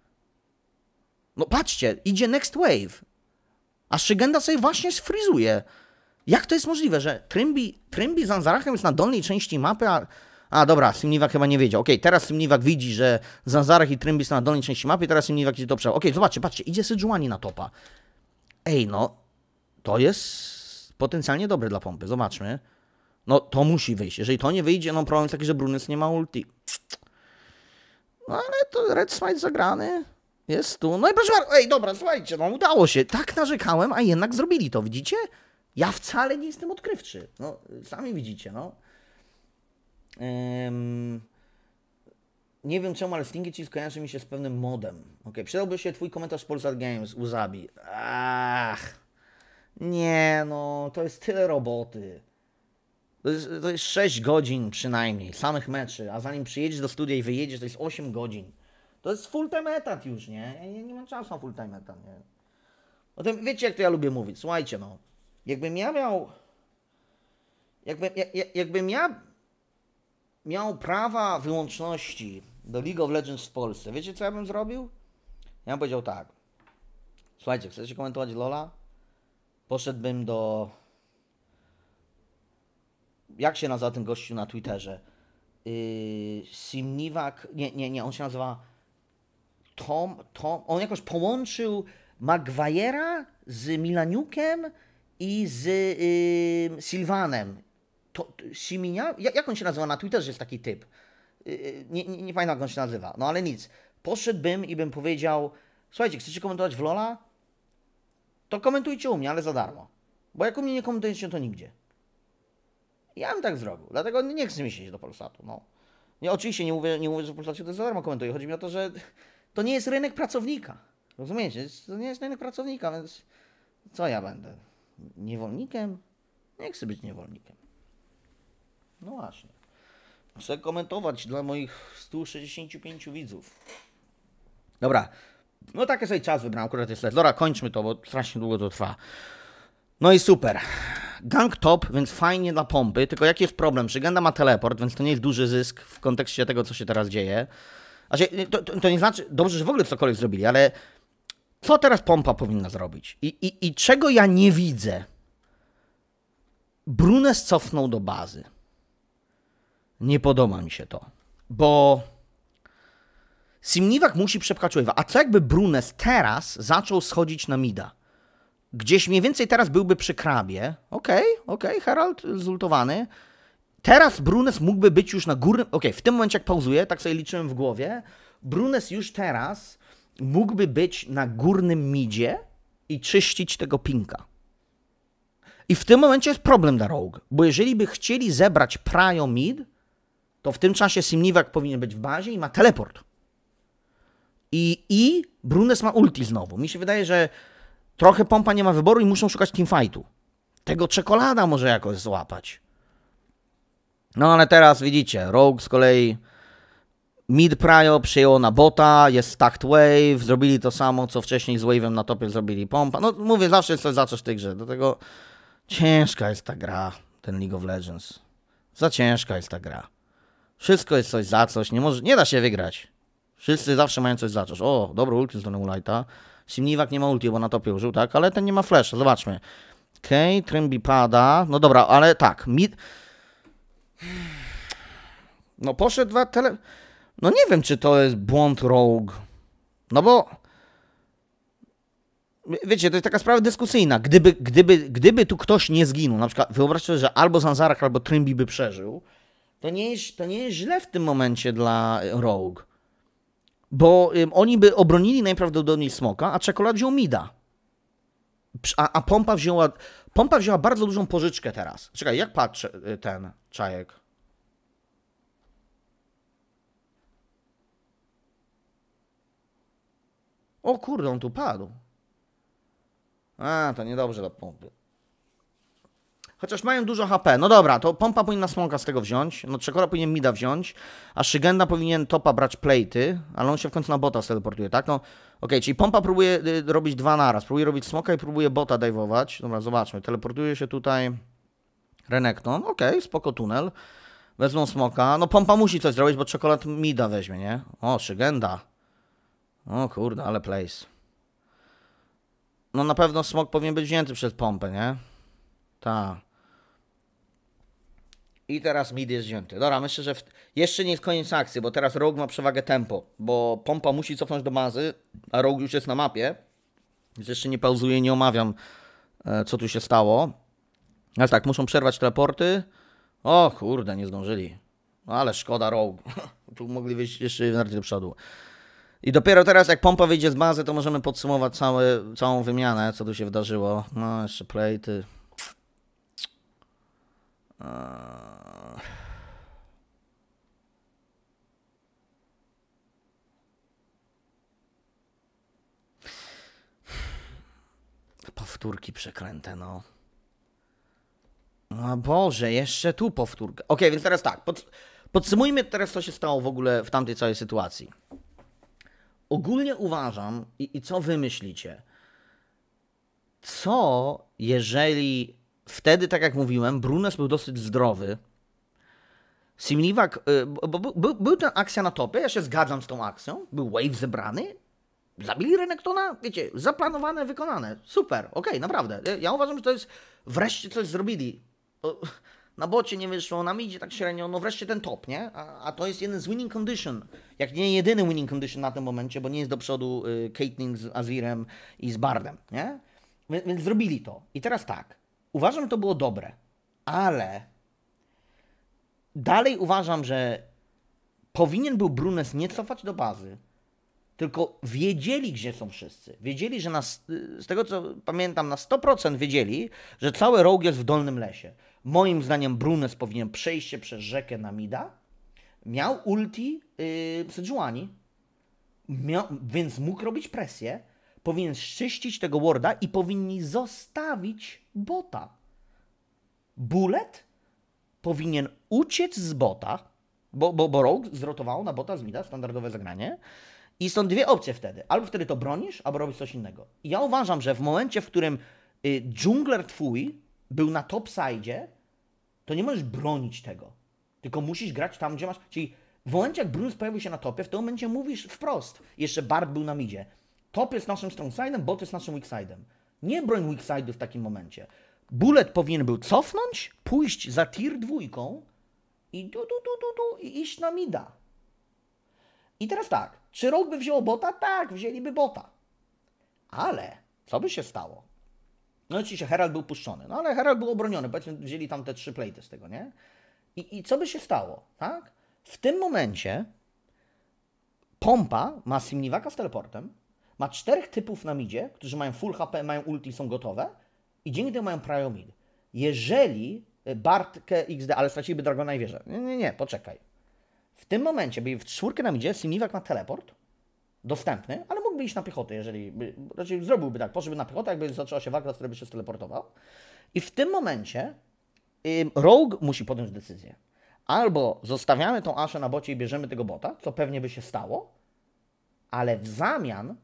No patrzcie, idzie next wave. A Szygenda sobie właśnie sfrizuje. Jak to jest możliwe, że Trymbi, Trymbi z Anzarachem jest na dolnej części mapy, a... A dobra, Simniwak chyba nie wiedział. Okej, okay, teraz Simniwak widzi, że Zanzarach i Trymbi są na dolnej części mapy, teraz Simniwak idzie do przodu. Okej, okay, zobaczcie, patrzcie, idzie Sejuani na topa. Ej, no, to jest potencjalnie dobre dla pompy, zobaczmy. No to musi wyjść. Jeżeli to nie wyjdzie, no problem jest taki, że Brunes nie ma ulti. No ale to Red Smite zagrany. Jest tu. No i proszę bardzo, ej, dobra, słuchajcie, no udało się. Tak narzekałem, a jednak zrobili to, widzicie? Ja wcale nie jestem odkrywczy. No, sami widzicie, no. nie wiem czemu, ale Stingy Chief kojarzy mi się z pewnym modem. Ok, przydałby się twój komentarz Polsat Games, Uzabi. Ach, nie no, to jest tyle roboty. To jest, to jest 6 godzin przynajmniej samych meczy, a zanim przyjedziesz do studia i wyjedziesz, to jest 8 godzin. To jest full time etat już, nie? Ja nie, nie mam czasu na full time etat, nie? tym, wiecie, jak to ja lubię mówić. Słuchajcie, no. Jakbym ja miał. Jakby, jak, jakbym ja miał prawa wyłączności do League of Legends w Polsce, wiecie, co ja bym zrobił? Ja bym powiedział tak. Słuchajcie, chcecie komentować Lola? Poszedłbym do jak się nazywa ten gościu na Twitterze? Yy, Simniwak, nie, nie, nie, on się nazywa Tom, Tom, on jakoś połączył Maguire'a z Milaniukiem i z yy, Silvanem. To, Siminia? Jak on się nazywa? Na Twitterze jest taki typ. Yy, nie, nie, nie pamiętam, jak on się nazywa. No ale nic. Poszedłbym i bym powiedział, słuchajcie, chcecie komentować w Lola? To komentujcie u mnie, ale za darmo. Bo jak u mnie nie komentujecie, to nigdzie. Ja bym tak zrobił, dlatego nie chcę mi się iść do Polsatu. No. Nie, oczywiście nie mówię, nie mówię, że Polsat się to za darmo komentuje. Chodzi mi o to, że to nie jest rynek pracownika. Rozumiecie? To nie jest rynek pracownika, więc co ja będę? Niewolnikiem? Nie chcę być niewolnikiem. No właśnie. Muszę komentować dla moich 165 widzów. Dobra. No taki sobie czas wybrałem, akurat jest. Dobra, kończmy to, bo strasznie długo to trwa. No i super. Gang top, więc fajnie dla pompy, tylko jaki jest problem? Przygenda ma teleport, więc to nie jest duży zysk w kontekście tego, co się teraz dzieje. Znaczy, to, to, to nie znaczy, dobrze, że w ogóle cokolwiek zrobili, ale co teraz pompa powinna zrobić? I, i, i czego ja nie widzę? Brunes cofnął do bazy. Nie podoba mi się to, bo Simniwak musi przepchać wave'a. A co jakby Brunes teraz zaczął schodzić na mida? gdzieś mniej więcej teraz byłby przy krabie. Okej, okay, okej, okay, Harald zultowany. Teraz Brunes mógłby być już na górnym. Okej, okay, w tym momencie jak pauzuję, tak sobie liczyłem w głowie. Brunes już teraz mógłby być na górnym midzie i czyścić tego pinka. I w tym momencie jest problem dla Rogue, bo jeżeli by chcieli zebrać Prajo mid, to w tym czasie Simniwak powinien być w bazie i ma teleport. I, i Brunes ma ulti znowu. Mi się wydaje, że trochę pompa nie ma wyboru i muszą szukać teamfightu. Tego czekolada może jakoś złapać. No ale teraz widzicie, Rogue z kolei mid prio przyjęło na bota, jest stacked wave, zrobili to samo, co wcześniej z wave'em na topie zrobili pompa. No mówię, zawsze jest coś za coś w tej grze, dlatego ciężka jest ta gra, ten League of Legends. Za ciężka jest ta gra. Wszystko jest coś za coś, nie, może, nie da się wygrać. Wszyscy zawsze mają coś za coś. O, dobry ulti z Lighta. Simniwak nie ma ulti, bo na topie użył, tak? Ale ten nie ma flasha, zobaczmy. Okej, okay, Trymbi pada. No dobra, ale tak, mid... No poszedł dwa tele... No nie wiem, czy to jest błąd Rogue. No bo... Wiecie, to jest taka sprawa dyskusyjna. Gdyby, gdyby, gdyby tu ktoś nie zginął, na przykład wyobraźcie sobie, że albo Zanzarak, albo Trymbi by przeżył, to nie, jest, to nie jest źle w tym momencie dla Rogue. Bo oni by obronili najprawdopodobniej smoka, a czekolad wziął Mida. A, a pompa wzięła. Pompa wzięła bardzo dużą pożyczkę teraz. Czekaj, jak patrzę y, ten czajek? O kurde, on tu padł. A, to niedobrze dla pompy. Chociaż mają dużo HP. No dobra, to pompa powinna smoka z tego wziąć. No Trzekora powinien mida wziąć. A Szygenda powinien topa brać plejty. Ale on się w końcu na bota teleportuje, tak? No okej, okay, czyli pompa próbuje y, robić dwa naraz. Próbuje robić smoka i próbuje bota dajwować. Dobra, zobaczmy. Teleportuje się tutaj Renekton. Okej, okay, spoko tunel. Wezmą smoka. No pompa musi coś zrobić, bo czekolad mida weźmie, nie? O, Szygenda. O kurde, ale place. No na pewno smok powinien być wzięty przez pompę, nie? Tak. I teraz mid jest wzięty. Dobra, myślę, że w... jeszcze nie jest koniec akcji, bo teraz Rogue ma przewagę tempo, bo pompa musi cofnąć do bazy, a Rogue już jest na mapie. Więc jeszcze nie pauzuję, nie omawiam, e, co tu się stało. Ale tak, muszą przerwać teleporty. O kurde, nie zdążyli. No Ale szkoda Rogue. tu mogli wyjść jeszcze bardziej do przodu. I dopiero teraz, jak pompa wyjdzie z bazy, to możemy podsumować całe, całą wymianę, co tu się wydarzyło. No, jeszcze plejty. Powtórki przekręte, no. No Boże, jeszcze tu powtórkę. Ok, więc teraz tak. Pod, podsumujmy teraz, co się stało w ogóle w tamtej całej sytuacji. Ogólnie uważam, i, i co wy myślicie? Co, jeżeli wtedy, tak jak mówiłem, Brunes był dosyć zdrowy. Simliwak, y, bo był, był, ten akcja na topie, ja się zgadzam z tą akcją, był wave zebrany, zabili Renektona, wiecie, zaplanowane, wykonane, super, okej, okay, naprawdę. Ja uważam, że to jest, wreszcie coś zrobili. Na bocie nie wyszło, na midzie tak średnio, no wreszcie ten top, nie? A, a, to jest jeden z winning condition, jak nie jedyny winning condition na tym momencie, bo nie jest do przodu y, Caitlyn z Azirem i z Bardem, nie? Więc, więc zrobili to. I teraz tak, Uważam, że to było dobre, ale dalej uważam, że powinien był Brunes nie cofać do bazy, tylko wiedzieli, gdzie są wszyscy. Wiedzieli, że nas, z tego co pamiętam, na 100% wiedzieli, że cały rogue jest w dolnym lesie. Moim zdaniem Brunes powinien przejść się przez rzekę Namida. Miał ulti yy, Sejuani, więc mógł robić presję. Powinien szczyścić tego warda i powinni zostawić bota. Bullet powinien uciec z bota, bo, bo, bo Rogue zrotowało na bota z mida, standardowe zagranie. I są dwie opcje wtedy. Albo wtedy to bronisz, albo robisz coś innego. I ja uważam, że w momencie, w którym y, dżungler twój był na topside, to nie możesz bronić tego. Tylko musisz grać tam, gdzie masz. Czyli w momencie, jak Bruce pojawił się na topie, w tym momencie mówisz wprost. Jeszcze Bard był na midzie. Top jest naszym strongsidem, bot jest naszym weaksidem. Nie broń weak side'u w takim momencie. Bullet powinien był cofnąć, pójść za tir dwójką i du, du, du, du, du i iść na mida. I teraz tak, czy rok by wzięło bota? Tak, wzięliby bota. Ale co by się stało? No oczywiście Herald był puszczony, no ale Herald był obroniony, powiedzmy wzięli tam te trzy plejty z tego, nie? I, I co by się stało, tak? W tym momencie pompa ma Simniwaka z teleportem, ma czterech typów na midzie, którzy mają full HP, mają ulti, są gotowe i dzięki temu mają prio mid. Jeżeli e, Bartkę XD, ale straciliby Dragona i wieżę. Nie, nie, nie, poczekaj. W tym momencie, byli w czwórkę na midzie, Simiwak ma teleport, dostępny, ale mógłby iść na piechotę, jeżeli, by, raczej zrobiłby tak, poszedłby na piechotę, jakby zaczęła się walka, z której by się steleportował. I w tym momencie ym, Rogue musi podjąć decyzję. Albo zostawiamy tą Aszę na bocie i bierzemy tego bota, co pewnie by się stało, ale w zamian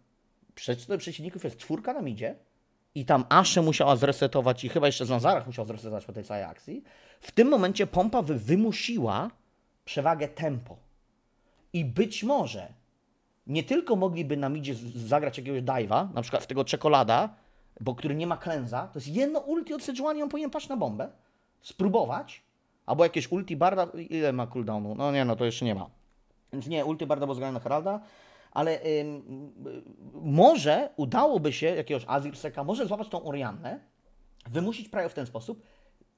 do przeciwników jest czwórka na midzie i tam Asze musiała zresetować i chyba jeszcze Zanzarach musiał zresetować po tej całej akcji. W tym momencie pompa wymusiła przewagę tempo. I być może nie tylko mogliby na midzie zagrać jakiegoś dajwa, na przykład w tego czekolada, bo który nie ma klęza, to jest jedno ulti od Sejuani, on powinien paść na bombę, spróbować, albo jakieś ulti Barda, ile ma cooldownu? No nie, no to jeszcze nie ma. Więc nie, ulti Barda, bo zgrałem na Heralda, ale ym, może udałoby się jakiegoś Azirseka, może złapać tą Oriannę, wymusić Prajo w ten sposób,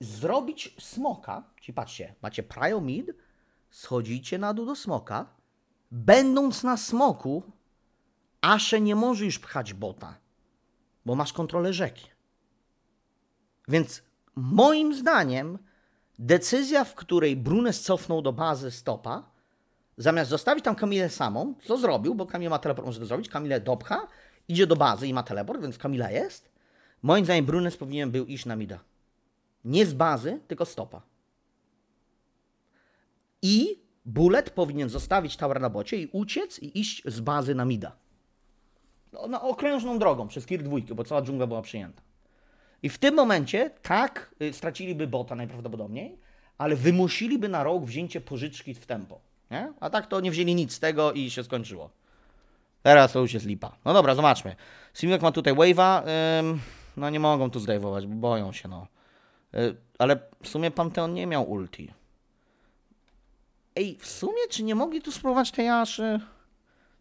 zrobić smoka, czyli patrzcie, macie Prajo mid, schodzicie na dół do smoka, będąc na smoku, Asze nie może już pchać bota, bo masz kontrolę rzeki. Więc moim zdaniem decyzja, w której Brunes cofnął do bazy stopa, zamiast zostawić tam Kamilę samą, co zrobił, bo Kamila ma teleport, może to zrobić, Kamilę dopcha, idzie do bazy i ma teleport, więc Kamila jest. Moim zdaniem Brunes powinien był iść na mida. Nie z bazy, tylko stopa. I Bullet powinien zostawić tower na bocie i uciec i iść z bazy na mida. No, no okrężną drogą przez Kir dwójki, bo cała dżungla była przyjęta. I w tym momencie tak y, straciliby bota najprawdopodobniej, ale wymusiliby na rok wzięcie pożyczki w tempo. Nie? A tak to nie wzięli nic z tego i się skończyło. Teraz to już jest lipa. No dobra, zobaczmy. Simlek ma tutaj wave'a. Ym, no nie mogą tu zdejwować, bo boją się, no. Yy, ale w sumie Panteon nie miał ulti. Ej, w sumie czy nie mogli tu spróbować tej Aszy?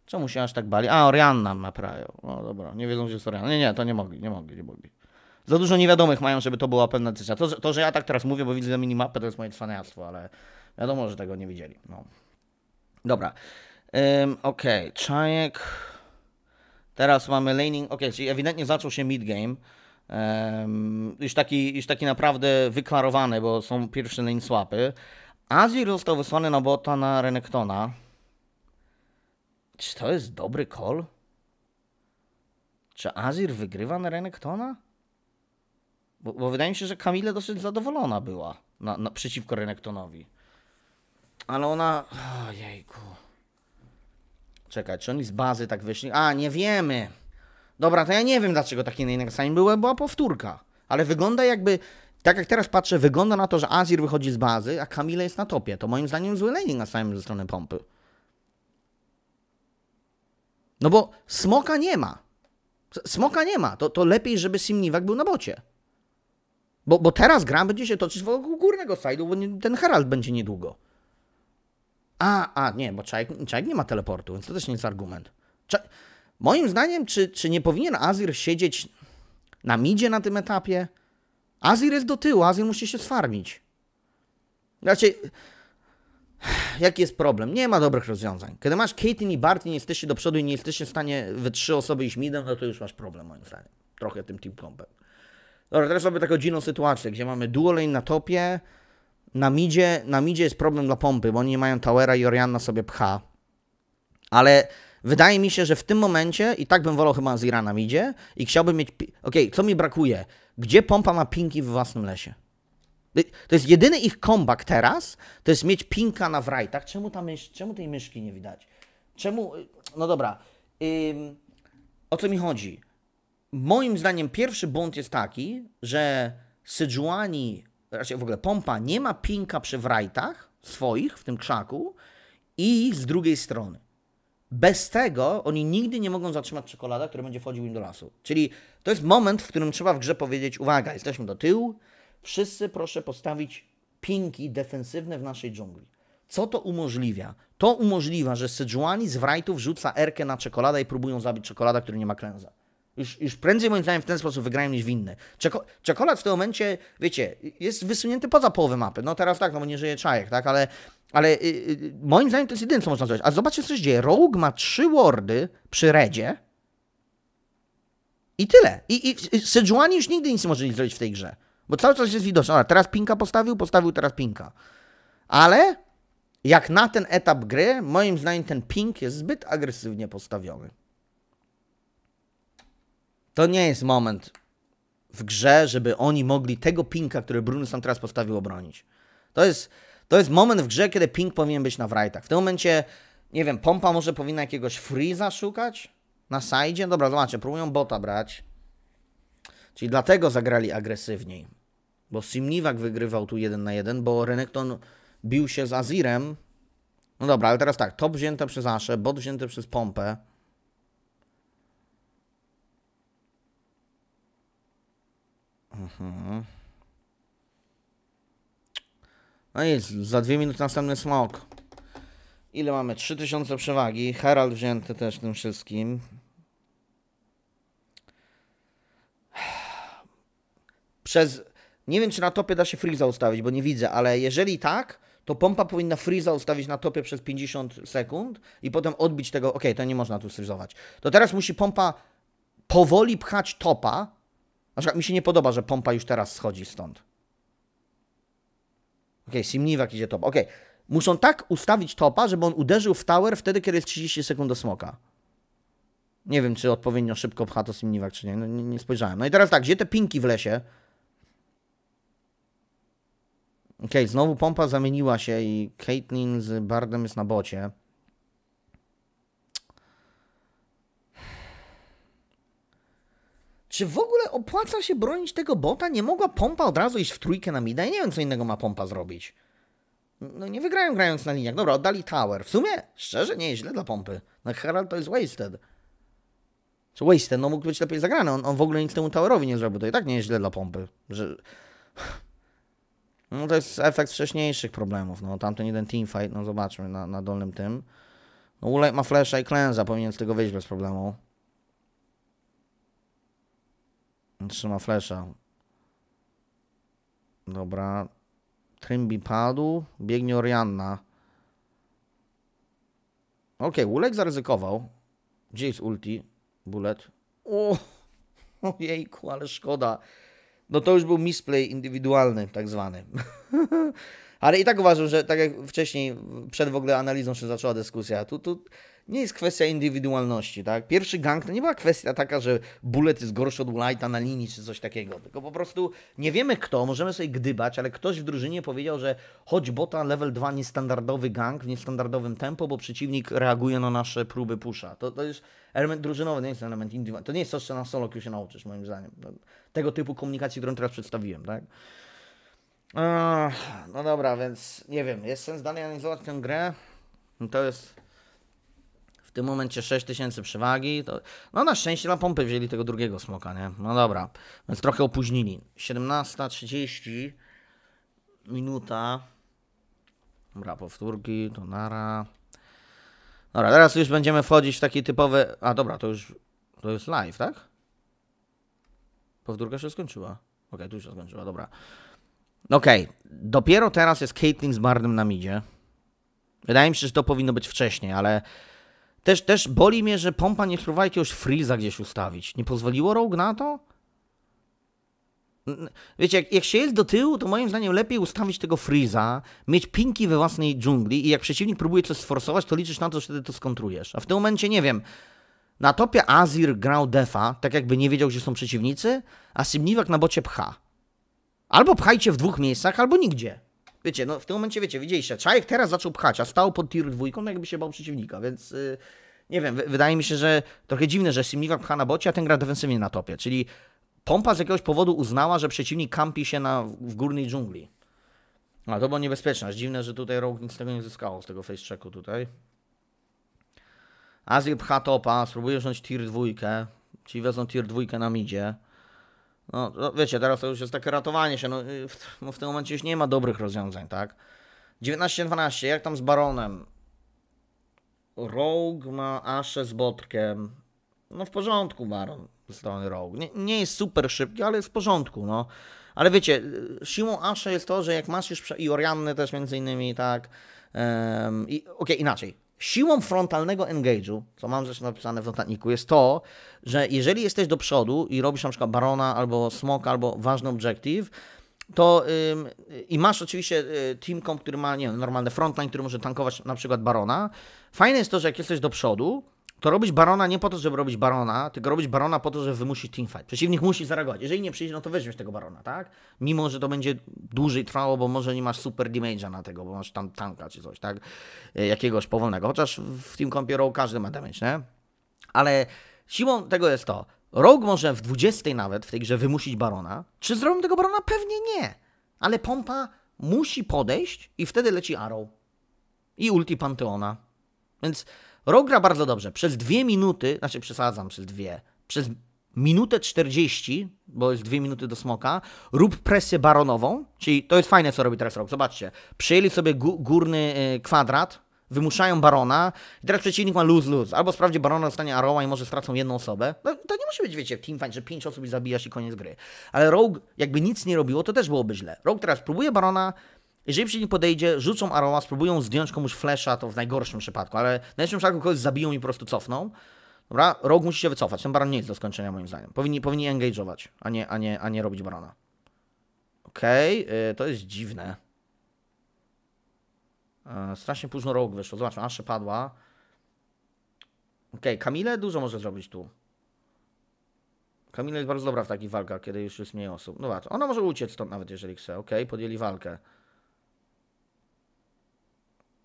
Czemu się aż tak bali? A, Orianna ma prajo. No dobra, nie wiedzą, gdzie jest Orianna. Nie, nie, to nie mogli, nie mogli, nie mogli. Za dużo niewiadomych mają, żeby to była pewna decyzja. To, to, że ja tak teraz mówię, bo widzę minimapę, to jest moje cwaniactwo, ale wiadomo, że tego nie widzieli. No. Dobra. Um, ok, Czajek. Teraz mamy laning. Ok, czyli ewidentnie zaczął się mid game. Um, już, taki, już taki naprawdę wyklarowany, bo są pierwsze lane swapy. Azir został wysłany na bota na Renektona. Czy to jest dobry call? Czy Azir wygrywa na Renektona? Bo, bo wydaje mi się, że Kamila dosyć zadowolona była na, na, przeciwko Renektonowi. Ale ona... Ojejku. Czekaj, czy oni z bazy tak wyszli? A, nie wiemy. Dobra, to ja nie wiem, dlaczego takie nagranie były, była powtórka. Ale wygląda jakby... Tak jak teraz patrzę, wygląda na to, że Azir wychodzi z bazy, a Kamila jest na topie. To moim zdaniem zły laning na samym ze strony pompy. No bo smoka nie ma. Smoka nie ma. To, to lepiej, żeby Simniwak był na bocie. Bo, bo teraz gra będzie się toczyć wokół górnego sajdu, bo ten Herald będzie niedługo. A, a, nie, bo człowiek człowiek nie ma teleportu, więc to też nie jest argument. Moim zdaniem, czy, czy nie powinien Azir siedzieć na midzie na tym etapie? Azir jest do tyłu, Azir musi się sfarmić. Zobaczcie, jaki jest problem? Nie ma dobrych rozwiązań. Kiedy masz Caitlyn i Barty, nie jesteście do przodu i nie jesteście w stanie we trzy osoby iść midem, no to już masz problem, moim zdaniem. Trochę tym team compem. Dobra, teraz mamy taką dziwną sytuację, gdzie mamy duo lane na topie, na midzie, na midzie jest problem dla pompy, bo oni nie mają Towera i Orianna sobie pcha. Ale wydaje mi się, że w tym momencie i tak bym wolał chyba z Iranem midzie i chciałbym mieć... Okej, okay, co mi brakuje? Gdzie pompa ma pinki w własnym lesie? To jest jedyny ich kombak teraz, to jest mieć pinka na wrajtach. Czemu, czemu tej myszki nie widać? Czemu... Y, no dobra. Ym, o co mi chodzi? Moim zdaniem pierwszy błąd jest taki, że Sejuani raczej znaczy, w ogóle pompa nie ma pinka przy wrajtach swoich w tym krzaku i z drugiej strony. Bez tego oni nigdy nie mogą zatrzymać czekolada, który będzie wchodził im do lasu. Czyli to jest moment, w którym trzeba w grze powiedzieć: uwaga, jesteśmy do tyłu, wszyscy proszę postawić pinki defensywne w naszej dżungli. Co to umożliwia? To umożliwia, że Sejuani z Wrightów rzuca erkę na czekoladę i próbują zabić czekolada, który nie ma klęza. Już, już prędzej moim zdaniem w ten sposób wygrają niż winny. Czeko czekolad w tym momencie, wiecie, jest wysunięty poza połowę mapy. No teraz tak, no bo nie żyje czajek, tak, ale, ale y, y, moim zdaniem to jest jedyne, co można zrobić. A zobaczcie, co się dzieje. Rogue ma trzy wardy przy redzie i tyle. I, i, i Sejuani już nigdy nic nie może zrobić w tej grze. Bo cały czas jest widoczne. teraz pinka postawił, postawił teraz pinka. Ale jak na ten etap gry, moim zdaniem ten Pink jest zbyt agresywnie postawiony. To nie jest moment w grze, żeby oni mogli tego pinka, który Bruno tam teraz postawił, obronić. To jest, to jest moment w grze, kiedy Pink powinien być na wrajtach. W tym momencie, nie wiem, pompa może powinna jakiegoś freeza szukać na side. Dobra, zobaczcie, próbują bota brać. Czyli dlatego zagrali agresywniej. Bo Simniwak wygrywał tu jeden na jeden, bo Renekton bił się z Azirem. No dobra, ale teraz tak, top wzięte przez Asze, bot wzięty przez Pompę. Mhm. No i za dwie minuty następny smok. Ile mamy? 3000 przewagi. Herald wzięty też tym wszystkim. Przez... Nie wiem, czy na topie da się Freeza ustawić, bo nie widzę, ale jeżeli tak, to pompa powinna Freeza ustawić na topie przez 50 sekund i potem odbić tego... Okej, okay, to nie można tu freezować. To teraz musi pompa powoli pchać topa, na przykład mi się nie podoba, że pompa już teraz schodzi stąd. Ok, Simniwak idzie top. Ok, muszą tak ustawić topa, żeby on uderzył w tower wtedy, kiedy jest 30 sekund do smoka. Nie wiem, czy odpowiednio szybko pcha to Simniwak, czy nie. No, nie. nie spojrzałem. No i teraz tak, gdzie te pinki w lesie? Okej, okay, znowu pompa zamieniła się i Caitlyn z Bardem jest na bocie. Czy w ogóle opłaca się bronić tego bota? Nie mogła pompa od razu iść w trójkę na mida? i nie wiem, co innego ma pompa zrobić. No nie wygrają grając na liniach. Dobra, oddali tower. W sumie, szczerze, nie jest źle dla pompy. Na no Herald to jest wasted. Czy wasted, no mógł być lepiej zagrany. On, on w ogóle nic temu towerowi nie zrobił. To i tak nie jest źle dla pompy. Że... No to jest efekt wcześniejszych problemów. No tamten jeden teamfight, no zobaczmy na, na dolnym tym. No Ulej ma flesza i klęza, powinien z tego wyjść bez problemu. Trzyma flesza. Dobra. Trymbi padł. Biegnie Orianna. Ok, Ulek zaryzykował. Gdzie jest ulti? Bullet. O, ojejku, ale szkoda. No to już był misplay indywidualny, tak zwany. ale i tak uważam, że tak jak wcześniej, przed w ogóle analizą się zaczęła dyskusja, tu, tu nie jest kwestia indywidualności, tak? Pierwszy gang to nie była kwestia taka, że Bullet jest gorszy od Lighta na linii czy coś takiego, tylko po prostu nie wiemy kto, możemy sobie gdybać, ale ktoś w drużynie powiedział, że choć bota level 2 niestandardowy gang w niestandardowym tempo, bo przeciwnik reaguje na nasze próby pusha. To, to jest element drużynowy, nie jest element indywidualny. To nie jest coś, co na solo Q się nauczysz, moim zdaniem. No, tego typu komunikacji, którą teraz przedstawiłem, tak? Ach, no dobra, więc nie wiem, jest sens dalej analizować tę grę? No to jest tym momencie 6000 przewagi. To... No na szczęście na pompy wzięli tego drugiego smoka, nie? No dobra, więc trochę opóźnili. 17.30 minuta. Dobra, powtórki, to nara. Dobra, teraz już będziemy wchodzić w takie typowe... A dobra, to już to jest live, tak? Powtórka się skończyła. Okej, okay, tu się skończyła, dobra. Okej, okay. dopiero teraz jest Caitlyn z Marnym na midzie. Wydaje mi się, że to powinno być wcześniej, ale też, też boli mnie, że pompa nie spróbowała jakiegoś freeza gdzieś ustawić. Nie pozwoliło Rogue na to? Wiecie, jak, jak się jest do tyłu, to moim zdaniem lepiej ustawić tego freeza, mieć pinki we własnej dżungli i jak przeciwnik próbuje coś sforsować, to liczysz na to, że wtedy to skontrujesz. A w tym momencie, nie wiem, na topie Azir grał defa, tak jakby nie wiedział, gdzie są przeciwnicy, a Simniwak na bocie pcha. Albo pchajcie w dwóch miejscach, albo nigdzie wiecie, no w tym momencie, wiecie, widzieliście, Czajek teraz zaczął pchać, a stał pod tir dwójką, no jakby się bał przeciwnika, więc... Y, nie wiem, wydaje mi się, że trochę dziwne, że Simliwa pcha na bocie, a ten gra defensywnie na topie. Czyli pompa z jakiegoś powodu uznała, że przeciwnik kampi się na, w górnej dżungli. A to było niebezpieczne. Aż dziwne, że tutaj Rogue nic z tego nie zyskało, z tego face checku tutaj. Azir pcha topa, spróbuje wziąć tier dwójkę. ci wezmą tier dwójkę na midzie. No, no, wiecie, teraz to już jest takie ratowanie się. No, w, no w tym momencie już nie ma dobrych rozwiązań, tak? 19-12, jak tam z Baronem? Rogue ma Asze z Botkiem. No w porządku, Baron ze strony Rogue. Nie, nie, jest super szybki, ale jest w porządku, no. Ale wiecie, siłą Ashe jest to, że jak masz już... I Orianny też między innymi, tak? Um, i, Okej, okay, inaczej. Siłą frontalnego engage'u, co mam zresztą napisane w notatniku, jest to, że jeżeli jesteś do przodu i robisz na przykład barona albo smoka albo ważny objective, to i masz oczywiście y, teamcom, który ma nie wiem, normalne frontline, który może tankować na przykład barona. Fajne jest to, że jak jesteś do przodu, to robić barona nie po to, żeby robić barona, tylko robić barona po to, żeby wymusić teamfight. Przeciwnik musi zareagować. Jeżeli nie przyjdzie, no to weźmiesz tego barona, tak? Mimo, że to będzie dłużej trwało, bo może nie masz super damage'a na tego, bo masz tam tanka czy coś, tak? E, jakiegoś powolnego. Chociaż w Team Compie każdy ma damage, nie? Ale siłą tego jest to, Rogue może w 20 nawet w tej grze wymusić barona. Czy zrobią tego barona? Pewnie nie. Ale pompa musi podejść i wtedy leci arrow. I ulti Panteona. Więc Rogue gra bardzo dobrze. Przez dwie minuty, znaczy przesadzam, przez dwie, przez minutę 40, bo jest dwie minuty do smoka, rób presję baronową, czyli to jest fajne, co robi teraz Rogue. Zobaczcie, przyjęli sobie górny e, kwadrat, wymuszają barona i teraz przeciwnik ma lose-lose. Albo sprawdzi barona, zostanie aroma i może stracą jedną osobę. No, to nie musi być, wiecie, teamfight, że pięć osób i zabijasz i koniec gry. Ale Rogue jakby nic nie robiło, to też byłoby źle. Rogue teraz próbuje barona, jeżeli nim podejdzie, rzucą aroma, spróbują zdjąć komuś flesza, to w najgorszym przypadku, ale w najlepszym przypadku kogoś zabiją i po prostu cofną. Dobra, rog musi się wycofać. Ten baran nie jest do skończenia moim zdaniem. Powinni, powinni engage'ować, a nie, a, nie, a nie robić barana. Okej, okay, yy, to jest dziwne. Yy, strasznie późno rog wyszło. Zobaczmy, się padła. Okej, okay, Kamile dużo może zrobić tu. Kamila jest bardzo dobra w takich walkach, kiedy już jest mniej osób. No właśnie, ona może uciec stąd nawet, jeżeli chce. Okej, okay, podjęli walkę.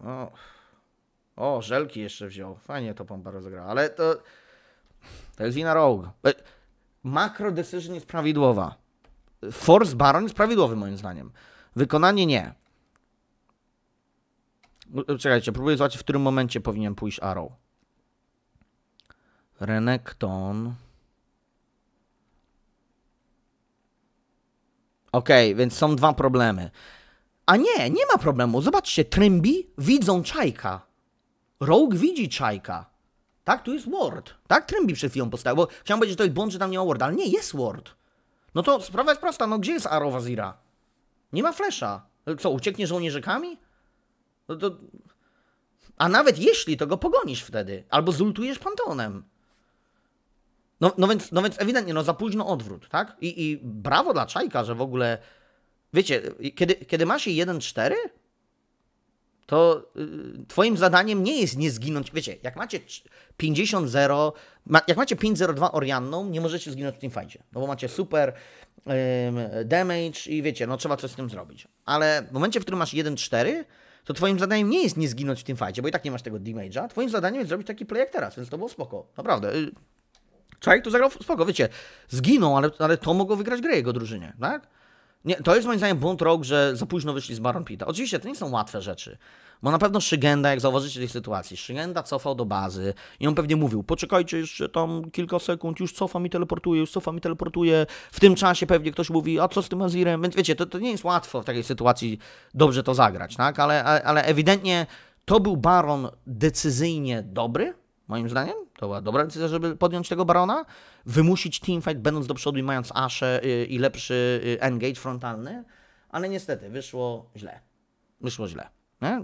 O. o, żelki jeszcze wziął. Fajnie to bomba rozegrała, ale to... To jest wina Rogue. E, makro decision jest prawidłowa. Force Baron jest prawidłowy moim zdaniem. Wykonanie nie. E, czekajcie, próbuję zobaczyć, w którym momencie powinien pójść Arrow. Renekton. Okej, okay, więc są dwa problemy. A nie, nie ma problemu. Zobaczcie, trymbi widzą czajka. Rogue widzi czajka. Tak, tu jest Word. Tak, Trymbi przed chwilą postawił, bo chciałem powiedzieć, że to jest błąd, że tam nie ma Ward, ale nie, jest Word. No to sprawa jest prosta, no gdzie jest Arrow Nie ma flesza. Co, ucieknie żołnierzykami? No to... A nawet jeśli, to go pogonisz wtedy. Albo zultujesz Pantonem. No, no, więc, no więc ewidentnie, no za późno odwrót, tak? I, I brawo dla Czajka, że w ogóle wiecie, kiedy, kiedy masz jej 1-4, to y, twoim zadaniem nie jest nie zginąć. Wiecie, jak macie 50-0, jak macie 5-0-2 Orianną, nie możecie zginąć w tym fajcie, no bo macie super damage i wiecie, no trzeba coś z tym zrobić. Ale w momencie, w którym masz 1-4, to twoim zadaniem nie jest nie zginąć w tym fajcie, bo i tak nie masz tego damage'a. Twoim zadaniem jest zrobić taki play jak teraz, więc to było spoko. Naprawdę. Y, Człowiek tu zagrał spoko, wiecie, zginął, ale, ale to mogło wygrać grę jego drużynie, tak? Nie, to jest moim zdaniem błąd rok, że za późno wyszli z Baron Pita. Oczywiście to nie są łatwe rzeczy. Bo na pewno Szygenda, jak zauważycie tej sytuacji, Szygenda cofał do bazy i on pewnie mówił, poczekajcie jeszcze tam kilka sekund, już cofam i teleportuję, już cofam i teleportuję. W tym czasie pewnie ktoś mówi, a co z tym Azirem? Więc wiecie, to, to nie jest łatwo w takiej sytuacji dobrze to zagrać, tak? Ale, ale, ale ewidentnie to był Baron decyzyjnie dobry, moim zdaniem. To była dobra decyzja, żeby podjąć tego barona. Wymusić teamfight, będąc do przodu i mając asze y, i lepszy engage y, frontalny. Ale niestety wyszło źle. Wyszło źle.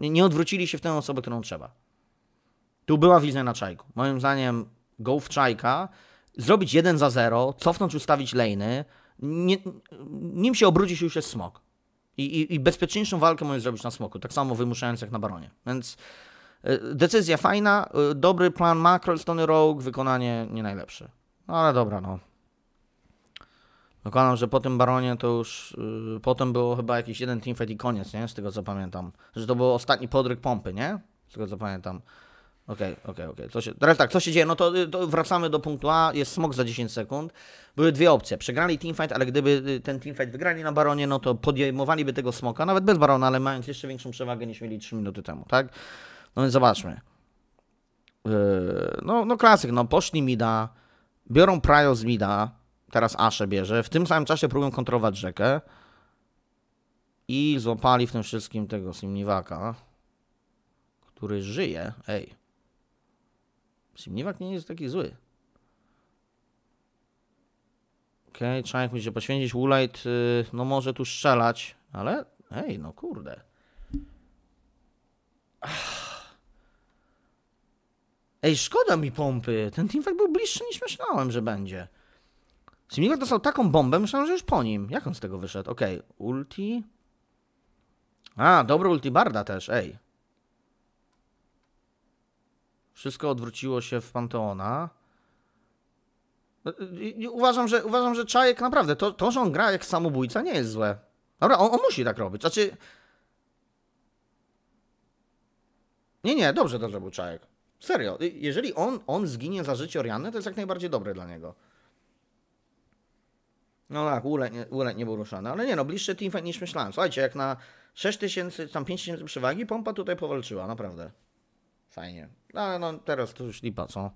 Nie, nie odwrócili się w tę osobę, którą trzeba. Tu była wizja na czajku. Moim zdaniem go w czajka, zrobić 1 za 0, cofnąć, ustawić lejny. nim się obrócisz, już jest smok. I, i, I, bezpieczniejszą walkę możesz zrobić na smoku, tak samo wymuszając jak na baronie. Więc E, decyzja fajna, e, dobry plan makro Stony Rogue, wykonanie nie najlepsze. No ale dobra, no. Dokładam, że po tym Baronie to już, yy, potem było chyba jakiś jeden teamfight i koniec, nie? Z tego co pamiętam. Że to był ostatni podryk pompy, nie? Z tego co pamiętam. Okej, okay, okej, okay, okej. Okay. Teraz tak, co się dzieje? No to, y, to, wracamy do punktu A, jest smok za 10 sekund. Były dwie opcje. Przegrali teamfight, ale gdyby y, ten teamfight wygrali na Baronie, no to podejmowaliby tego smoka, nawet bez Barona, ale mając jeszcze większą przewagę niż mieli 3 minuty temu, tak? No więc zobaczmy. Yy, no, no klasyk, no poszli mida, biorą Prajo z mida, teraz Asze bierze, w tym samym czasie próbują kontrolować rzekę i złapali w tym wszystkim tego Simniwaka, który żyje. Ej, Simniwak nie jest taki zły. Okej, okay, Czajek musi się poświęcić. Woolite, yy, no może tu strzelać, ale ej, no kurde. Ach. Ej, szkoda mi pompy. Ten teamfight był bliższy niż myślałem, że będzie. Simigor dostał taką bombę, myślałem, że już po nim. Jak on z tego wyszedł? Okej, okay. ulti. A, dobre ulti Barda też, ej. Wszystko odwróciło się w Panteona. Y, y, uważam, że, uważam, że Czajek naprawdę, to, to, że on gra jak samobójca, nie jest złe. Dobra, on, on musi tak robić. Znaczy... Nie, nie, dobrze to zrobił Czajek. Serio, y, jeżeli on, on zginie za życie Orianny, to jest jak najbardziej dobre dla niego. No tak, Ule, nie był ruszany, ale nie no, bliższy teamfight niż myślałem. Słuchajcie, jak na 6000, tysięcy, tam 5000 tysięcy przewagi, pompa tutaj powalczyła, naprawdę. Fajnie. No ale no, teraz to już lipa, co?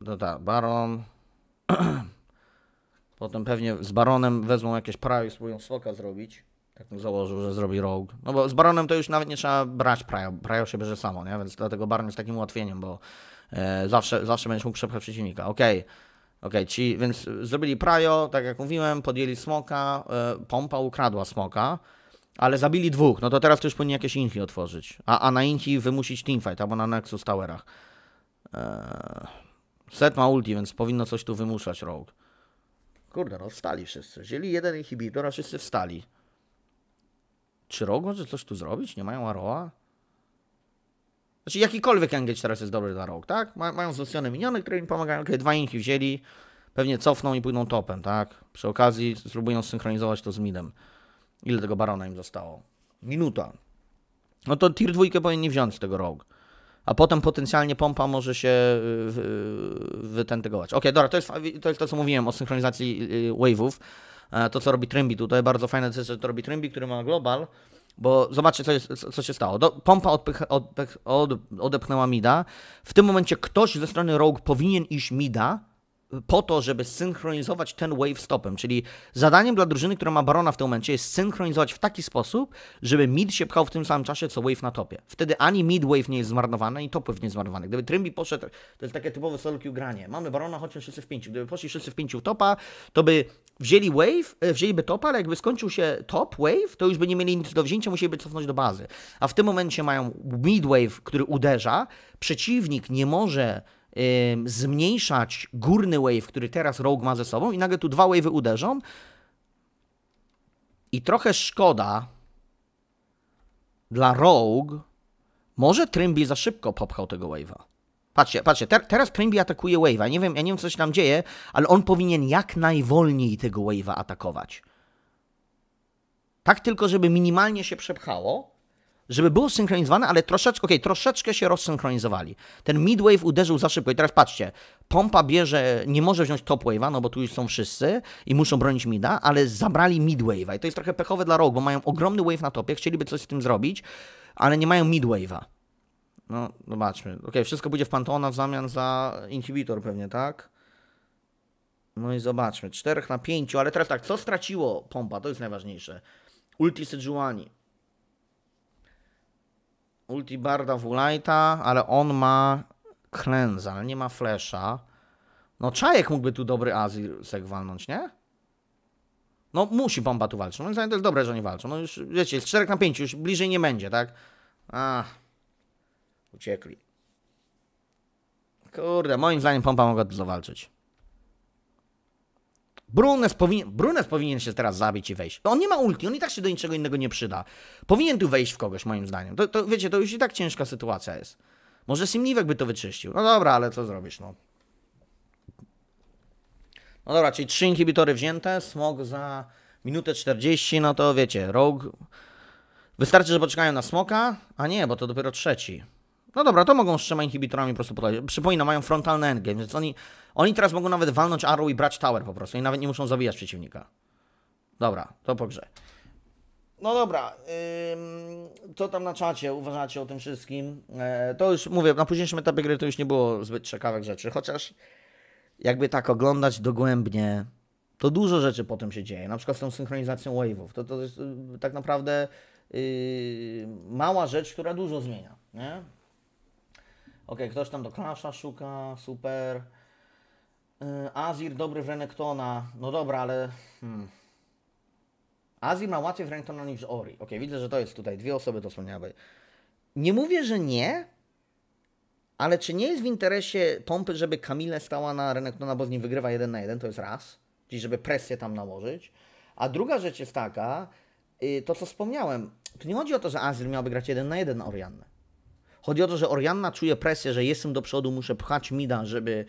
No tak, Baron... Potem pewnie z Baronem wezmą jakieś prawie, spróbują swoka zrobić. Tak bym założył, że zrobi Rogue. No bo z Baronem to już nawet nie trzeba brać Prajo. Prajo się bierze samo, nie? Więc dlatego Baron jest takim ułatwieniem, bo e, zawsze, zawsze będziesz mógł przepchać przeciwnika. Okej. Okay. Okej, okay, więc zrobili Prajo, tak jak mówiłem, podjęli Smoka, e, pompa ukradła Smoka, ale zabili dwóch, no to teraz też już powinni jakieś inki otworzyć. A, a na inki wymusić teamfight, albo na Nexus Towerach. E, set ma ulti, więc powinno coś tu wymuszać Rogue. Kurde, no wstali wszyscy. Wzięli jeden inhibitor, a wszyscy wstali. Czy rogu, że coś tu zrobić? Nie mają Aroa? Znaczy jakikolwiek engage teraz jest dobry dla rogu, tak? Mają wzmocnione miniony, które im pomagają. Kiedy dwa inki wzięli, pewnie cofną i pójdą topem, tak? Przy okazji spróbują synchronizować to z midem. Ile tego barona im zostało? Minuta. No to tier dwójkę powinni wziąć z tego rogu. A potem potencjalnie pompa może się y, y, wytentygować. Okej, okay, dobra, to jest, to jest to, co mówiłem o synchronizacji y, wave'ów. E, to, co robi Trymbi. Tutaj bardzo fajne decyzje, to robi Trymbi, który ma global, bo zobaczcie, co, jest, co się stało. Do, pompa odpycha, odpych, od, odepchnęła Mida. W tym momencie ktoś ze strony Rogue powinien iść Mida, po to, żeby synchronizować ten wave stopem, czyli zadaniem dla drużyny, która ma barona w tym momencie jest synchronizować w taki sposób, żeby mid się pchał w tym samym czasie, co wave na topie. Wtedy ani mid wave nie jest zmarnowany, ani top wave nie jest zmarnowany. Gdyby Trymbi poszedł, to jest takie typowe solo queue granie, mamy barona, chodźmy wszyscy w pięciu. Gdyby poszli wszyscy w pięciu topa, to by wzięli wave, e, wzięliby topa, ale jakby skończył się top wave, to już by nie mieli nic do wzięcia, musieliby cofnąć do bazy. A w tym momencie mają mid wave, który uderza, przeciwnik nie może zmniejszać górny wave, który teraz Rogue ma ze sobą i nagle tu dwa wave'y uderzą. I trochę szkoda dla Rogue, może Trimby za szybko popchał tego wave'a. Patrzcie, patrzcie, ter teraz Trimby atakuje wave'a. Nie wiem, ja nie wiem, co się tam dzieje, ale on powinien jak najwolniej tego wave'a atakować. Tak tylko, żeby minimalnie się przepchało żeby było synchronizowane, ale troszeczkę, okej, okay, troszeczkę się rozsynchronizowali. Ten midwave uderzył za szybko i teraz patrzcie, pompa bierze, nie może wziąć top wave'a, no bo tu już są wszyscy i muszą bronić mida, ale zabrali midwave'a i to jest trochę pechowe dla rogu, bo mają ogromny wave na topie, chcieliby coś z tym zrobić, ale nie mają midwave'a. No, zobaczmy. ok wszystko będzie w Pantona w zamian za inhibitor pewnie, tak? No i zobaczmy. 4 na 5, ale teraz tak, co straciło pompa? To jest najważniejsze. Ulti Sejuani Ulti Barda wulajta, ale on ma klęza, ale nie ma flesza. No Czajek mógłby tu dobry Azir segwalnąć, nie? No musi bomba tu walczyć. Moim zdaniem to jest dobre, że oni walczą. No już, wiecie, jest 4 na 5, już bliżej nie będzie, tak? uciekli. Kurde, moim zdaniem pompa mogła tu zawalczyć. Brunes powinien, Brunes powinien się teraz zabić i wejść. On nie ma ulti, on i tak się do niczego innego nie przyda. Powinien tu wejść w kogoś, moim zdaniem. To, to wiecie, to już i tak ciężka sytuacja jest. Może Simliwek by to wyczyścił. No dobra, ale co zrobisz, no. No dobra, czyli trzy inhibitory wzięte, smog za minutę 40, no to wiecie, rogue... Wystarczy, że poczekają na smoka, a nie, bo to dopiero trzeci. No dobra, to mogą z trzema inhibitorami po prostu podać. Przypominam, mają frontalny endgame, więc oni, oni teraz mogą nawet walnąć arrow i brać tower po prostu i nawet nie muszą zabijać przeciwnika. Dobra, to po grze. No dobra, co tam na czacie uważacie o tym wszystkim? E, to już mówię, na późniejszym etapie gry to już nie było zbyt ciekawych rzeczy, chociaż jakby tak oglądać dogłębnie, to dużo rzeczy potem się dzieje, na przykład z tą synchronizacją wave'ów. To, to jest y, tak naprawdę yy, mała rzecz, która dużo zmienia. Nie? Ok, ktoś tam do Clasha szuka, super. Y, Azir dobry w Renektona. No dobra, ale... Hmm. Azir ma łatwiej w Renektona niż Ori. Ok, widzę, że to jest tutaj. Dwie osoby to wspomniały. Nie mówię, że nie, ale czy nie jest w interesie pompy, żeby Kamile stała na Renektona, bo z nim wygrywa jeden na jeden, to jest raz. Czyli żeby presję tam nałożyć. A druga rzecz jest taka, y, to co wspomniałem, to nie chodzi o to, że Azir miałby grać jeden na jeden na Oriannę. Chodzi o to, że Orianna czuje presję, że jestem do przodu, muszę pchać Mida, żeby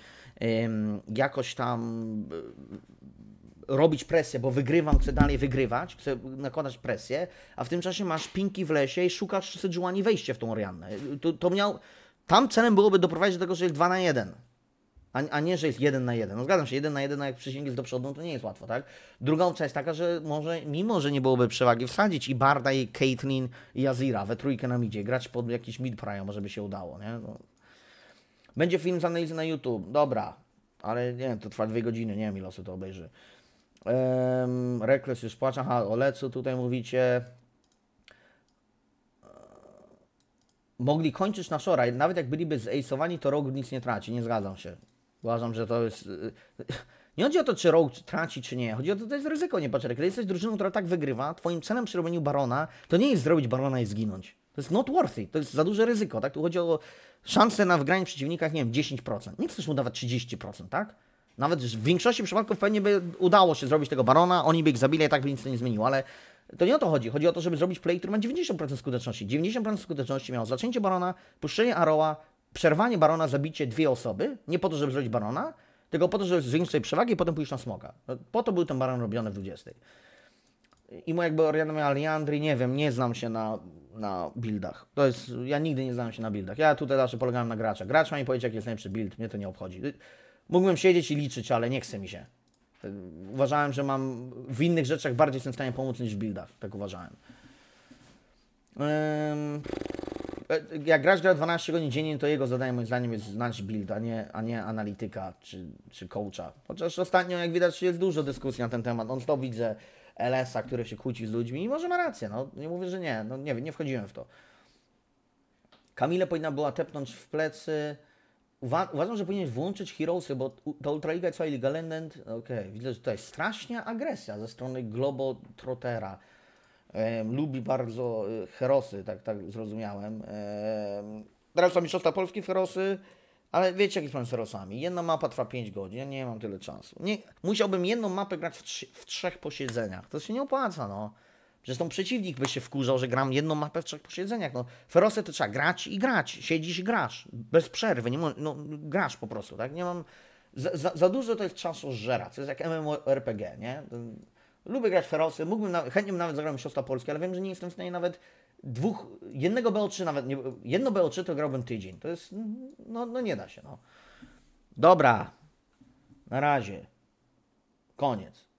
ym, jakoś tam y, robić presję, bo wygrywam, chcę dalej wygrywać, chcę nakładać presję, a w tym czasie masz pinki w lesie i szukasz Sejuani wejście w tą Oriannę. To, to miał... Tam celem byłoby doprowadzić do tego, że jest 2 na 1 a, a nie, że jest jeden na jeden. No zgadzam się, jeden na jeden, jak przysięg jest do przodu, no to nie jest łatwo, tak? Druga opcja jest taka, że może, mimo że nie byłoby przewagi, wsadzić i Barda, i Caitlyn, i Azira we trójkę na midzie, grać pod jakiś mid prime, może by się udało, nie? No. Będzie film z analizy na YouTube, dobra, ale nie wiem, to trwa dwie godziny, nie wiem ile osób to obejrzy. Um, już płacze, aha, o Lecu tutaj mówicie, mogli kończyć na szora, nawet jak byliby zaejsowani, to rok nic nie traci, nie zgadzam się. Uważam, że to jest... Y, y, nie chodzi o to, czy Rogue traci, czy nie. Chodzi o to, to jest ryzyko, nie patrzę. Kiedy jesteś drużyną, która tak wygrywa, twoim celem przy robieniu barona, to nie jest zrobić barona i zginąć. To jest not worthy, to jest za duże ryzyko, tak? Tu chodzi o szansę na wygranie przeciwnika, nie wiem, 10%. Nie chcesz mu dawać 30%, tak? Nawet w większości przypadków pewnie by udało się zrobić tego barona, oni by ich zabili, i tak by nic to nie zmieniło, ale to nie o to chodzi. Chodzi o to, żeby zrobić play, który ma 90% skuteczności. 90% skuteczności miało zaczęcie barona, puszczenie Aroła, przerwanie barona, zabicie dwie osoby, nie po to, żeby zrobić barona, tylko po to, żeby zwiększyć sobie przewagę i potem pójść na smoka. No, po to był ten baron robiony w 20. I mu jakby Oriana miała nie wiem, nie znam się na, na buildach. To jest, ja nigdy nie znam się na buildach. Ja tutaj zawsze polegałem na gracza. Gracz ma mi powiedzieć, jaki jest najlepszy build, mnie to nie obchodzi. Mógłbym siedzieć i liczyć, ale nie chce mi się. Uważałem, że mam w innych rzeczach bardziej jestem w stanie pomóc niż w buildach. Tak uważałem. Ym... E, jak gracz gra 12 godzin dziennie, to jego zadaniem moim zdaniem jest znać build, a nie, a nie analityka czy, czy coacha. Chociaż ostatnio, jak widać, jest dużo dyskusji na ten temat. On to widzę LS-a, który się kłóci z ludźmi i może ma rację, no nie mówię, że nie, no nie wiem, nie wchodziłem w to. Kamile powinna była tepnąć w plecy. Uwa uważam, że powinien włączyć Heroesy, bo ta Ultraliga i cała Liga okej, okay, widzę, że tutaj straszna agresja ze strony Globo Trotera lubi bardzo y, herosy, tak, tak zrozumiałem. Teraz są Mistrzostwa Polski w herosy, ale wiecie, jak jest problem z herosami. Jedna mapa trwa 5 godzin, ja nie mam tyle czasu. Nie, musiałbym jedną mapę grać w, trzy, w trzech posiedzeniach. To się nie opłaca, no. Zresztą przeciwnik by się wkurzał, że gram jedną mapę w trzech posiedzeniach. No, Ferosy to trzeba grać i grać. Siedzisz i grasz. Bez przerwy. Nie no, grasz po prostu, tak? Nie mam... Za, za, za dużo to jest czasu żera. To jest jak MMORPG, nie? Lubię grać ferosy, mógłbym na, chętnie bym nawet zagrał Mistrzostwa Polski, ale wiem, że nie jestem w stanie nawet dwóch, jednego BO3 nawet, nie, jedno BO3 to grałbym tydzień. To jest, no, no nie da się, no. Dobra, na razie, koniec.